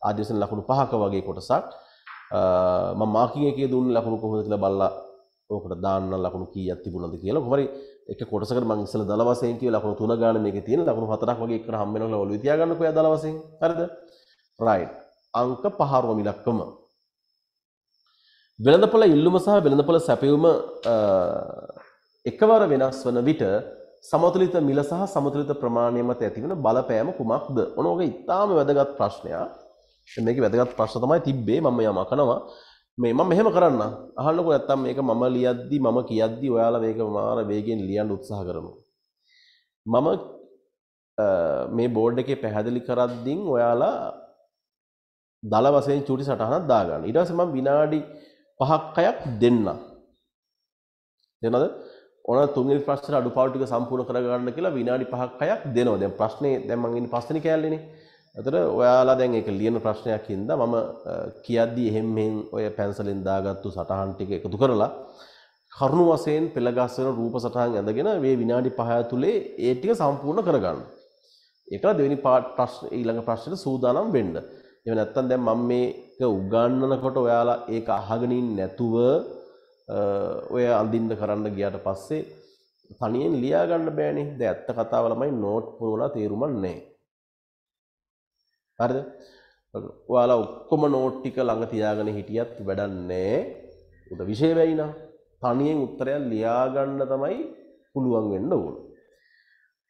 ආදිවසන ලකුණු 5ක වගේ කොටසක්. මම මාකින් එකේ දුන්න ලකුණු කොහොමද කියලා බලලා ඕකට දාන්න ලකුණු කීයක් තිබුණාද කියලා. කොහොමරි එක කොටසකට මං ඉස්සල දල වශයෙන් කියලා ලකුණු තුන ගන්න මේකේ තියෙන ලකුණු හතරක් වගේ එකට හම් වෙනවා ඔළුවේ තියාගන්නකෝ එයා දල වශයෙන් හරිද රයිට් අංක පහරව මිලක්කම වෙළඳපොළ ඉල්ලුම සහ වෙළඳපොළ සැපයුම එකවර වෙනස් වන විට සමතුලිත මිල සහ සමතුලිත ප්‍රමාණය මත ඇතිවන බලපෑම කුමක්ද? ඔනෝක ඉතාම වැදගත් ප්‍රශ්නයක්. මේක වැදගත් ප්‍රශ්න තමයි තිබ්බේ මම යම අකනවා. මේ මම මෙහෙම කරන්න අහන්නකො නැත්තම් මේක මම ලියද්දි මම කියද්දි ඔයාලා මේක මාර වේගෙන් ලියන්න උත්සාහ කරනවා මම මේ බෝඩ් එකේ පැහැදිලි කරද්දී ඔයාලා දල වශයෙන් චූටි සටහනක් දාගන්න ඊට පස්සේ මම විනාඩි 5ක් 6ක් දෙන්න දෙනවද ඔන තුන්වෙනි ප්‍රශ්නේ අඩුපාඩු ටික සම්පූර්ණ කරගන්න කියලා විනාඩි 5ක් 6ක් දෙනවා දැන් ප්‍රශ්නේ දැන් මම ඉන්නේ පස්වෙනි කැලේනේ එතකොට ඔයාලා දැන් ඒක ලියන ප්‍රශ්නයක් හින්දා මම කියද්දී එහෙම මෙහෙන් ඔය පැන්සලෙන් දාගත්තු සටහන් ටික එකතු කරලා කරුණු වශයෙන් පෙළගස් වෙන රූප සටහන් ඇඳගෙන මේ විනාඩි 5 තුලේ ඒ ටික සම්පූර්ණ කරගන්න. ඒකලා දෙවෙනි ප්‍රශ්න ඊළඟ ප්‍රශ්නෙට සූදානම් වෙන්න. එහෙම නැත්නම් දැන් මම මේක උගන්වනකොට ඔයාලා ඒක අහගෙන නැතුව ඔය අඳින්න කරන්න ගියාට පස්සේ තනියෙන් ලියා ගන්න බෑනේ. දැන් ඇත්ත කතාව ළමයි නෝට් පුරවලා තේරුමක් නැහැ. හරිද? ඔයාලා ඔක්කොම නෝට් ටික ළඟ තියාගෙන හිටියත් වැඩක් නැහැ. උද විෂය වෙයි නම් තනියෙන් උත්තරයක් ලියා ගන්න තමයි පුළුවන් වෙන්න ඕන.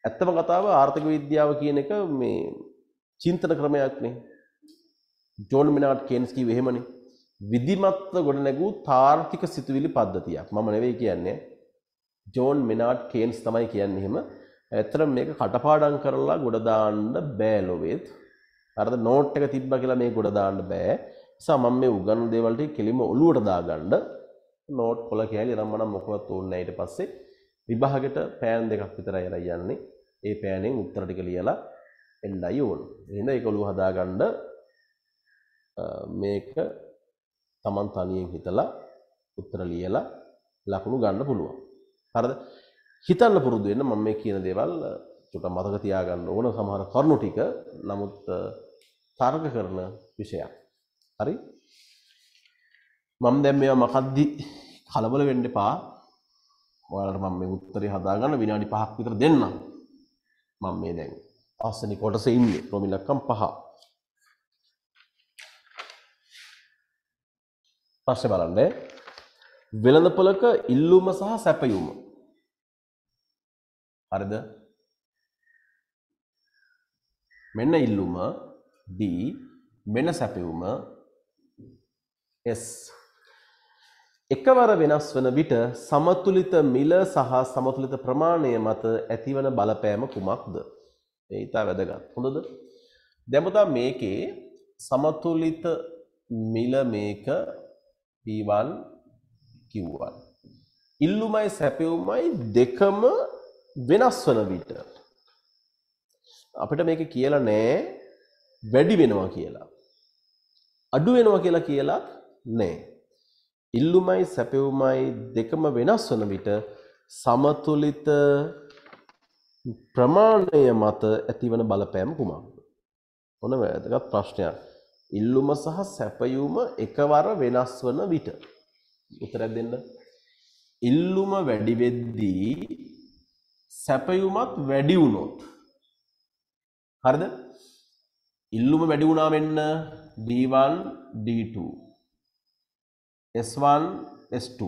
ඇත්තම කතාව ආර්ථික විද්‍යාව කියන එක මේ චින්තන ක්‍රමයක්නේ. ජෝන් මිනාට් කේන්ස් කිව්වේ එහෙමනේ. විධිමත්ව ගොඩනැගූ තාර්කික සිතුවිලි පද්ධතියක්. මම නෙවෙයි කියන්නේ. ජෝන් මිනාට් කේන්ස් තමයි කියන්නේ එහෙම. ඇත්තට මේක කටපාඩම් කරලා ගොඩ දාන්න බෑ ලොවෙත්. හරිද නෝට් එක තිබ්බා කියලා මේ ගොඩ දාන්න බෑ. නිසා මම මේ උගන්වන දේවල් ටික කෙලිම ඔලුවට දාගන්න නෝට් කොල කෑලි නම් මනම් මොකවත් ඕනේ ඊට පස්සේ විභාගෙට පෑන් දෙකක් විතරයි අර යන්නේ. ඒ පෑනෙන් උත්තර ටික ලියලා එන්නයි ඕන. එහෙනම් ඒක ඔලුව හදාගන්න මේක Taman තනියෙන් හිතලා උත්තර ලියලා ලකුණු ගන්න පුළුවන්. හරිද? හිතන්න පුරුදු වෙන්න මම මේ කියන දේවල් චුට්ටක් මතක තියාගන්න ඕන සමහර කරුණු ටික. නමුත් තර්ක කරන විෂයක්. හරි? මම දැන් මේවා මොකද්දි කලබල වෙන්න එපා. ඔයාලට මම මේ උත්තරේ හදාගන්න විනාඩි 5ක් විතර දෙන්නම්. මම මේ දැන් අවසනි කොටසේ ඉන්නේ ප්‍රොමිලක්කම් 5. පස්සේ බලන්න. වෙළඳපොලක ඉල්ලුම සහ සැපයුම. හරිද? මෙන්න ඉල්ලුම D මෙන සැපයුම S එකවර වෙනස් වන විට සමතුලිත මිල සහ සමතුලිත ප්‍රමාණය මත ඇතිවන බලපෑම කුමක්ද? ඒ ඊට වැඩගත්. හොඳද? දැන් මේකේ සමතුලිත මිල මේක P1 Q1. ඉල්ලුමයි සැපයුමයි දෙකම වෙනස් වන විට අපිට මේක කියලා නෑ වැඩි වෙනවා කියලා. අඩු වෙනවා කියලා කියලා නෑ. ඉල්ලුමයි සැපෙවුමයි දෙකම වෙනස් වන විට සමතුලිත ප්‍රමාණය මත ඇතිවන බලපෑම කුමක්ද? ඔන්න වැදගත් ප්‍රශ්නයක්. ඉල්ලුම සහ සැපයුම එකවර වෙනස් වන විට උත්තරයක් දෙන්න. ඉල්ලුම වැඩි වෙද්දී සැපයුමත් වැඩි වුණොත් හරිද? ඉල්ලුම වැඩි වුණා මෙන්න D1 D2 S1 S2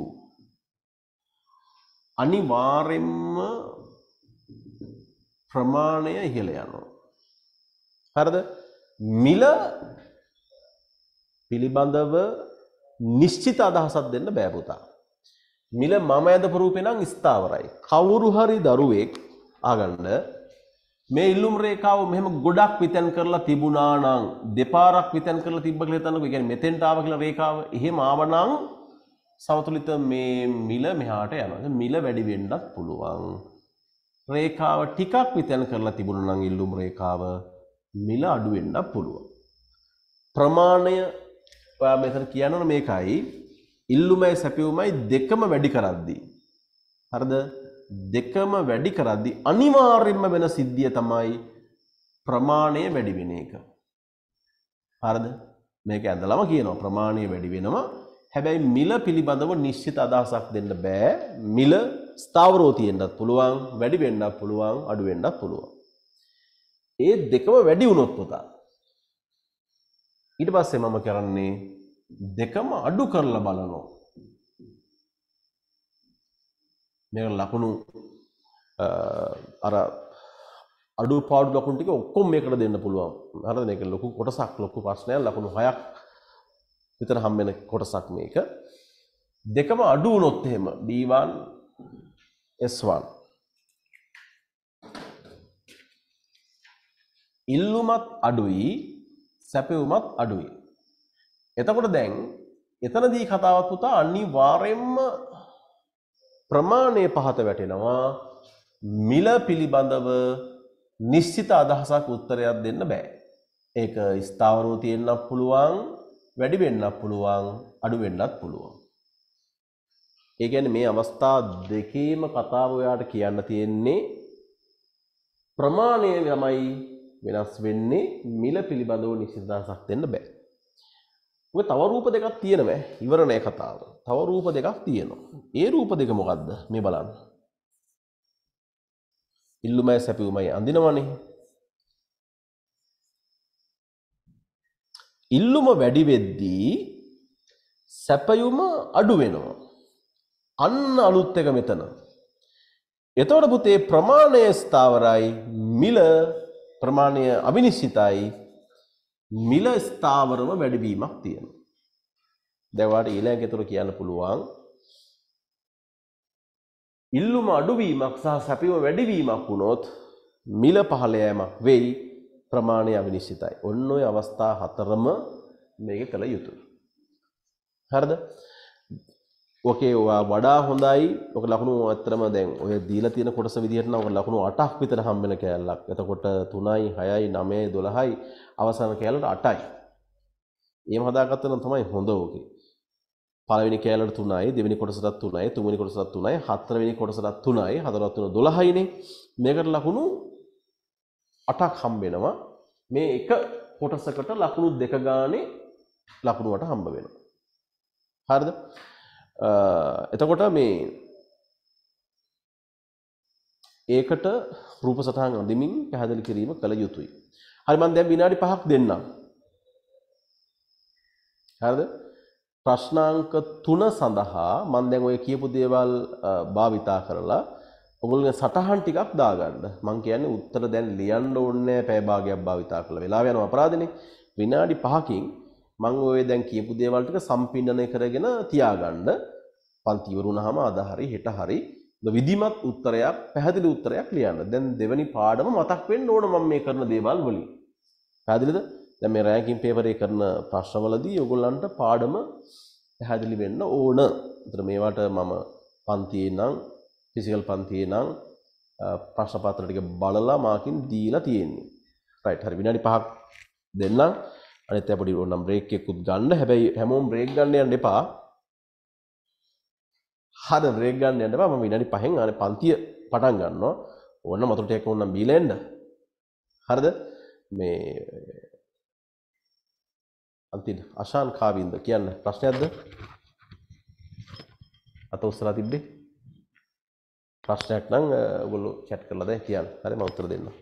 අනිවාර්යෙන්ම ප්‍රමාණය ඉහළ යනවා හරිද මිල පිළිබඳව නිශ්චිත අදහසක් දෙන්න බෑ පුතා මිල මම ඇදපු රූපේ නම් ස්ථාවරයි කවුරු හරි දරුවෙක් ආගන්න මේ ඉල්ලුම් රේඛාව මෙහෙම ගොඩක් විතන් කරලා තිබුණා නම් දෙපාරක් විතන් කරලා තිබ්බ කියලා හිතන්නකෝ. ඒ කියන්නේ මෙතෙන්ට ආව කියලා රේඛාව එහෙම ආව නම් සමතුලිත මේ මිල මෙහාට යනවා. මිල වැඩි වෙන්නත් පුළුවන්. රේඛාව ටිකක් විතන් කරලා තිබුණා නම් ඉල්ලුම් රේඛාව මිල අඩු වෙන්නත් පුළුවන්. ප්‍රමාණය ඔයා මෙතන කියනවනේ මේකයි. ඉල්ලුමයි සැපයුමයි දෙකම වැඩි කරද්දී. හරිද? දෙකම වැඩි කරද්දි අනිවාර්යෙන්ම වෙන සිද්ධිය තමයි ප්‍රමාණය වැඩි වෙන එක. හරිද? මේක ඇදලම කියනවා ප්‍රමාණය වැඩි වෙනවා. හැබැයි මිල පිළිබඳව නිශ්චිත අදහසක් දෙන්න බෑ. මිල ස්ථාවරව තියෙන්නත් පුළුවන්, වැඩි වෙන්නත් පුළුවන්, අඩු වෙන්නත් පුළුවන්. ඒ දෙකම වැඩි වුණොත් පුතා. ඊට පස්සේ මම කරන්නේ දෙකම අඩු කරලා බලනවා. මේක ලකුණු අර අඩු පාඩු ලකුණු ටික ඔක්කොම මේකට දෙන්න පුළුවන්. හරිද? මේක ලොකු කොටසක් ලොකු ප්‍රශ්නයක් ලකුණු 6ක් විතර හම් වෙන කොටසක් මේක. දෙකම අඩු වුණොත් එහෙම B1 S1 ඉල්ලුමත් අඩුයි සැපෙවුමත් අඩුයි. එතකොට දැන් එතනදී කතාවත් පුතා අනිවාර්යෙන්ම ප්‍රමාණය පහත වැටෙනවා මිල පිළිබඳව නිශ්චිත අදහසක් උත්තරයක් දෙන්න බෑ. ඒක ස්ථාවරව තියෙන්නත් පුළුවන් වැඩි වෙන්නත් පුළුවන් අඩු වෙන්නත් පුළුවන්. ඒ කියන්නේ මේ අවස්ථා දෙකේම කතාව ඔයාට කියන්න තියෙන්නේ ප්‍රමාණය තමයි වෙනස් වෙන්නේ මිල පිළිබඳව නිශ්චිත අදහසක් දෙන්න බෑ. ඔය තව රූප දෙකක් තියෙනවා. ඉවර නෑ කතාව. තව රූප දෙකක් තියෙනවා. ඒ රූප දෙක මොකද්ද? මේ බලන්න. ඉල්ලුමයි සැපියුමයි අඳිනවනේ. ඉල්ලුම වැඩි වෙද්දී සැපයුම අඩු වෙනවා. අන්න අලුත් එක මෙතන. එතකොට පුතේ ප්‍රමාණය ස්ථාවරයි මිල ප්‍රමාණය අවිනිශ්චිතයි මිල ස්ථාවරම වැඩිවීමක් තියෙනවා. දැන් වාට ඊළඟට කියන්න පුළුවන් ඉල්ලුම අඩුවීමක් සහ සැපීම වැඩිවීමක් වුණොත් මිල පහළ යෑමක් වෙයි ප්‍රමාණය අවිනිශ්චිතයි. ඔන්න ඔය අවස්ථා හතරම මේක කළ යුතුයි. හරිද? ඔකේ ඔයා වඩා හොඳයි. ඔක ලකුණු අත්‍තරම දැන් ඔය දීලා තියෙන කොටස විදිහට නම් ඔක ලකුණු 8ක් විතර හම්බෙන කෑල්ලක්. එතකොට 3යි 6යි 9යි 12යි අවසාන කෑල්ලට 8යි. එහෙම හදාගත්තා නම් තමයි හොඳ ඕකේ. පළවෙනි කෑල්ලට 3යි, දෙවෙනි කොටසටත් 3යි, තුන්වෙනි කොටසටත් 3යි, හතරවෙනි කොටසටත් 3යි, හතරවත් 3 12යිනේ. මේකට ලකුණු 8ක් හම්බ වෙනවා. මේ එක කොටසකට ලකුණු දෙක ගානේ ලකුණු 8 හම්බ වෙනවා. හරිද? එතකොට මේ ඒකට රූප සටහන් අඳමින් පැහැදිලි කිරීම කළ යුතුයි. හරි මම දැන් විනාඩි 5ක් දෙන්නම්. හරිද? ප්‍රශ්නාංක 3 සඳහා මම දැන් ඔය කියපු දේවල් භාවිතා කරලා ඔගොල්ලෝ සටහන් ටිකක් දාගන්න. මම කියන්නේ උත්තර දැන් ලියන්න ඕනේ පැය භාගයක් භාවිතා කරලා. වෙලාව යනවා අපරාධනේ. විනාඩි 5කින් මම ඔය දැන් කියපු දේවල් ටික සම්පින්නණය කරගෙන තියාගන්න. පන්ති ඉවර වුණාම අද හරි හෙට හරි විධිමත් උත්තරයක් පැහැදිලි උත්තරයක් ලියන්න. දැන් දෙවැනි පාඩම මතක් වෙන්න ඕන මම මේ කරන දේවල් වලින්. පැහැදිලිද? දැන් මේ රෑකින් පේපරේ කරන ප්‍රශ්නවලදී ඔයගොල්ලන්ට පාඩම පැහැදිලි වෙන්න ඕන. ඒතර මේවට මම පන්තියේ නම් ෆිසිකල් පන්තියේ නම් ප්‍රශ්න පත්‍ර ටික බලලා මාකින් දීලා තියෙන්නේ. රයිට් හරි විනාඩි 5ක් දෙන්නම්. අනිත් අපිට ඕනම් බ්‍රේක් එකකුත් ගන්න. හැබැයි හැමෝම බ්‍රේක් ගන්න යන්න එපා. හරි බ්‍රේක් ගන්න යන්න එපා. මම විනාඩි 5න් අනේ පන්තිය පටන් ගන්නවා. ඕන්න මතුරු ටිකක් ඕනම් බීලා එන්න. හරිද? මේ අන්තිම අශාන් කාවින්ද කියන්න ප්‍රශ්නයක්ද? අත උස්සලා තිබ්බේ. ප්‍රශ්නයක් නම් ඔයගොල්ලෝ chat කරලා දැන් කියන්න. හරි මම උත්තර දෙන්නම්.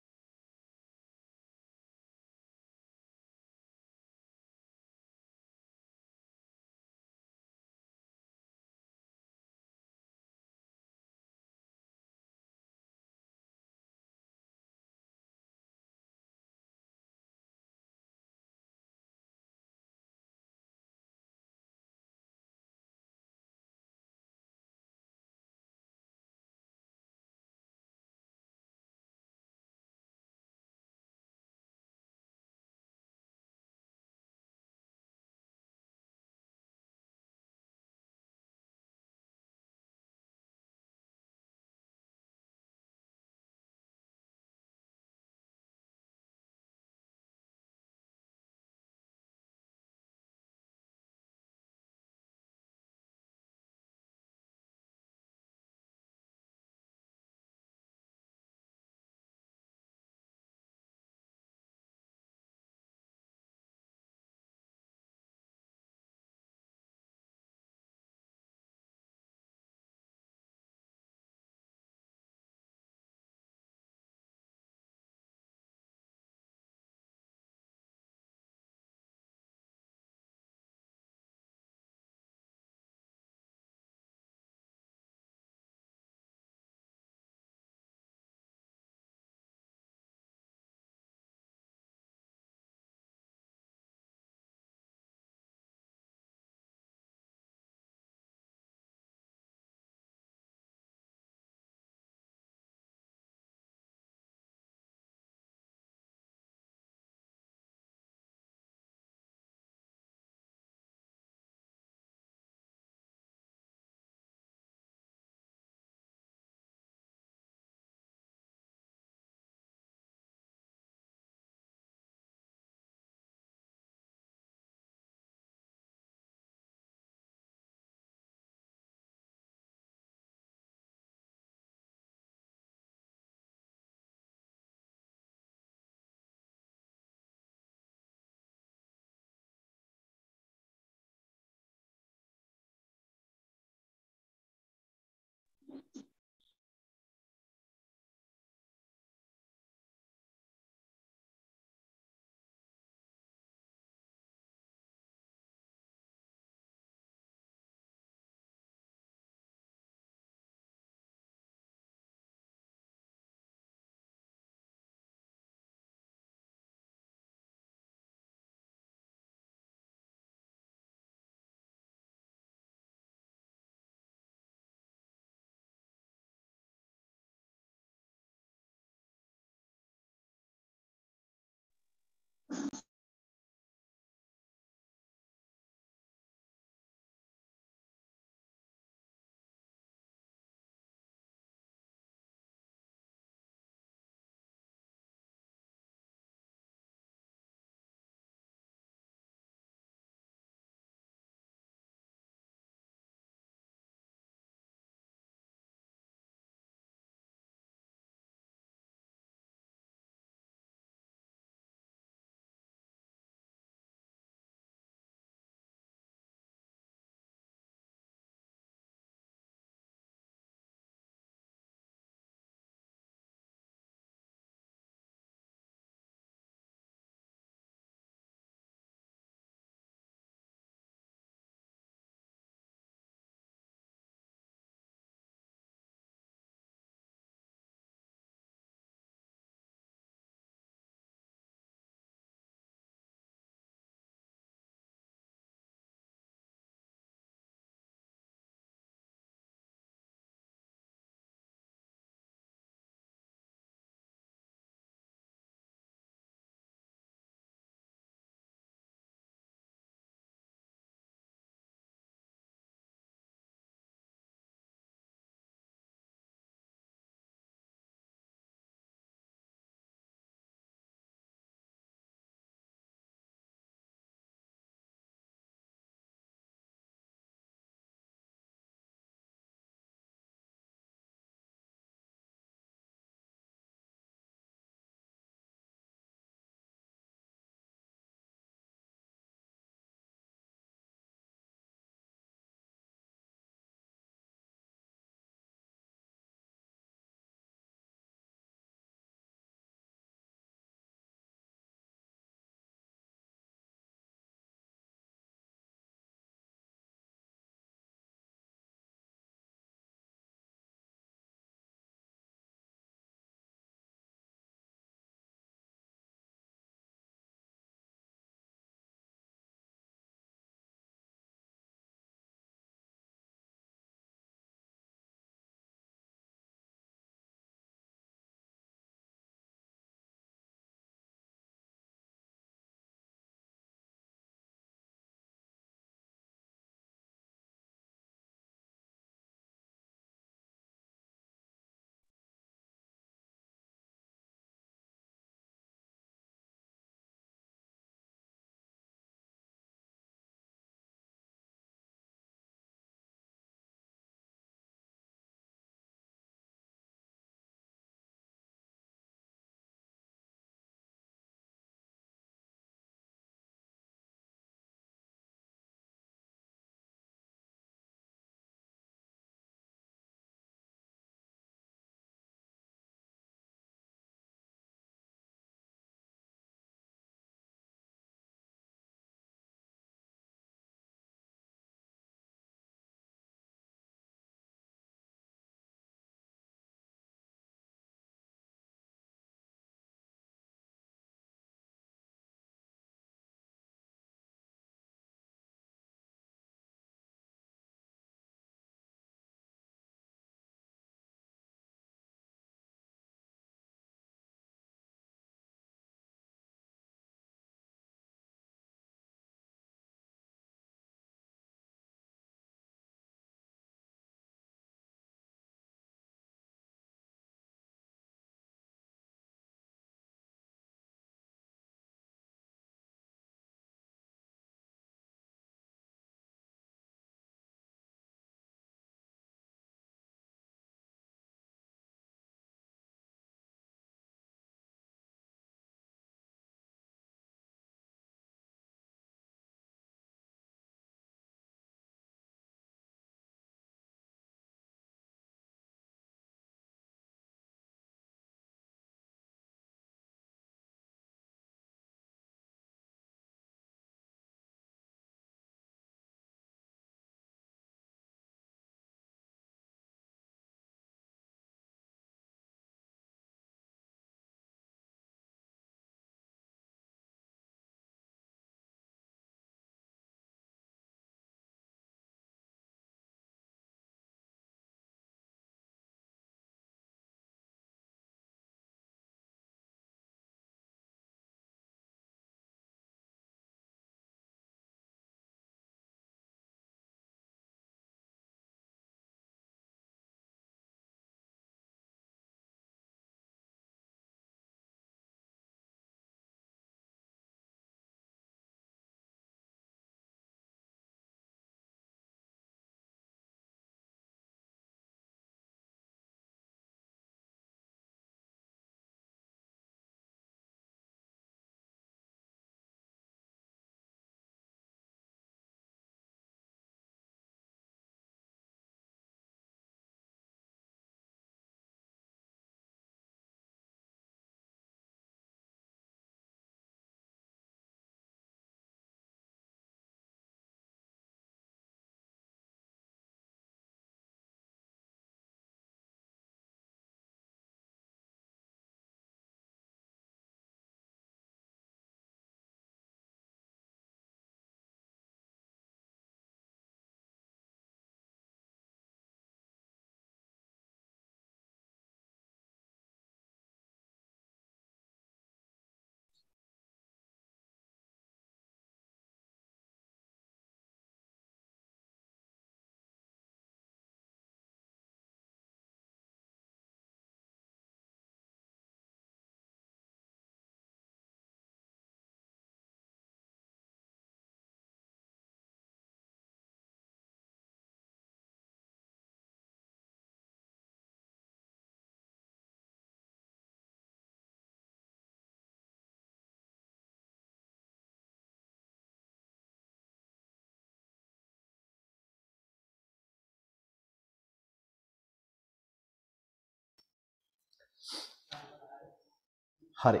හරි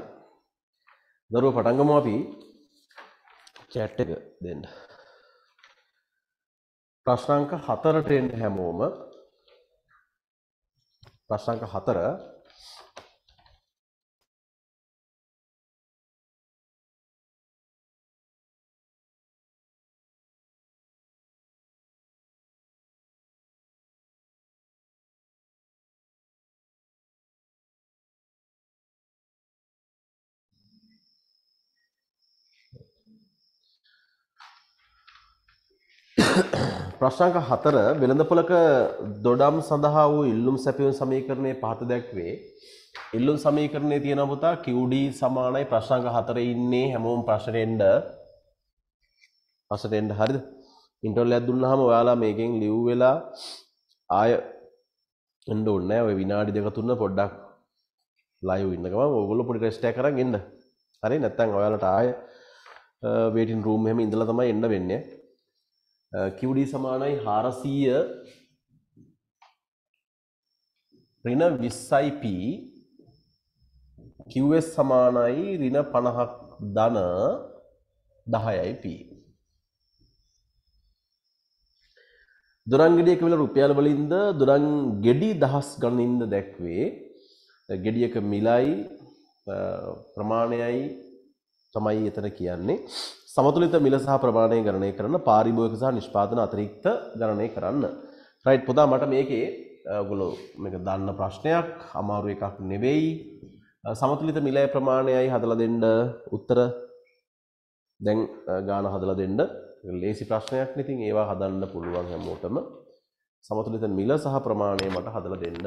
දරුව පටන්ගම අපි චැට් එක දෙන්න ප්‍රශ්නංක හතරට එන්න හැමෝම ප්‍රශ්නංක හතර ප්‍රශ්නක හතර වෙළඳපොලක දොඩම් සඳහා වූ ඉල්ලුම් සැපයුම් සමීකරණය පහත දැක්වේ. ඉල්ලුම් සමීකරණය තියෙන පුතා QD සමානයි ප්‍රශ්නක හතරේ ඉන්නේ හැමෝම ප්‍රශ්නට එන්න. ප්‍රශ්නට එන්න හරිද? ඉන්ටර්වල් එකක් දුන්නාම ඔයාලා මේකෙන් ලිව් වෙලා ආය එන්න ඕනේ නැහැ. ඔය විනාඩි දෙක තුන පොඩ්ඩක් ලයිව් ඉන්න ගමන් ඔයගොල්ලෝ පොඩි ටෙස්ට් එකක් කරන් එන්න. හරි නැත්නම් ඔයාලට ආය වේටින් රූම් එහෙම ඉඳලා තමයි එන්න වෙන්නේ. කිවඩී uh, සමානයි හාරසීය රින විස්සයිP කිවස් සමානයි රින පණහක් දන දහයයි P දුරන් ගෙඩිය කවිල රුපියල් වලින්ද දුරන් ගෙඩි දහස් ගණනින්ද දැක්වේ uh, ගෙඩියක මිලයි uh, ප්‍රමාණයයි තමයි එතන කියන්නේ සමතුලිත මිල සහ ප්‍රමාණය ගණනය කරන පාරිභෝගික සහ නිෂ්පාදන අතිරික්ත ගණනය කරන්න. රයිට් පුතා මට මේකේ ඔයගොල්ලෝ මේක දන්න ප්‍රශ්නයක් අමාරු එකක් නෙවෙයි. සමතුලිත මිලය ප්‍රමාණයයි හදලා දෙන්න උත්තර දැන් ගාන හදලා දෙන්න ලේසි ප්‍රශ්නයක් නේ ඉතින් ඒවා හදන්න පුළුවන් හැමෝටම. සමතුලිත මිල සහ ප්‍රමාණය මට හදලා දෙන්න.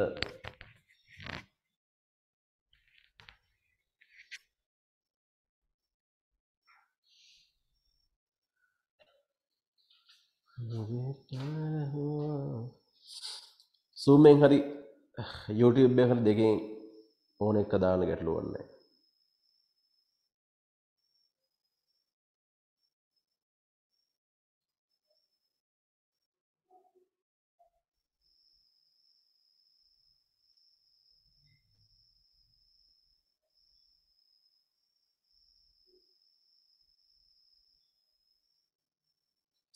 සූමෙන් හරි යුටබ හර දෙකින් ඕන එක්ක දාන ගැටලුවන්නේ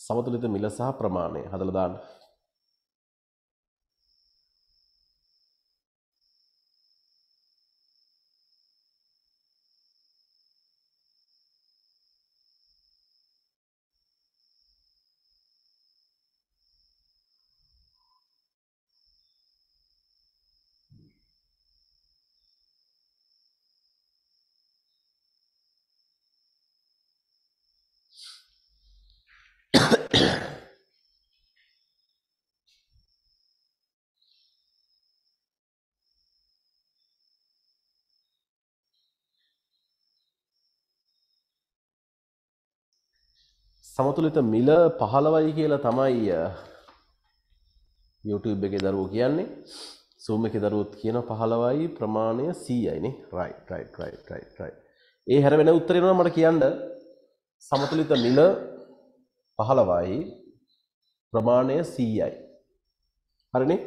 සමතුලිත මිල සහ ප්‍රමාණය හදලා දාන්න. සමතුලිත මිල 15යි කියලා තමයි YouTube එකේ දරුවෝ කියන්නේ. Zoom එකේ දරුවොත් කියන 15යි ප්‍රමාණය 100යි නේ. right right right right right. ඒ හැර වෙන උත්තරේ නෝ මට කියන්න සමතුලිත මිල 15යි ප්‍රමාණය 100යි. හරිනේ?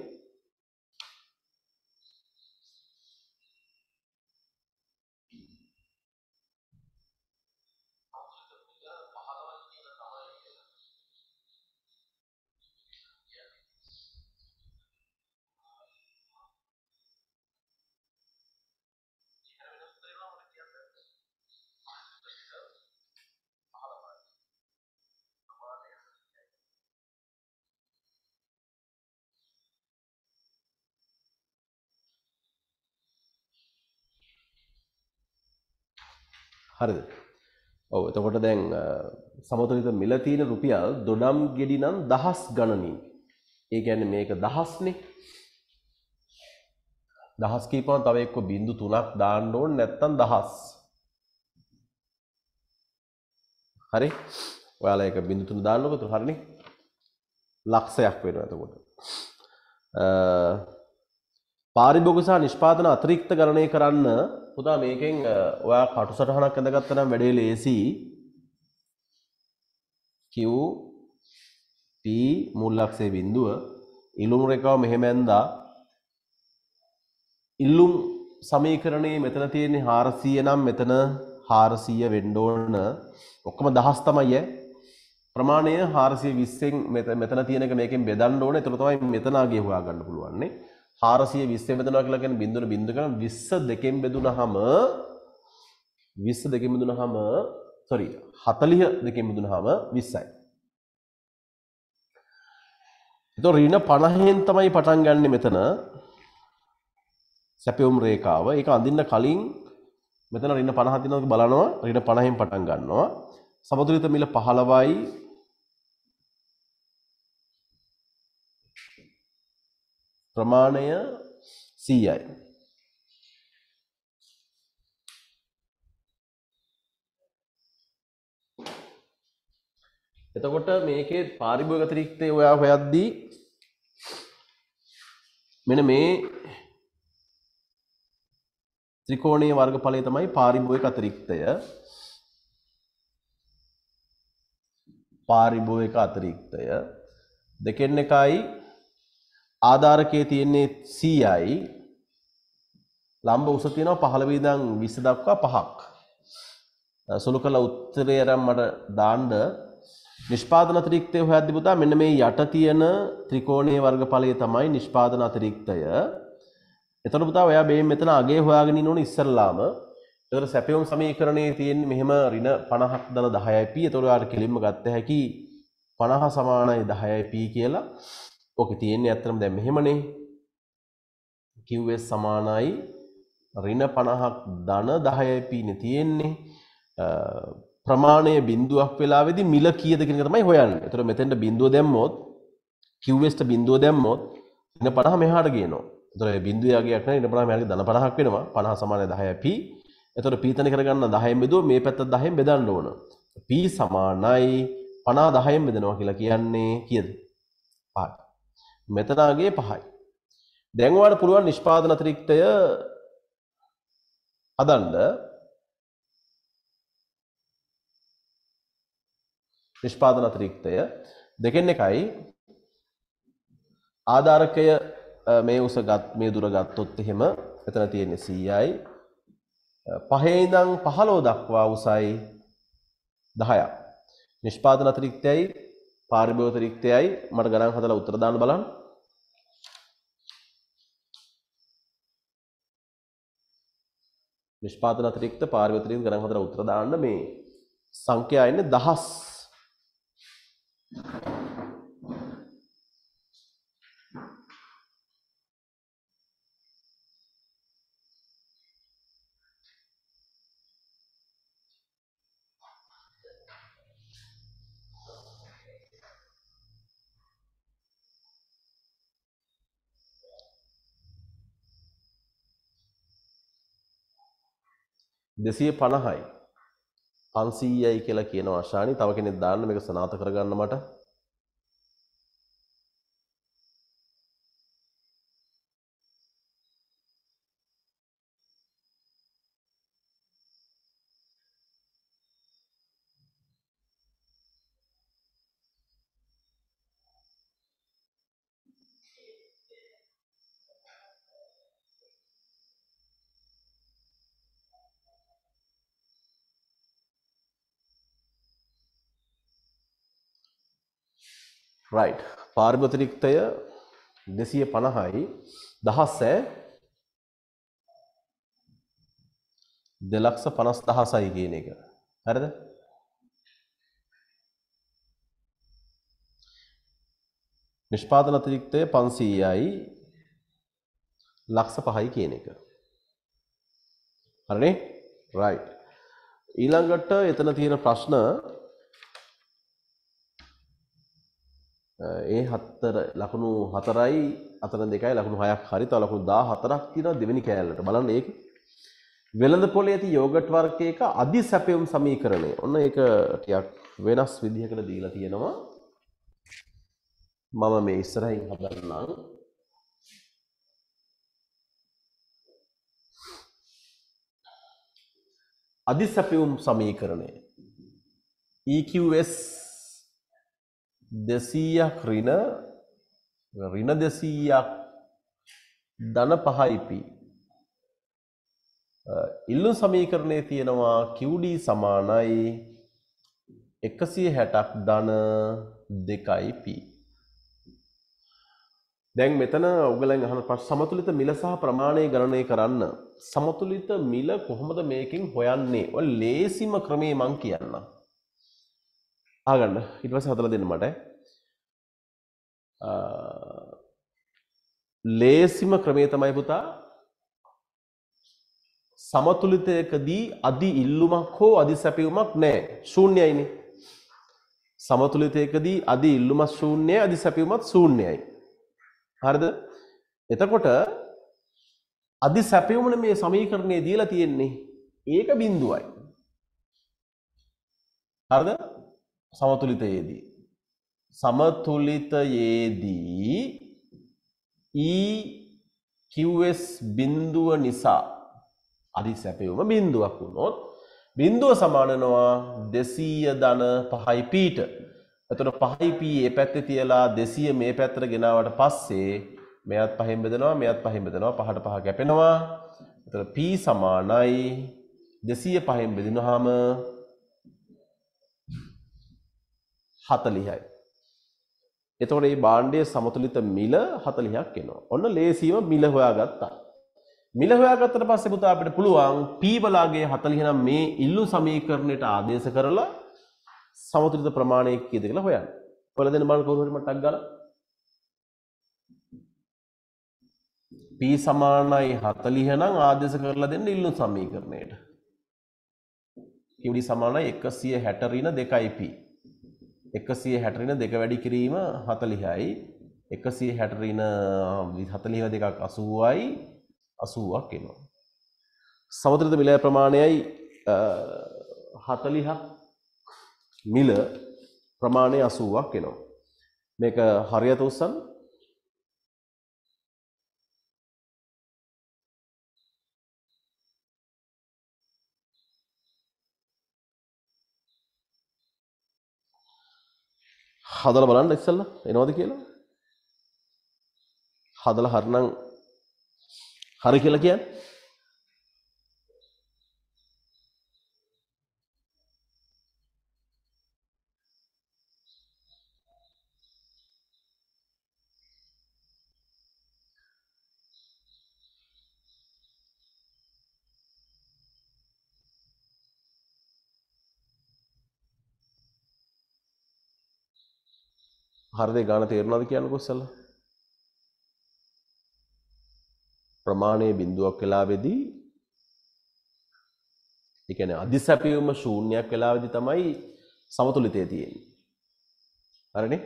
හරිද ඔව එතකොට දැන් සමතුලිත මිල තියෙන රුපියල් දොඩම් ගෙඩි නම් දහස් ගණනින්. ඒ කියන්නේ මේක දහස්නේ. දහස් කීපම තව එක්ක බිංදු 3ක් දාන්න ඕනේ නැත්නම් දහස්. හරි? ඔයාලා ඒක බිංදු 3 දාන්නකො හරිනේ? ලක්ෂයක් වෙනවා එතකොට. අ පාරිභෝගික සහ නිෂ්පාදන අතිරික්ත ගණනය කරන්න පුතා මේකෙන් ඔයා කටු සටහනක් ඇඳගත්ත නම් වැඩේ ලේසි Q T මුල් අක්ෂයේ බිඳුව ඉලුම් රේඛාව මෙහෙම ඇඳා ඉලුම් සමීකරණයේ මෙතන තියෙන්නේ 400 නම් මෙතන 400 වෙන්න ඕන ඔක්කොම දහස් තමයි ප්‍රමාණය 420න් මෙතන තියෙන එක මේකෙන් බෙදන්න ඕනේ එතකොට තමයි මෙතන ආගේ හොයාගන්න පුළුවන්නේ 400 20 බෙදනවා කියලා කියන්නේ බිඳුන බිඳු කරන 22 න් බෙදුනහම 22 න් බෙදුනහම sorry 42 න් බෙදුනහම 20යි. එතකොට ඍණ 50න් තමයි පටන් ගන්නෙ මෙතන. සැපයුම් රේඛාව. ඒක අඳින්න කලින් මෙතන ඍණ 50 තියෙනවා බලනවා ඍණ 50න් පටන් ගන්නවා. සමතුලිත මිල 15යි ප්‍රමාණය 100යි. එතකොට මේකේ පාරිභෝගිකත්‍රික්තය ඔයා හොයද්දී මෙන්න මේ ත්‍රිකෝණීය වර්ගඵලය තමයි පාරිභෝගිකත්‍රික්තය. පාරිභෝගික අතිරික්තය දෙකෙන් එකයි ආධාරකයේ තියෙන්නේ 100යි ලම්බ උස තියෙනවා 15 ඉඳන් 20 දක්වා පහක්. සුළු කළ උත්තරය අරන් මට දාන්න නිෂ්පාදන අතිරික්තය හොයද්දී පුතා මෙන්න මේ යට තියෙන ත්‍රිකෝණීය වර්ගඵලය තමයි නිෂ්පාදන අතිරික්තය. එතකොට පුතා ඔයා මේ මෙතන අගේ හොයාගෙන ඉන්න ඕනේ ඉස්සල්ලාම. එතකොට සැපයුම් සමීකරණයේ තියෙන්නේ මෙහෙම ඍණ 50ක් දන 10යි p. එතකොට ඔයාලට කෙලින්ම ගත්ත හැකි 50 සමානයි 10යි p කියලා. ඕක තියෙන්නේ ඇත්තටම දැන් මෙහෙමනේ QS සමානයි ඍණ 50ක් ධන 10යි පීනේ තියෙන්නේ ප්‍රමාණය බිඳුවක් වෙලාවේදී මිල කීයද කියන එක තමයි හොයන්නේ. ඒතර මෙතෙන්ට බිඳුව දැම්මොත් QS ට බිඳුව දැම්මොත් ඍණ 50 මෙහාට ගේනවා. ඒතර ඒ බිඳුවේ යගයක් නැහැ ඍණ 50 මෙහාට ධන 50ක් වෙනවා. 50 සමානයි 10යි p. ඒතර p තනි කරගන්න 10න් බෙදුව මේ පැත්ත 10න් බෙදන්න ඕන. p සමානයි 50 10න් බෙදනවා කියලා කියන්නේ කීයද? 5. මෙතනාගේ පහයි. දැන්වාට පුළුවන් නිෂ්පාදන අතිරික්තය හදන්න නිෂ්පාදන අතිරික්තය දෙකෙන් එකයි ආධාරකය මේ උස ගත් මේ දුර ගත්තොත් එහෙම එතන තියෙන්නේ 100යි පහේ ඉඳන් 15 දක්වා උසයි 10ක් නිෂ්පාදන අතිරික්තයයි පාරිභෝගික අතිරික්තයයි මට ගණන් හදලා උත්තර දාන්න බලන්න නිෂ්පාදන අතිරික්ත පාරිවර්තනීය ගණන් හතර උත්තර දාන්න මේ සංඛ්‍යා එන්නේ දහස් දෙසිය පණහයි පන්සීයයි කියලා කියන වශානි තව කෙනෙක් දාන්න මේක සනාත කරගන්න මට right පාරිභෝතිකය 250යි දහස් ඈ 250000යි කියන එක. හරිද? නිෂ්පාදන අතිරික්තය 500යි ලක්ෂ 5යි කියන එක. හරිනේ? right. ඊළඟට එතන තියෙන ප්‍රශ්න ඒ හත්තර ලකුණු හතරයි අතන දෙකයි ලකුණු හයක් හරි තව ලකුණු 14ක් තියෙනවා දෙවෙනි කෑල්ලට. බලන්න ඒක. වෙළඳ පොලේ ඇති යෝගට් වර්ගයක අදි සැපයුම් සමීකරණය. ඔන්න ඒක ටිකක් වෙනස් විදිහකට දීලා තියෙනවා. මම මේ ඉස්සරහින් හදන්නම්. අදි සැපයුම් සමීකරණය. EQS 200ක් ඍණ ඍණ 200ක් ධන 5යි ඉල්ලුම් සමීකරණයේ තියෙනවා QD සමානයි 160ක් ධන 2යි p දැන් මෙතන ඔයගලෙන් අහන ප්‍රශ්න සමතුලිත මිල සහ ප්‍රමාණය ගණනය කරන්න සමතුලිත මිල කොහොමද මේකෙන් හොයන්නේ ඔය ලේසිම ක්‍රමේ මං කියන්නම් ආගන්න ඉට පස්සේ හදලා දෙන්න මට ලේසිම ක්‍රමේ තමයි පුතා සමතුලිතයකදී අදි ඉල්ලුමක් හෝ අදි සැපියුමක් නැහැ ශූන්‍යයිනේ සමතුලිතයකදී අදි ඉල්ලුම ශූන්‍යයි අදි සැපියුමත් ශූන්‍යයි හරිද එතකොට අදි සැපියුමනේ මේ සමීකරණය දීලා තියෙන්නේ ඒක බිඳුවයි හරිද සමතුලිතයේදී. සමතුලිතයේදී E QS බිඳුව නිසා අරි සැපයුම බිඳුවක් වුණොත් බිඳුව සමානනවා 200 ධන 5යි පීට. එතකොට 5යි p ඒ පැත්තේ තියලා 200 මේ පැත්තට ගෙනාවට පස්සේ මෙයත් පහෙන් බෙදනවා මෙයත් පහෙන් බෙදනවා පහට පහ කැපෙනවා. එතකොට p සමානයි 205ෙන් බෙදිනවාම 40යි. එතකොට මේ භාණ්ඩයේ සමතුලිත මිල 40ක් එනවා. ඔන්න ලේසියම මිල හොයාගත්තා. මිල හොයාගත්තට පස්සේ පුතා අපිට පුළුවන් P වලාගේ 40 නම් මේ ඉල්ලු සමීකරණයට ආදේශ කරලා සමතුලිත ප්‍රමාණය කීයද කියලා හොයන්න. හොයලා දෙන්න බලන්න කවුරු හරි මට ටක් ගාලා. P සමානයි 40 නම් ආදේශ කරලා දෙන්න ඉල්ලු සමීකරණයට. QD සමානයි 160 ඍණ 2P. එකසිය හැටරින දෙක වැඩි කිරීම හතලිහයි එකසිය හැටරින හතලිව දෙකක් අසුවයි අසුවක් එනවා. සමුද්‍රත මිලය ප්‍රමාණයයි හතලිහක් මිල ප්‍රමාණය අසුවක් එනවා. මේක හරියට උස්සන් හදලා බලන්න ඉස්සෙල්ලා එනවද කියලා. හදලා හරනම් හරි කියලා කියන්නේ හරිද ගාන තේරුණාද කියන්නකෝ ඉස්සලා ප්‍රමාණයේ බිඳුවක් වෙලාවේදී ඒ කියන්නේ අදිසැපියුම ශූන්‍යයක් වෙලාවේදී තමයි සමතුලිතය තියෙන්නේ. හරිනේ?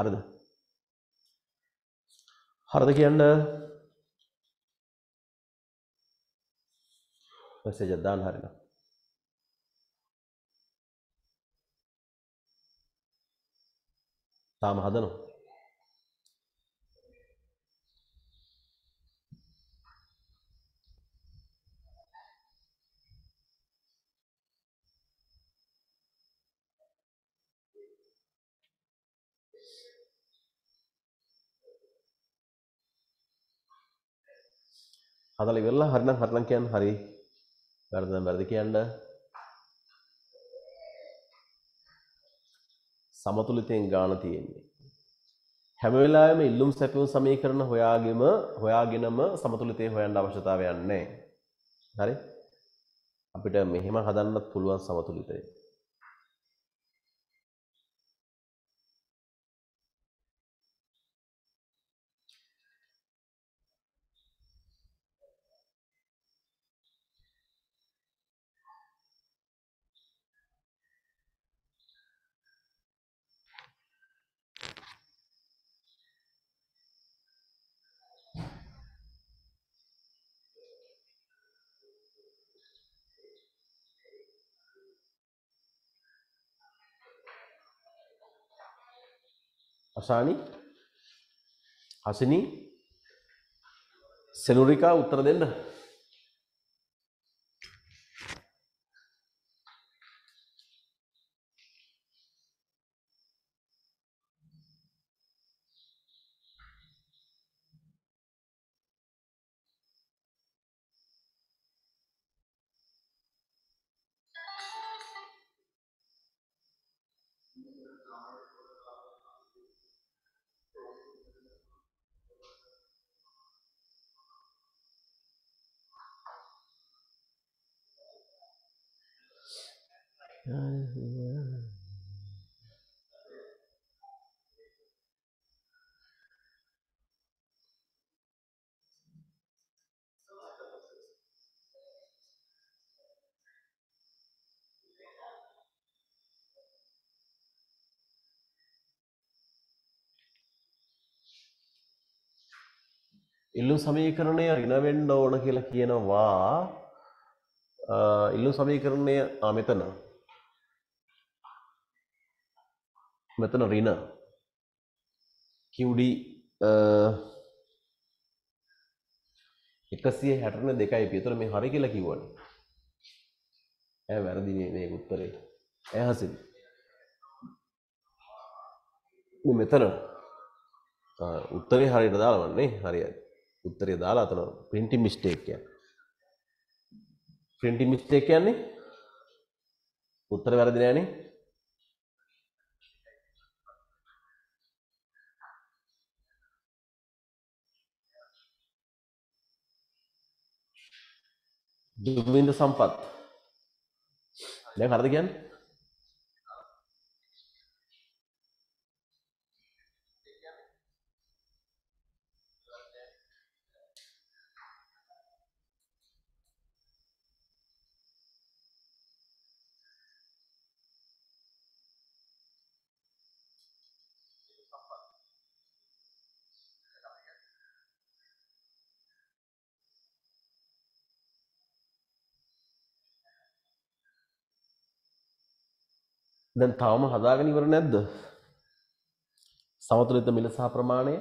හරිද? හරිද කියන්න? මෙසේජ් එක දාන්න හරිනම්. තාම හදනවා. හදලා ඉවරලා හරිනම් හරිනම් කියන්න හරි. වැරදි නම් වැරදි කියන්න. සමතුලිතයෙන් ගාන තියෙන්නේ. හැම වෙලාවෙම ඉල්ලුම් සැපියුම් සමීකරණ හොයාගෙම හොයාගෙනම සමතුලිතේ හොයන්න අවශ්‍යතාවයක් නැහැ. හරි? අපිට මෙහෙම හදන්නත් පුළුවන් සමතුලිතේ. හසානි හසිනි සෙනුරිකා උත්තර දෙන්න ඉල්ලු සමීකරණය රිනවෙන්ඩ ඕන කියලා කියනවා ඉල්ලු සමීකරණය මෙතන මෙතන රින කිව්ඩි එකසිය හැටන දෙකයි පිතර මේ හරි කියලා කිවන ඇ වැරදිනේ මේ උත්තරේ ඇහසි මෙතන උත්තරේ හරියට දාලවන්නේ හරියට උත්තරේ දාලා අතන printing mistake කියන්නේ. printing mistake කියන්නේ උත්තර වැරදි නෑනේ. දුවින්ද සම්පත්. දැන් හරිද කියන්නේ? දැන් තවම හදාගෙන ඉවර නැද්ද? සමතුලිත මිල සහ ප්‍රමාණය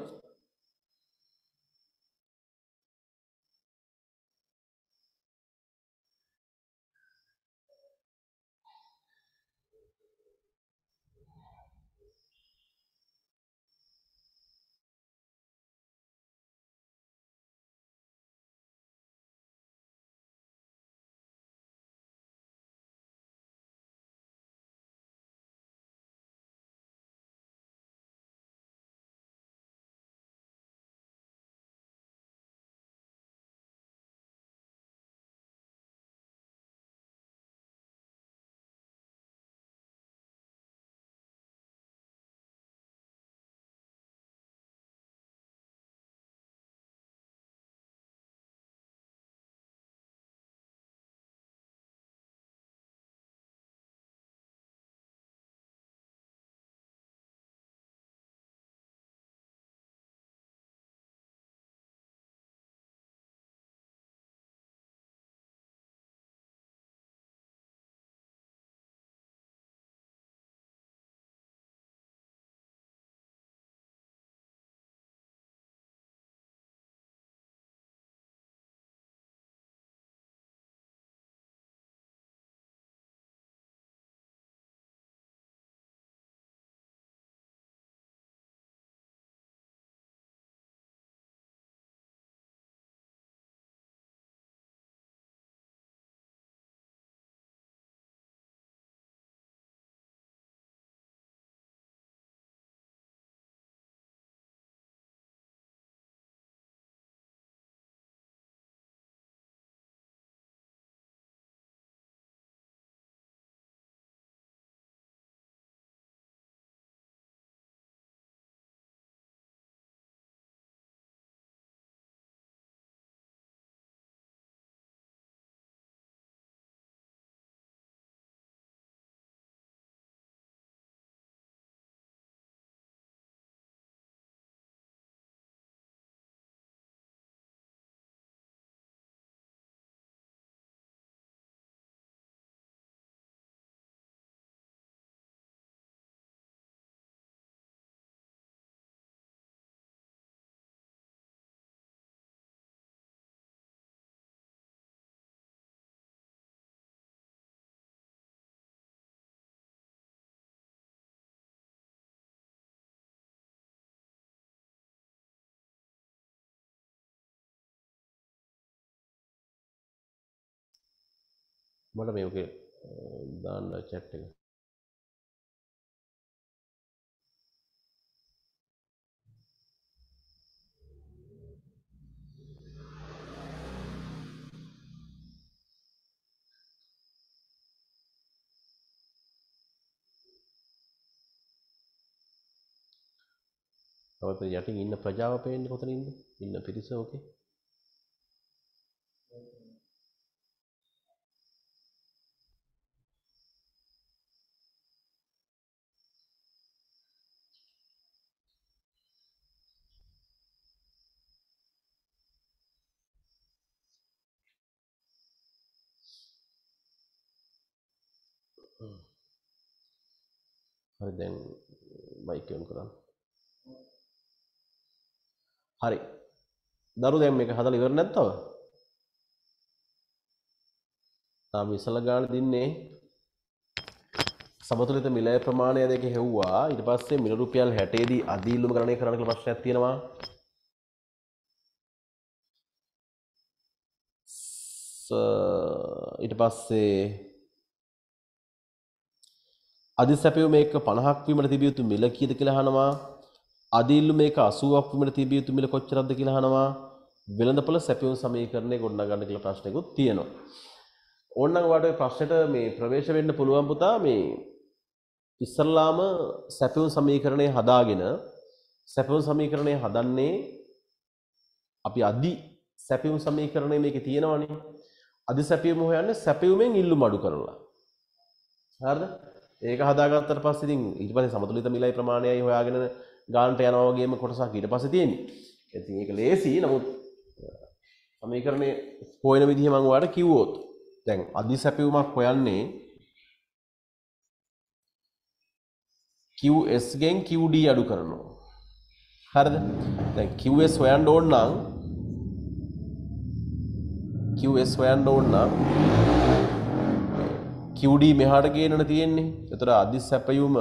මට මේක දාන්න චැට් එක තවත් යටින් ඉන්න ප්‍රජාව පේන්නේ කොතනින්ද? ඉන්න පිරිස ඕකේ. දැන් මයික් යොමු කරන්න. හරි. දරු දැන් මේක හදලා ඉවර නැත්තව? තාම ඉස්සල ගාන දින්නේ සමතුලිත මිලය ප්‍රමාණය දෙක හෙව්වා. ඊට පස්සේ මිල රුපියල් 60 දී අදීලුම ගණනය කරන්න කියලා ප්‍රශ්නයක් තියෙනවා. ඊට පස්සේ අදි සැපයුම එක 50ක් වීමට තිබිය යුතු මිල කීයද කියලා අහනවා. අදිල්ලු මේක 80ක් වීමට තිබිය යුතු මිල කොච්චරද කියලා අහනවා. වෙළඳපොළ සැපයුම් සමීකරණය ගොඩනගන්න කියලා ප්‍රශ්නයකුත් තියෙනවා. ඕනනම් ඔයාලට ප්‍රශ්නෙට මේ ප්‍රවේශ වෙන්න පුළුවන් පුතා මේ ඉස්සල්ලාම සැපයුම් සමීකරණය හදාගෙන සැපයුම් සමීකරණය හදන්නේ අපි අදි සැපියුම් සමීකරණය මේකේ තියෙනවනේ. අදි සැපියුම හොයන්නේ සැපියුමෙන් ඉල්ලුම් අඩු කරලා. හරිද? ඒක හදාගත්තට පස්සේ ඉතින් ඊට පස්සේ සමතුලිත මිලයි ප්‍රමාණයයි හොයාගෙන ගානට යනවා වගේම කොටසක් ඊට පස්සේ තියෙන්නේ. ඉතින් ඒක ලේසි. නමුත් සමීකරණේ හොයන විදිහ මම ඔයාලට කිව්වොත් දැන් අදි සැපියුමක් හොයන්නේ QS ගෙන් QD අඩු කරනවා. හරිද? දැන් QS හොයන්න ඕන නම් QS හොයන්න ඕන නම් QD මෙහාට ගේන්න තියෙන්නේ. ඒතර අදි සැපයුම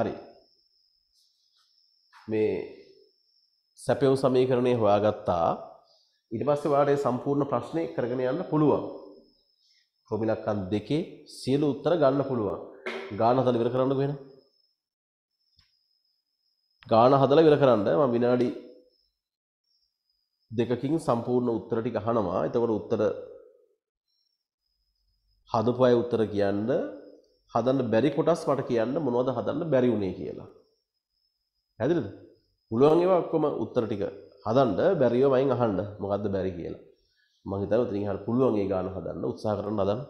හරි. මේ සැපයුම් සමීකරණය හොයාගත්තා. ඊට පස්සේ ඔයාලට සම්පූර්ණ ප්‍රශ්නේ කරගෙන යන්න පුළුවන්. ප්‍රමිලක්කන් දෙකේ සියලු උත්තර ගන්න පුළුවන්. ගාන හදලා ඉවර කරන්න කොහෙන? ගාන හදලා ඉවර කරන්න මම විනාඩි දෙකකින් සම්පූර්ණ උත්තර ටික අහනවා. එතකොට උත්තර හදපු අය උත්තර කියන්න හදන්න බැරි කොටස් මට කියන්න මොනවද හදන්න බැරි වුණේ කියලා. හැදිරිද? පුළුවන් ඒවා ඔක්කොම උත්තර ටික හදන්න බැරිව මයින් අහන්න මොකද්ද බැරි කියලා. මම හිතනවා උතින් අහන්න පුළුවන් ඒ ගාන හදන්න උත්සාහ කරන්න හදන්න.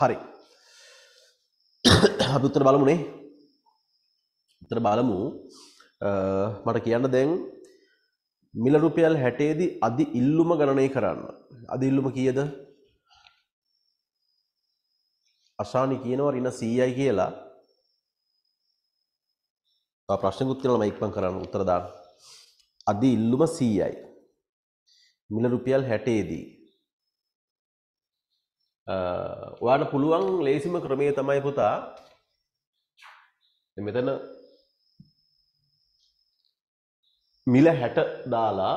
හරි අපි උත්තර බලමුනේ උත්තර බලමු මට කියන්න දැන් මිල රුපියල් 60 දී අදි ඉල්ලුම ගණනය කරන්න. අදි ඉල්ලුම කීයද? අසානි කියනවා ඍණ 100යි කියලා. තව ප්‍රශ්නකුත් කියලා මම ඉක්මන් කරන්න උත්තර දාන්න. අදි ඉල්ලුම 100යි. මිල රුපියල් 60 දී ඔයාට පුළුවන් ලේසිම ක්‍රමේ තමයි පුතා මෙතන මිල හැට දාලා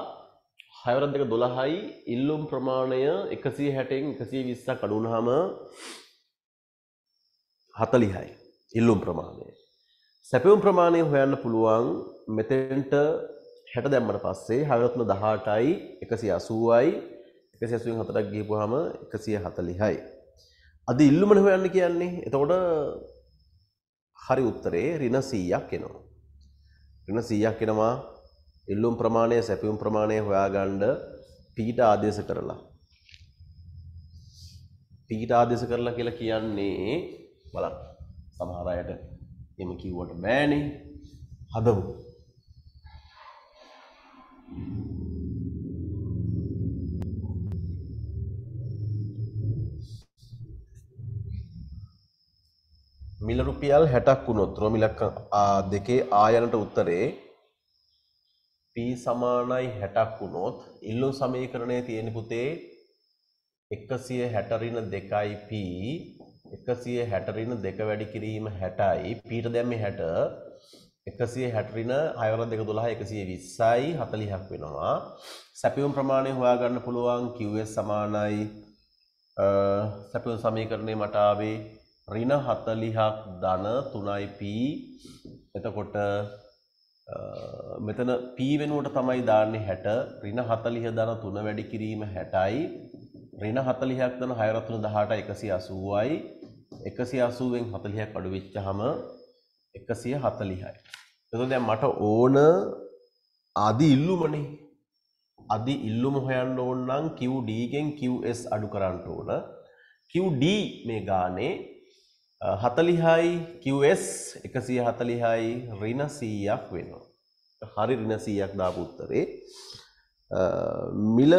හයවරන් දෙක දොළහයි ඉල්ලුම් ප්‍රමාණය එකසී හැටෙන් එකසී විස්සා කඩුුණහම හතලිහයි ඉල්ලුම් ප්‍රමාණය සැපවුම් ප්‍රමාණය හොයන්න පුළුවන් මෙතෙන්ට හැට දැම්මට පස්සේ හයවත්න දහටයි එකසි අසුවයි 180න් 4ක් ගිහපුවාම 140යි. අද ඉල්ලුමන හොයන්න කියන්නේ. එතකොට හරි උත්තරේ ඍණ 100ක් එනවා. ඍණ 100ක් එනවා ඉල්ලුම් ප්‍රමාණය සැපයුම් ප්‍රමාණය හොයාගන්න පීට ආදේශ කරලා. පීට ආදේශ කරලා කියලා කියන්නේ බලන්න. සමහර අයට එහෙම කිව්වට බෑනේ. හදමු. මිල රුපියල් 60ක් වුණොත් රුව මිලක් දෙකේ ආයනට උත්තරේ p සමානයි 60ක් වුණොත් ඉල්ලුම් සමීකරණයේ තියෙන පුතේ 160 ඍණ 2යි p 160 ඍණ 2 වැඩි කිරීම 60යි pට දැන් මේ 60 160 ඍණ 6 වල 2 12 120යි 40ක් වෙනවා සැපියුම් ප්‍රමාණය හොයාගන්න පුළුවන් qs සමානයි සැපියුම් සමීකරණේ මට ආවේ 0.5 ඍණ 40ක් ධන 3යි p එතකොට මෙතන p වෙනුවට තමයි දාන්නේ 60 ඍණ 40 ධන 3 වැඩි කිරීම 60යි ඍණ 40ක් ධන 6 රතුන 18ට 180යි 180ෙන් 40ක් අඩු වෙච්චාම 140යි එතකොට දැන් මට ඕන අදි ඉල්ලුමනේ අදි ඉල්ලුම හොයන්න ඕන නම් QD ගෙන් QS අඩු කරන්න ඕන QD මේ ගානේ හතලිහායි QS එකසිය හතලිහායි රින සීයක් වෙනවා. හරි රින සීයක් දාපුත්තරේ මිල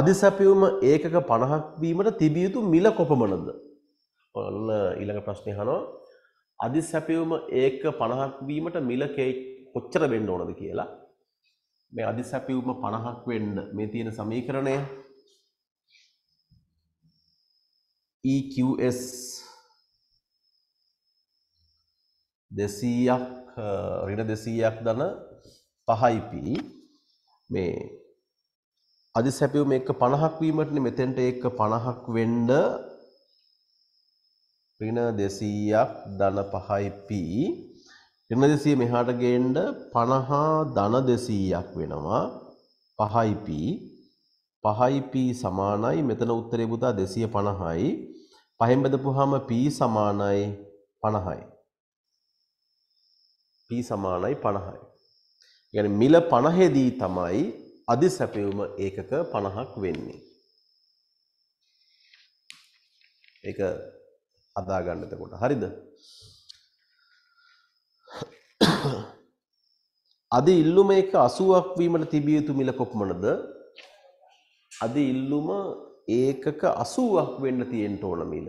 අධිසැපියුම ඒකක පණහක්වීමට තිබියයුතු මිල කොපමනද. ඔන්න ඊළඟ ප්‍රශ්නය හනෝ අධිසැපියුම ඒක පණහක්වීමට මිලකෙයි කොච්චර වෙන්න ඕනද කියලා මේ අධිසැපියුම පණහක් වෙන්න මේ තියෙන සමීකරණය EQS දෙසීයක් රින දෙසීයක් දන පහයිපී මේ අධි සැපියුම එක්ක පණහක් වීමටන මෙතෙන්ට එක්ක පණහක් වෙන්ඩ රින දෙසීයක් දන පහයිපී රින දෙසී මෙහාට ගේන්ඩ පණහා දන දෙසීයක් වෙනවා පහයිපී පහයිපී සමානයි මෙතන උත්තරේ පුතා දෙසිය පණහයි පහෙන් බෙදපුවාම p සමානයි 50යි. p සමානයි 50යි. يعني මිල 50 දී තමයි අදි සැපයුම ඒකක 50ක් වෙන්නේ. ඒක අදා ගන්න එතකොට. හරිද? අද ඉල්ලුම එක 80ක් වීමට තිබිය යුතු මිල කොපමණද? අද ඉල්ලුම ඒකක 80ක් වෙන්න තියෙන්න ඕන මිල.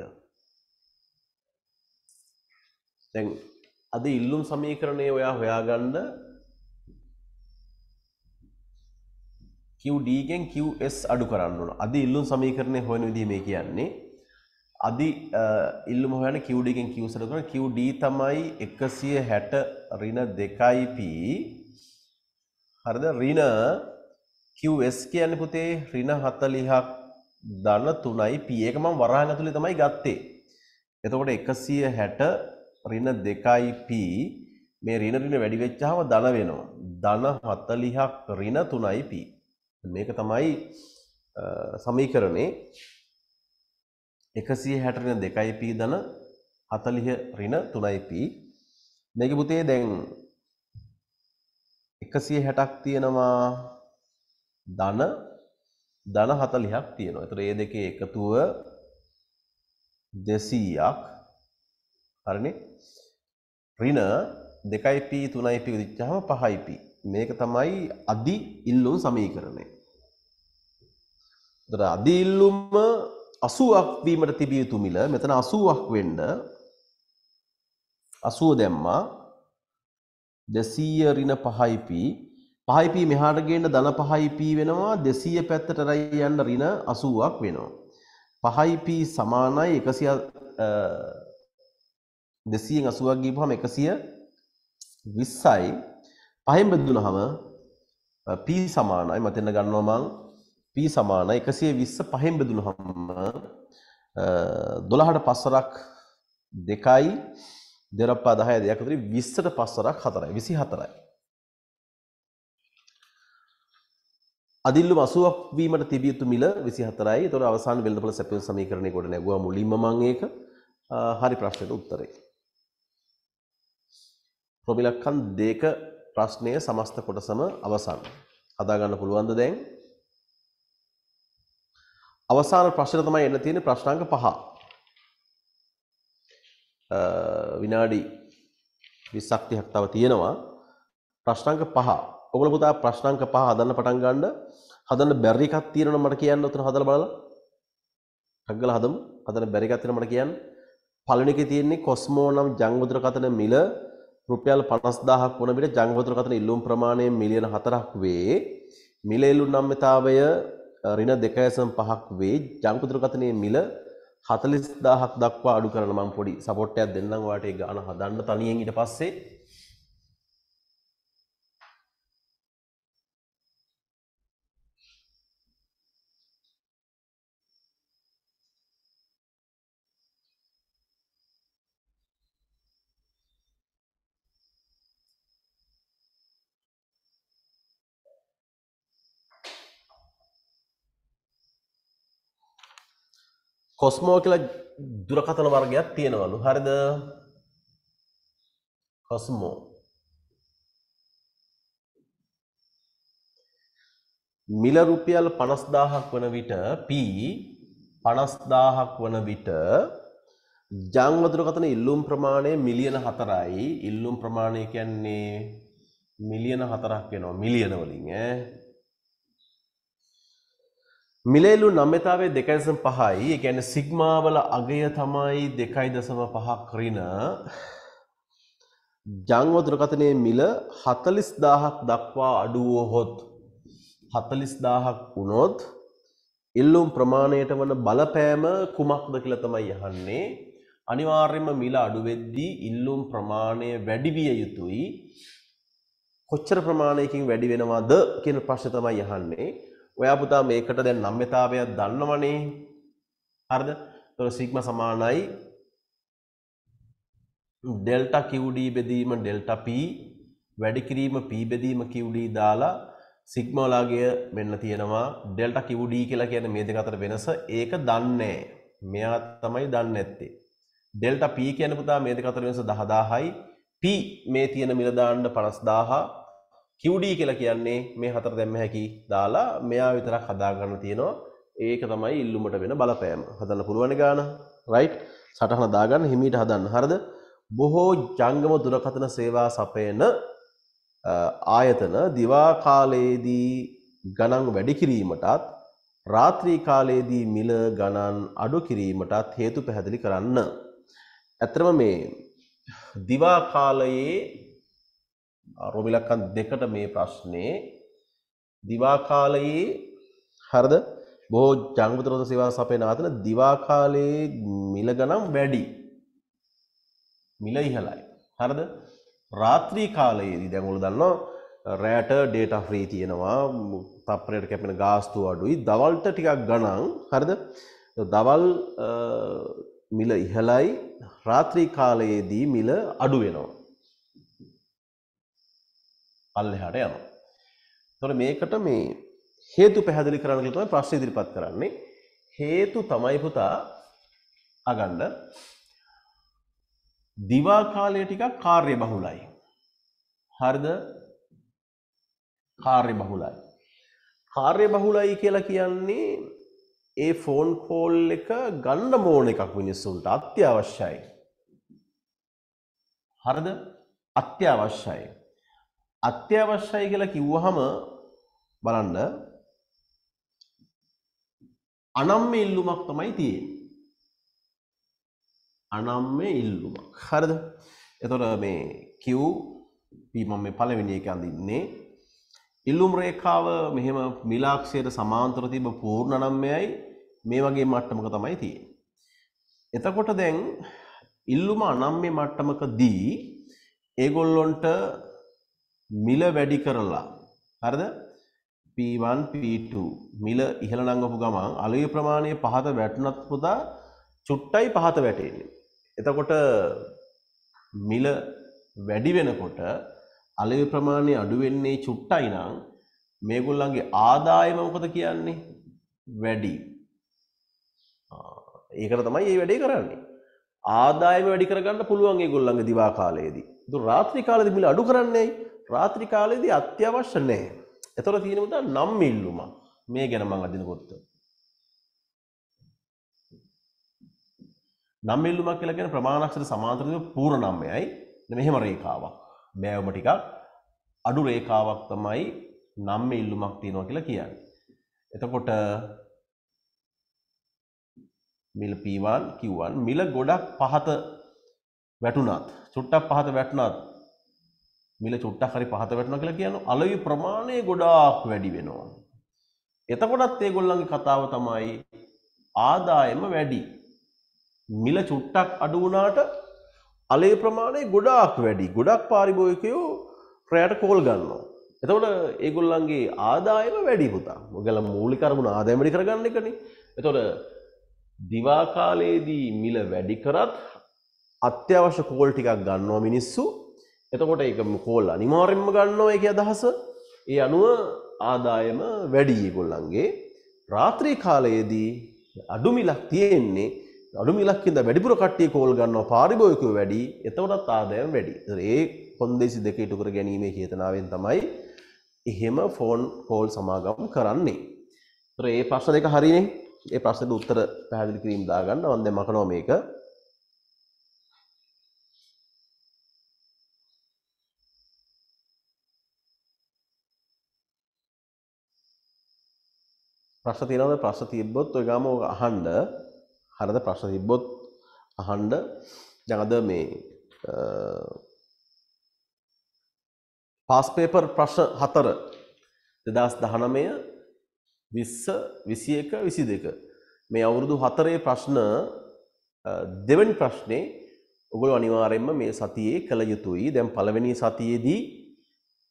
දැන් අද ඉල්ලුම් සමීකරණය ඔයා හොයාගන්න QD ගෙන් QS අඩු කරන්න ඕන. අද ඉල්ලුම් සමීකරණය හොයන විදිහ මේ කියන්නේ. අද ඉල්ලුම හොයන QD ගෙන් QS අඩු කරන QD තමයි 160 ඍණ 2p හරිද ඍණ QS කියන්නේ පුතේ ඍණ 40ක් දන තුනයි පියක මම වරහන් ඇතුලේ තමයි ගත්තේ. එතකොට 160 ඍණ 2යි p මේ ඍණ ඍණ වැඩි වෙච්චාම ධන වෙනවා. ධන 40ක් ඍණ 3යි p. මේක තමයි සමීකරණේ 160 ඍණ 2යි p ධන 40 ඍණ 3යි p. මේක පුතේ දැන් 160ක් තියෙනවා ධන ධන 40ක් තියෙනවා. ඒතර ඒ දෙකේ එකතුව 200ක් හරිනේ. ඍණ 2p 3p විදිච්චාම 5p. මේක තමයි අදි ඉල්ලුම් සමීකරණය. ඒතර අදි ඉල්ලුම 80ක් වීමට තිබිය යුතු මිල මෙතන 80ක් වෙන්න 80 දැම්මා 200 ඍණ 5p පහයි p මෙහාට ගේන්න ධන පහයි p වෙනවා 200 පැත්තට රැයි යන්න ඍණ 80ක් වෙනවා. පහයි p සමානයි 100 200න් 80ක් ගිහපුවාම 120යි. පහෙන් බෙදුනහම p සමානයි මතෙන් ගන්නවා මං p සමානයි 120 පහෙන් බෙදුනහම 12ට පස්වරක් 2යි දෙරප්පා 10 දෙයක් අතර 20ට පස්වරක් 4යි 24යි. අදිල්ලුව 80ක් වීමට තිබිය යුතු මිල 24යි. ඒතකොට අවසාන වෙළඳපොළ සැපයුම් සමීකරණය කොට නැගුවා මුලින්ම මම ඒක හරි ප්‍රශ්නෙට උත්තරේ. ප්‍රොබිලක්කන් දෙක ප්‍රශ්නය සමස්ත කොටසම අවසන්. හදා ගන්න පුළුවන්ද දැන්? අවසාන ප්‍රශ්න තමයි එන්න තියෙන්නේ ප්‍රශ්නාංක 5. විනාඩි 20ක් 30ක් තව තියෙනවා. ප්‍රශ්නාංක 5 ඔගොල්ලෝ පුතා ප්‍රශ්න අංක පහ හදන්න පටන් ගන්න. හදන්න බැරි එකක් තියෙනවා මට කියන්න උතන හදලා බලලා. අග්ගල හදමු. හදන්න බැරි එකක් තියෙනවා මට කියන්න. පළවෙනි එකේ තියෙන්නේ කොස්මෝ නම් ජංගුදුර කතන මිල රුපියල් 50000ක් වන විට ජංගවතුර කතන ඉල්ලුම් ප්‍රමාණය මිලියන 4ක් වේ. මිල ඉල්ලුම් නම්්‍යතාවය ඍණ 2.5ක් වේ. ජංගවතුර කතනේ මිල 40000ක් දක්වා අඩු කරන මම පොඩි සපෝට් එකක් දෙන්නම් ඔයාලට ඒ ගාන හදන්න තනියෙන් ඊට පස්සේ කොස්මෝ කියලා දුරකථන වර්ගයක් තියෙනවලු. හරිද? කොස්මෝ. මිල රුපියල් 50000ක් වන විට P 50000ක් වන විට ජංග දුරකථන ඉල්ලුම් ප්‍රමාණය මිලියන 4යි. ඉල්ලුම් ප්‍රමාණය කියන්නේ මිලියන 4ක් වෙනවා මිලියන වලින් ඈ. මිලේලු නම්්‍යතාවේ දෙකයිසම් පහයි එකැන සිග්මාවල අගය තමයි දෙකයි දසම පහ කරන ජංවදුරකථනය මිල හතලිස් දාහක් දක්වා අඩුවෝ හොත් හතලිස් දාහක් වුණොත් ඉල්ලුම් ප්‍රමාණයට වන බලපෑම කුමක්ද කියල තමයි යහන්නේ අනිවාර්යම මිල අඩුවෙද්දී ඉල්ලුම් ප්‍රමාණය වැඩිවිය යුතුයි කොච්චර ප්‍රමාණයකින් වැඩි වෙනවාද කියන ප්‍රශ්න තමයි යහන්නේ ඔයා පුතා මේකට දැන් නම්්‍යතාවයක් දන්නවනේ හරිද? ඒතකොට සිග්මා සමානයි ඩෙල්ටා QD බෙදීම ඩෙල්ටා P වැඩි කිරීම P බෙදීම QD දාලා සිග්මා වලාගේ මෙන්න තියෙනවා ඩෙල්ටා QD කියලා කියන්නේ මේ දෙක අතර වෙනස ඒක දන්නේ මෙයා තමයි දන්නේ නැත්තේ. ඩෙල්ටා P කියන පුතා මේ දෙක අතර වෙනස 10000යි P මේ තියෙන මිලදාන්න 50000 QD කියලා කියන්නේ මේ හතර දැම්ම හැකි දාලා මෙයා විතරක් හදා ගන්න තියෙනවා. ඒක තමයි ඉල්ලුමට වෙන බලපෑම. හදන්න පුළුවන් ගාන. right? සටහන දාගන්න හිමීට හදන්න. හරිද? බොහෝ ජංගම දුරකථන සේවා සපයන ආයතන දිවා කාලයේදී ගණන් වැඩි කිරීමටත් රාත්‍රී කාලයේදී මිල ගණන් අඩු කිරීමටත් හේතු පැහැදිලි කරන්න. ඇත්තම මේ දිවා කාලයේ රෝමිලක්කන් දෙකට මේ ප්‍රශ්නේ දිවා කාලයේ හරිද බොහෝ ජංගුතරෝද සේවා සපයන අතර දිවා කාලයේ මිල ගණන් වැඩි මිල ඉහළයි හරිද රාත්‍රී කාලයේදී දැන් ඔයගොල්ලෝ දන්නවා රැට ඩේටා ෆ්‍රී තියෙනවා තප්පරයට කැපෙන ගාස්තු අඩුයි දවල්ට ටිකක් ගණන් හරිද දවල් මිල ඉහළයි රාත්‍රී කාලයේදී මිල අඩු වෙනවා පල්ලෙහාට යනවා. එතකොට මේකට මේ හේතු පැහැදිලි කරන්න කියලා තමයි ප්‍රශ්න ඉදිරිපත් කරන්නේ. හේතු තමයි පුතා අගන්න දිවා කාලය ටිකක් කාර්ය බහුලයි. හරිද? කාර්ය බහුලයි. කාර්ය බහුලයි කියලා කියන්නේ ඒ ෆෝන් කෝල් එක ගන්න ඕන එකක් මිනිස්සුන්ට අත්‍යවශ්‍යයි. හරිද? අත්‍යවශ්‍යයි. අත්‍යවශ්‍යයි කියලා කිව්වහම බලන්න අනම්ම ඉල්ලුමක් තමයි තියෙන්නේ. අනම්ම ඉල්ලුමක්. හරිද? එතකොට මේ Q P මම මේ පළවෙනි එක අඳින්නේ ඉල්ලුම් රේඛාව මෙහෙම මිලාක්ෂයට සමාන්තර තිබ පූර්ණ අනම්මයයි මේ වගේ මට්ටමක තමයි තියෙන්නේ. එතකොට දැන් ඉල්ලුම අනම්මේ මට්ටමකදී ඒගොල්ලොන්ට මිල වැඩි කරලා හරිද P1 P2 මිල ඉහළ නංගපු ගමන් අලුය ප්‍රමාණය පහත වැටුණත් පුතා චුට්ටයි පහත වැටෙන්නේ. එතකොට මිල වැඩි වෙනකොට අලුය ප්‍රමාණය අඩු වෙන්නේ චුට්ටයි නම් මේගොල්ලන්ගේ ආදායම මොකද කියන්නේ? වැඩි. ඒකට තමයි මේ වැඩේ කරන්නේ. ආදායම වැඩි කරගන්න පුළුවන් ඒගොල්ලන්ගේ දිවා කාලයේදී. ඒක රාත්‍රී කාලේදී මිල අඩු කරන්නේ ඇයි? රාත්‍රී කාලයේදී අත්‍යවශ්‍ය නැහැ. ඒතර තියෙන උදා නම් ඉල්ලුමක්. මේ ගැන මම අදිනකොට. නම් ඉල්ලුමක් කියලා කියන්නේ ප්‍රමාණාක්ෂර සමාන්තර දෙක පූර්ණ නම්යයි. මෙහෙම රේඛාවක්. බෑවම ටිකක් අඩු රේඛාවක් තමයි නම් ඉල්ලුමක් තියෙනවා කියලා කියන්නේ. එතකොට මිල P1 Q1 මිල ගොඩක් පහත වැටුණත්, චුට්ටක් පහත වැටුණත් මිල චුට්ටක් හරි පහත වැටෙනවා කියලා කියන අලෙවි ප්‍රමාණය ගොඩාක් වැඩි වෙනවා. එතකොටත් ඒගොල්ලන්ගේ කතාව තමයි ආදායම වැඩි. මිල චුට්ටක් අඩු වුණාට අලෙවි ප්‍රමාණය ගොඩාක් වැඩි. ගොඩක් පාරිභෝගිකයෝ රැයට කෝල් ගන්නවා. එතකොට ඒගොල්ලන්ගේ ආදායම වැඩි පුතා. ඔයගල මූලික අරමුණ ආදායම වැඩි කරගන්න එකනේ. එතකොට දිවා කාලයේදී මිල වැඩි කරත් අත්‍යවශ්‍ය කෝල් ටිකක් ගන්නවා මිනිස්සු. එතකොට ඒක කෝල් අනිවාර්යෙන්ම ගන්නවා ඒකේ අදහස ඒ අනුව ආදායම වැඩි ඒගොල්ලන්ගේ රාත්‍රී කාලයේදී අඩු මිලක් තියෙන්නේ අඩු මිලක් ඉඳ වැඩිපුර කට්ටිය කෝල් ගන්නවා පාරිභෝගිකව වැඩි එතකොටත් ආදායම වැඩි. ඒ කොන්දේසි දෙක ඉටු කර ගැනීමේ චේතනාවෙන් තමයි එහෙම ෆෝන් කෝල් සමාගම් කරන්නේ. ඒතර මේ ප්‍රශ්න දෙක හරිනේ. ඒ ප්‍රශ්නෙට උත්තර පැහැදිලි කිරීම දාගන්න මම දැන් මකනවා මේක. ප්‍රශ්න තියෙනවද ප්‍රශ්න තිබ්බොත් ඔය ගාම ඔක අහන්න හරිද ප්‍රශ්න තිබ්බොත් අහන්න දැන් අද මේ පාස් පේපර් ප්‍රශ්න හතර 2019 20 21 22 මේ අවුරුදු හතරේ ප්‍රශ්න දෙවැනි ප්‍රශ්නේ ඔගොල්ලෝ අනිවාර්යයෙන්ම මේ සතියේ කළ යුතුයි. දැන් පළවෙනි සතියේදී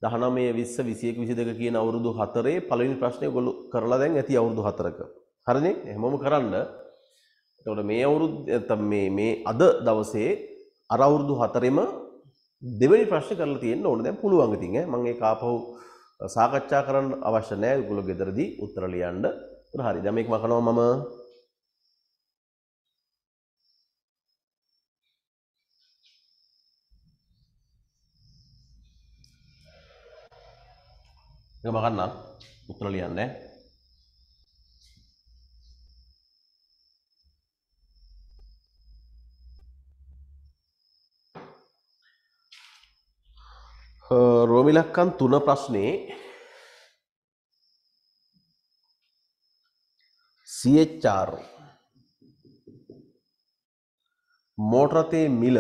19 20 21 22 කියන අවුරුදු 4 පළවෙනි ප්‍රශ්නේ ඔයගොල්ලෝ කරලා දැන් ඇති අවුරුදු 4ක. හරිනේ? හැමෝම කරන්න. එතකොට මේ අවුරුදු මේ මේ අද දවසේ අර අවුරුදු 4ෙම දෙවෙනි ප්‍රශ්නේ කරලා තියෙන්න ඕනේ. දැන් පුළුවන් ඉතින් ඈ මම ඒක ආපහු සාකච්ඡා කරන්න අවශ්‍ය නැහැ. ඔයගොල්ලෝ ගෙදරදී උත්තර ලියන්න. හරි. දැන් මේක මකනවා මම එක මගන්නම් උත්තර ලියන්න රෝමිලක්කන් තුන ප්‍රශ්නේ CHR මෝටරතේ මිල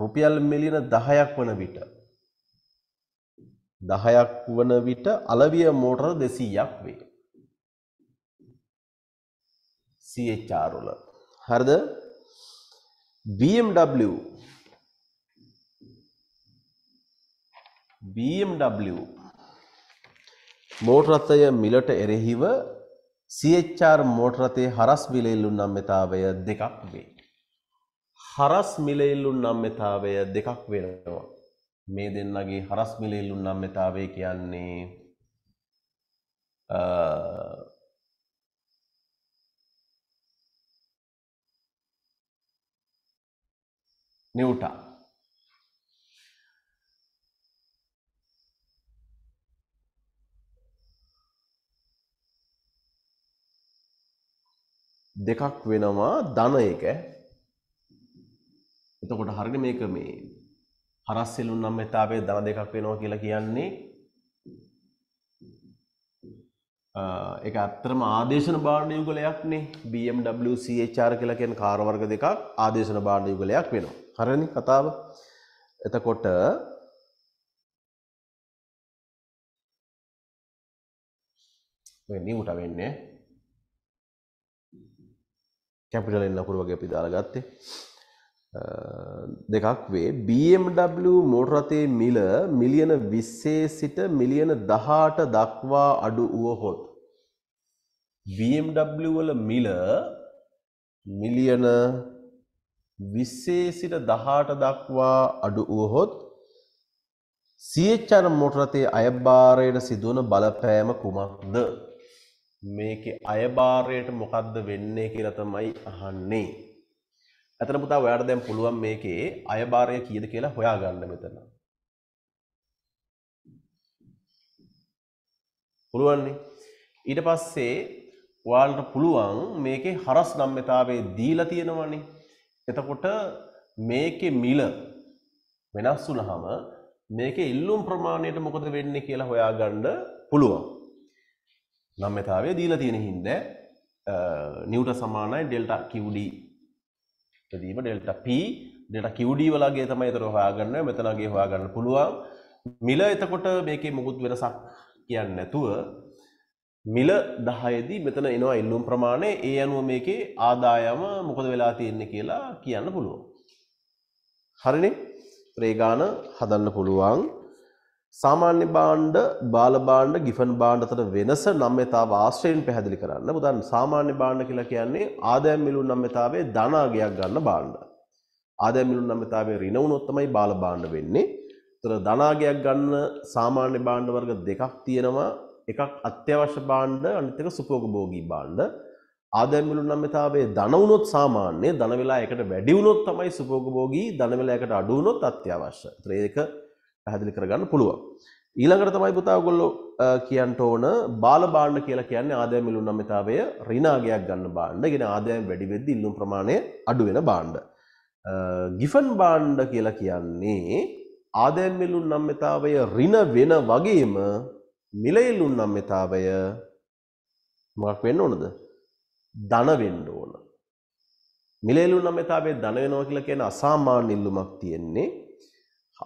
රුපියල් මිලියන 10ක් වන විට 10ක් වන විට අලවිය මෝටර 200ක් වේ. CHR වල. හරිද? BMW BMW මෝටරතය මිලට එරෙහිව CHR මෝටරතේ හරස් මිලෙල්ලුම් නම්මිතාවය දෙකක් වේ. හරස් මිලෙල්ලුම් නම්මිතාවය දෙකක් වෙනවා. මේ දෙන්නගේ හරස් මිලේල්ලුන් නම්්‍යතාවේ කියන්නේ නිවටා දෙකක් වෙනවා ධන එක එතකොට හරියට මේක මේ හරස්සෙලුන් නම් මෙතාවේ දන දෙකක් වෙනවා කියලා කියන්නේ ඒක ඇත්තටම ආදේශන භාණ්ඩ යුගලයක්නේ BMW CHR කියලා කියන කාර් වර්ග දෙකක් ආදේශන භාණ්ඩ යුගලයක් වෙනවා. හරිනේ කතාව. එතකොට මේ නියුට වෙන්නේ කැපිටල් එන්න අකුරු වගේ අපි දාලා ගත්තේ. දෙකක් වේ BMW මෝටරතේ මිල මිලියන 20 සිට මිලියන 18 දක්වා අඩු වුවහොත් BMW වල මිල මිලියන 20 සිට 18 දක්වා අඩු වුවහොත් CHR මෝටරතේ අයභාරයට සිදුවන බලපෑම කුමක්ද මේකේ අයභාරයට මොකද්ද වෙන්නේ කියලා තමයි අහන්නේ ඇතන පුතා ඔයාට දැන් පුළුවන් මේකේ අයභාරය කීයද කියලා හොයාගන්න මෙතන. පුළුවන්නේ. ඊට පස්සේ ඔයාලට පුළුවන් මේකේ හරස් නම්්‍යතාවයේ දීලා තියෙනවනේ. එතකොට මේකේ මිල වෙනස් වුනහම මේකේ ඉල්ලුම් ප්‍රමාණයට මොකද වෙන්නේ කියලා හොයාගන්න පුළුවන්. නම්්‍යතාවයේ දීලා තියෙන හින්දා නිව්ට සමානයි ඩෙල්ටා QD එදීම ඩෙල්ටා P ඩෙල්ටා QD වලගේ තමයි ඒතර හොයාගන්න මෙතන වගේ හොයාගන්න පුළුවන්. මිල එතකොට මේකේ මුකුත් වෙනසක් කියන්නේ නැතුව මිල 10 දී මෙතන එනවා ඉල්ලුම් ප්‍රමාණය ඒ අනුව මේකේ ආදායම මොකද වෙලා තියෙන්නේ කියලා කියන්න පුළුවන්. හරිනේ? ප්‍රේගාන හදන්න පුළුවන්. සාමාන්‍ය භාණ්ඩ බාල භාණ්ඩ ගිෆන් භාණ්ඩ අතර වෙනස නම්‍යතාවාශ්‍රයෙන් පැහැදිලි කරන්න. පුතන් සාමාන්‍ය භාණ්ඩ කියලා කියන්නේ ආදායම් මිලුන් නම්‍යතාවයේ ධනාගයක් ගන්න භාණ්ඩ. ආදායම් මිලුන් නම්‍යතාවයේ ඍණ වුණොත් තමයි බාල භාණ්ඩ වෙන්නේ. ඒතර ධනාගයක් ගන්න සාමාන්‍ය භාණ්ඩ වර්ග දෙකක් තියෙනවා. එකක් අත්‍යවශ්‍ය භාණ්ඩ අනිත් එක සුඛෝපභෝගී භාණ්ඩ. ආදායම් මිලුන් නම්‍යතාවයේ ධන වුණොත් සාමාන්‍ය ධන වෙලා එකට වැඩි වුණොත් තමයි සුඛෝපභෝගී ධන වෙලා එකට අඩු වුණොත් අත්‍යවශ්‍ය. ඒතර ඒක පැහැදිලි කරගන්න පුළුවන්. ඊළඟට තමයි පුතා ඔයගොල්ලෝ කියන්න ඕන බාල භාණ්ඩ කියලා කියන්නේ ආදායම් ඉල්ලුම් නම්‍යතාවය ඍණාගයක් ගන්න භාණ්ඩ. ඒ කියන්නේ ආදායම් වැඩි වෙද්දී ඉල්ලුම් ප්‍රමාණය අඩු වෙන භාණ්ඩ. ගිෆන් බාණ්ඩ කියලා කියන්නේ ආදයන් මිලුන් නම්මතාවය රින වෙන වගේම මිලයිල්ලුන් නම්මතාවය මොකක් වෙන්න ඕනද ධන වෙන්න ඕන මිලේලුන් නම්මතාවේ ධන වෙනවා කියලා කියන අසාමාන්‍ය ඉල්ලුමක් තියෙන්නේ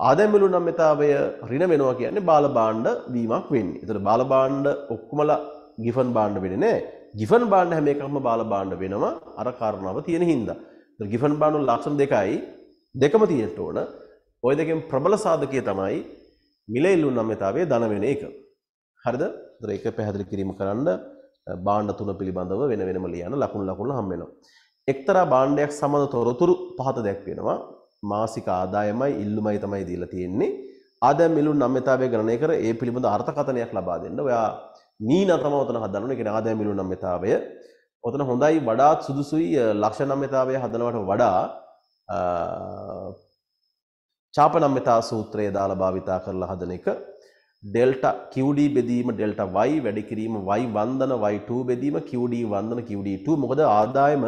ආදැමිලුනම් මෙතාවය රින වෙනවා කියන්නේ බාල භාණ්ඩ දීමක් වෙන්නේ. ඒතර බාල භාණ්ඩ ඔක්කොමලා ගිෆන් භාණ්ඩ වෙන්නේ නැහැ. ගිෆන් භාණ්ඩ හැම එකක්ම බාල භාණ්ඩ වෙනවා අර කාරණාව තියෙන හින්දා. ඒතර ගිෆන් භාණ්ඩ ලක්ෂණ දෙකයි දෙකම තියෙන්න ඕන. ওই දෙකෙන් ප්‍රබල සාධකය තමයි මිලෙල්ලුනම් මෙතාවේ ධන වෙන එක. හරිද? ඒතර ඒක පැහැදිලි කිරීම කරන්න භාණ්ඩ තුන පිළිබඳව වෙන වෙනම ලියන ලකුණු ලකුණු හම් වෙනවා. එක්තරා භාණ්ඩයක් සමග තොරතුරු පහත දැක්වෙනවා. මාසික ආදායමයි ඉල්ලුමයි තමයි දීලා තියෙන්නේ. අද මිලුන් නම්‍යතාවය ගණනය කර ඒ පිළිබඳ අර්ථකථනයක් ලබා දෙන්න. ඔයා නීන තමයි ඔතන හදන්න. ඒ කියන්නේ ආදාය මිලුන් නම්‍යතාවය. ඔතන හොඳයි වඩාත් සුදුසුයි ලක්ෂ නම්‍යතාවය හදනවට වඩා චාපනම්මතා සූත්‍රය දාලා භාවිතා කරලා හදන එක ඩෙල්ටා QD බෙදීම ඩෙල්ටා Y වැඩි කිරීම Y වන්දන Y2 බෙදීම QD වන්දන QD2 මොකද ආදායම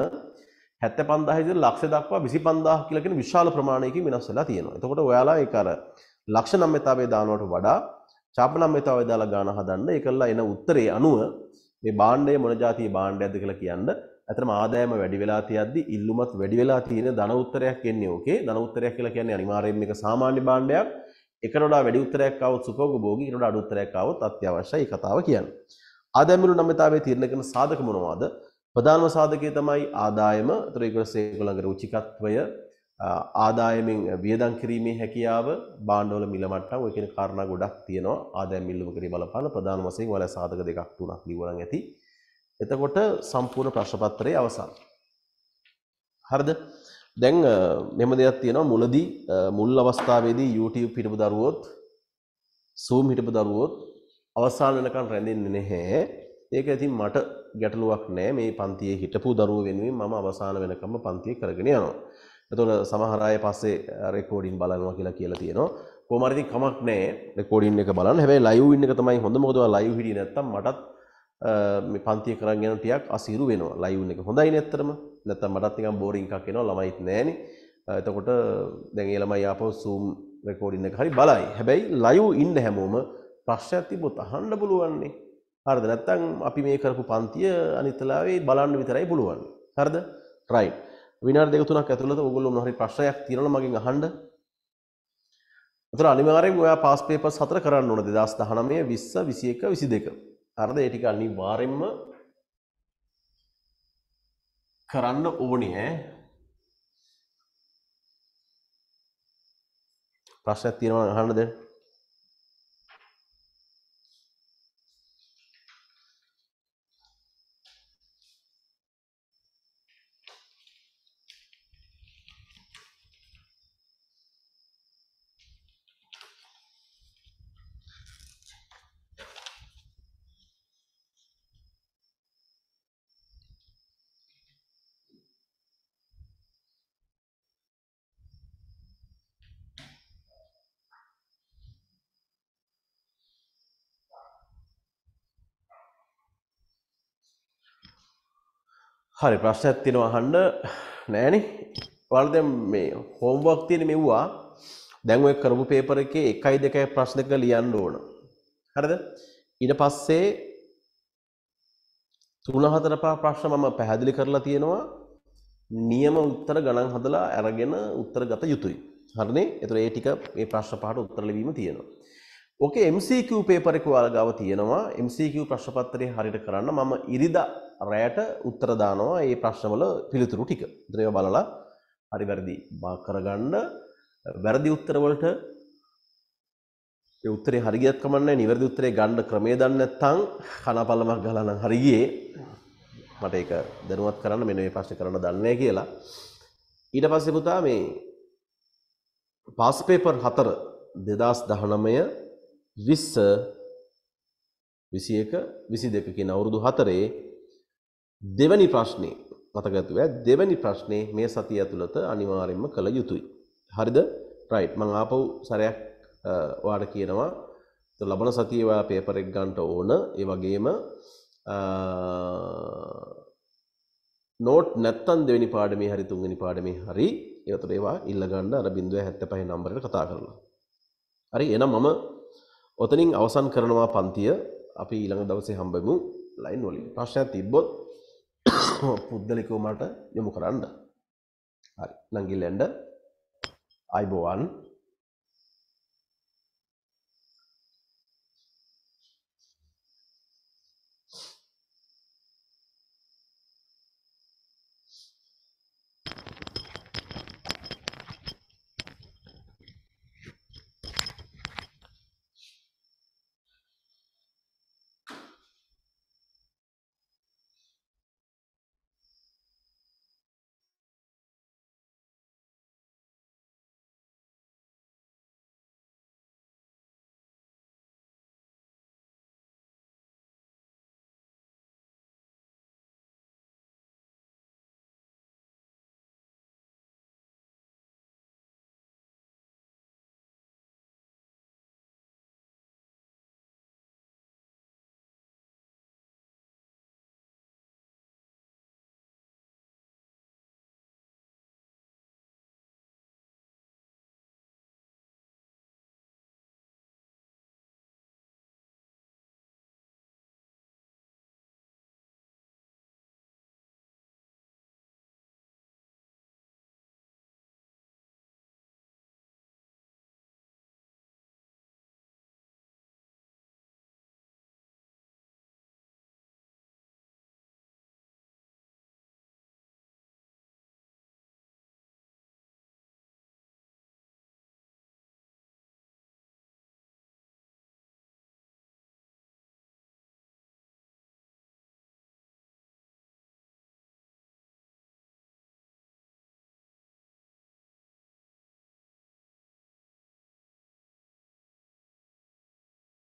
හැත්ත පන්දාහිසිර ලක්ෂ දක්වා විසි පන්දාහ කියලකෙන විශාල ප්‍රමාණයකින් වෙනස් වෙලා තියෙනවා. එතකොට ඔයාලා ඒ අර ලක්ෂ නම්්‍යතාවේ දානුවට වඩා චාප නම්්‍යතාවේ දාලා ගාන හදන්න එකල්ලා එන උත්තරේ අනුව මේ බාණ්ඩය මොන ජාතිය බාණ්ඩයක්ද කියලා කියන්න. ඇතම ආදායම වැඩි වෙලා තියද්දි ඉල්ලුමත් වැඩි වෙලා තියෙන ධන උත්තරයක් එන්නේ ඕකේ. ධන උත්තරයක් කියලා කියන්නේ අනිවාර්යයෙන්ම එක සාමාන්‍ය බාණ්ඩයක්. එකට වඩා වැඩි උත්තරයක් આવොත් සුඛෝගභෝගී, ඊට වඩා අඩු උත්තරයක් આવොත් අත්‍යවශ්‍යයි කතාව කියන්නේ. ආදායම නම්්‍යතාවේ තීරණය කරන සාධක මොනවාද? ප්‍රධානම සාධකය තමයි ආදායම. ඒතර ඒගොල්ලන්සේ ඒගොල්ලන්ගේ රුචිකත්වය ආදායමෙන් වියදම් කිරීමේ හැකියාව භාණ්ඩවල මිල මට්ටම් ඔය කියන කාරණා ගොඩක් තියෙනවා. ආදායම් මිලවකදී බලපාන ප්‍රධාන වශයෙන් ඔයාලා සාධක දෙකක් තුනක් ලියවනම් ඇති. එතකොට සම්පූර්ණ ප්‍රශ්න පත්‍රයේ අවසන්. හරිද? දැන් මෙහෙම දෙයක් තියෙනවා මුලදී මුල් අවස්ථාවේදී YouTube හිටපු දරුවොත් Zoom හිටපු දරුවොත් අවසාන වෙනකන් රැඳෙන්නේ නැහැ. ඒක ඉතින් මට ගැටලුවක් නෑ මේ පන්තියේ හිටපු දරුවෝ වෙනුවෙන් මම අවසාන වෙනකම්ම පන්තිය කරගෙන යනවා. එතකොට සමහර අය පස්සේ රෙකෝඩින් බලනවා කියලා කියලා තියෙනවා. කොහොම හරි කමක් නෑ රෙකෝඩින් එක බලන්න. හැබැයි ලයිව් ඉන්න එක තමයි හොඳ. මොකද ඔයා ලයිව් හිටියේ නැත්තම් මටත් මේ පන්තිය කරන් යන ටිකක් අසීරු වෙනවා. ලයිව් එක හොඳයි නෙත්තරම. නැත්තම් මටත් නිකන් බෝරින් එකක් එනවා ළමයිත් නෑනේ. එතකොට දැන් ඒ ළමයි ආපහු Zoom රෙකෝඩින් එක හරි බලයි. හැබැයි ලයිව් ඉන්න හැමෝම ප්‍රශ්නයක් තිබ්බොත් අහන්න බලවන්නේ. හරිද? නැත්නම් අපි මේ කරපු පන්තිය අනිත්ලාවේ බලන්න විතරයි පුළුවන්. හරිද? right. විනාඩි දෙක තුනක් ඇතුළත ඔයගොල්ලෝ මොන හරි ප්‍රශ්නයක් තියෙනවා මගෙන් අහන්න. ඒතර අනිවාර්යෙන් ඔයා පාස් පේපර්ස් හතර කරන්න ඕන 2019 20 21 22. හරිද? ඒ ටික අනිවාර්යෙන්ම කරන්න ඕනේ ඈ. ප්‍රශ්නයක් තියෙනවා අහන්නද? හරි ප්‍රශ්නයක් තියෙනවා අහන්න නෑනේ. ඔයාලා දැන් මේ හෝම්වර්ක් තියෙන මෙව්වා දැන් ඔය කරපු පේපර් එකේ 1යි 2යි ප්‍රශ්න දෙක ලියන්න ඕන. හරිද? ඊට පස්සේ 3 4 5 ප්‍රශ්න මම පැහැදිලි කරලා තියෙනවා. නියම උත්තර ගණන් හදලා අරගෙන උත්තර ගත යුතුයි. හරිනේ? ඒතර ඒ ටික මේ ප්‍රශ්න පහට උත්තර ලැබීම තියෙනවා. ඕකේ MCQ පේපර් එක ඔයාලා ගාව තියෙනවා. MCQ ප්‍රශ්න පත්‍රය හරියට කරන්න මම ඉරිදා රෑට උත්තර දානවා මේ ප්‍රශ්නවල පිළිතුරු ටික. ද්‍රව බලලා හරි වැරදි කරගන්න වැරදි උත්තර වලට ඒ උත්තරේ හරි ගියත් කමක් නැහැ. නිවැරදි උත්තරේ ගන්න ක්‍රමය දන්නේ නැත්නම් කනපල්ලමක් ගහලා නම් හරි ගියේ. මට ඒක දැනුවත් කරන්න මෙන්න මේ ප්‍රශ්නේ කරන්න දන්නේ කියලා. ඊට පස්සේ පුතා මේ පාස් පේපර් 4 2019 20 21 22 කියන අවුරුදු 4 දෙවැනි ප්‍රශ්නේ මතකතුව දෙවැනි ප්‍රශ්නේ මේ සතිය ඇතුළත අනිවාර්යයෙන්ම කළ යුතුයි. හරිද? රයිට්. මම ආපහු සරයක් ඔයාලට කියනවා ලබන සතියේ ඔයා පේපර් එක ගන්නට ඕන. ඒ වගේම නෝට් නැත්තම් දෙවෙනි පාඩමේ හරි තුන්වෙනි පාඩමේ හරි ඒතර ඒවා ඉල්ල ගන්න අර 0.75 නම්බරේට කතා කරලා. හරි එහෙනම් මම ඔතනින් අවසන් කරනවා පන්තිය. අපි ඊළඟ දවසේ හම්බෙමු ලයින් වලින්. ප්‍රශ්නයක් තිබ්බොත් පුද්ගලිකව මට යොමු කරන්න. හරි. නංගිලෙන්ඩ අයිබෝවන්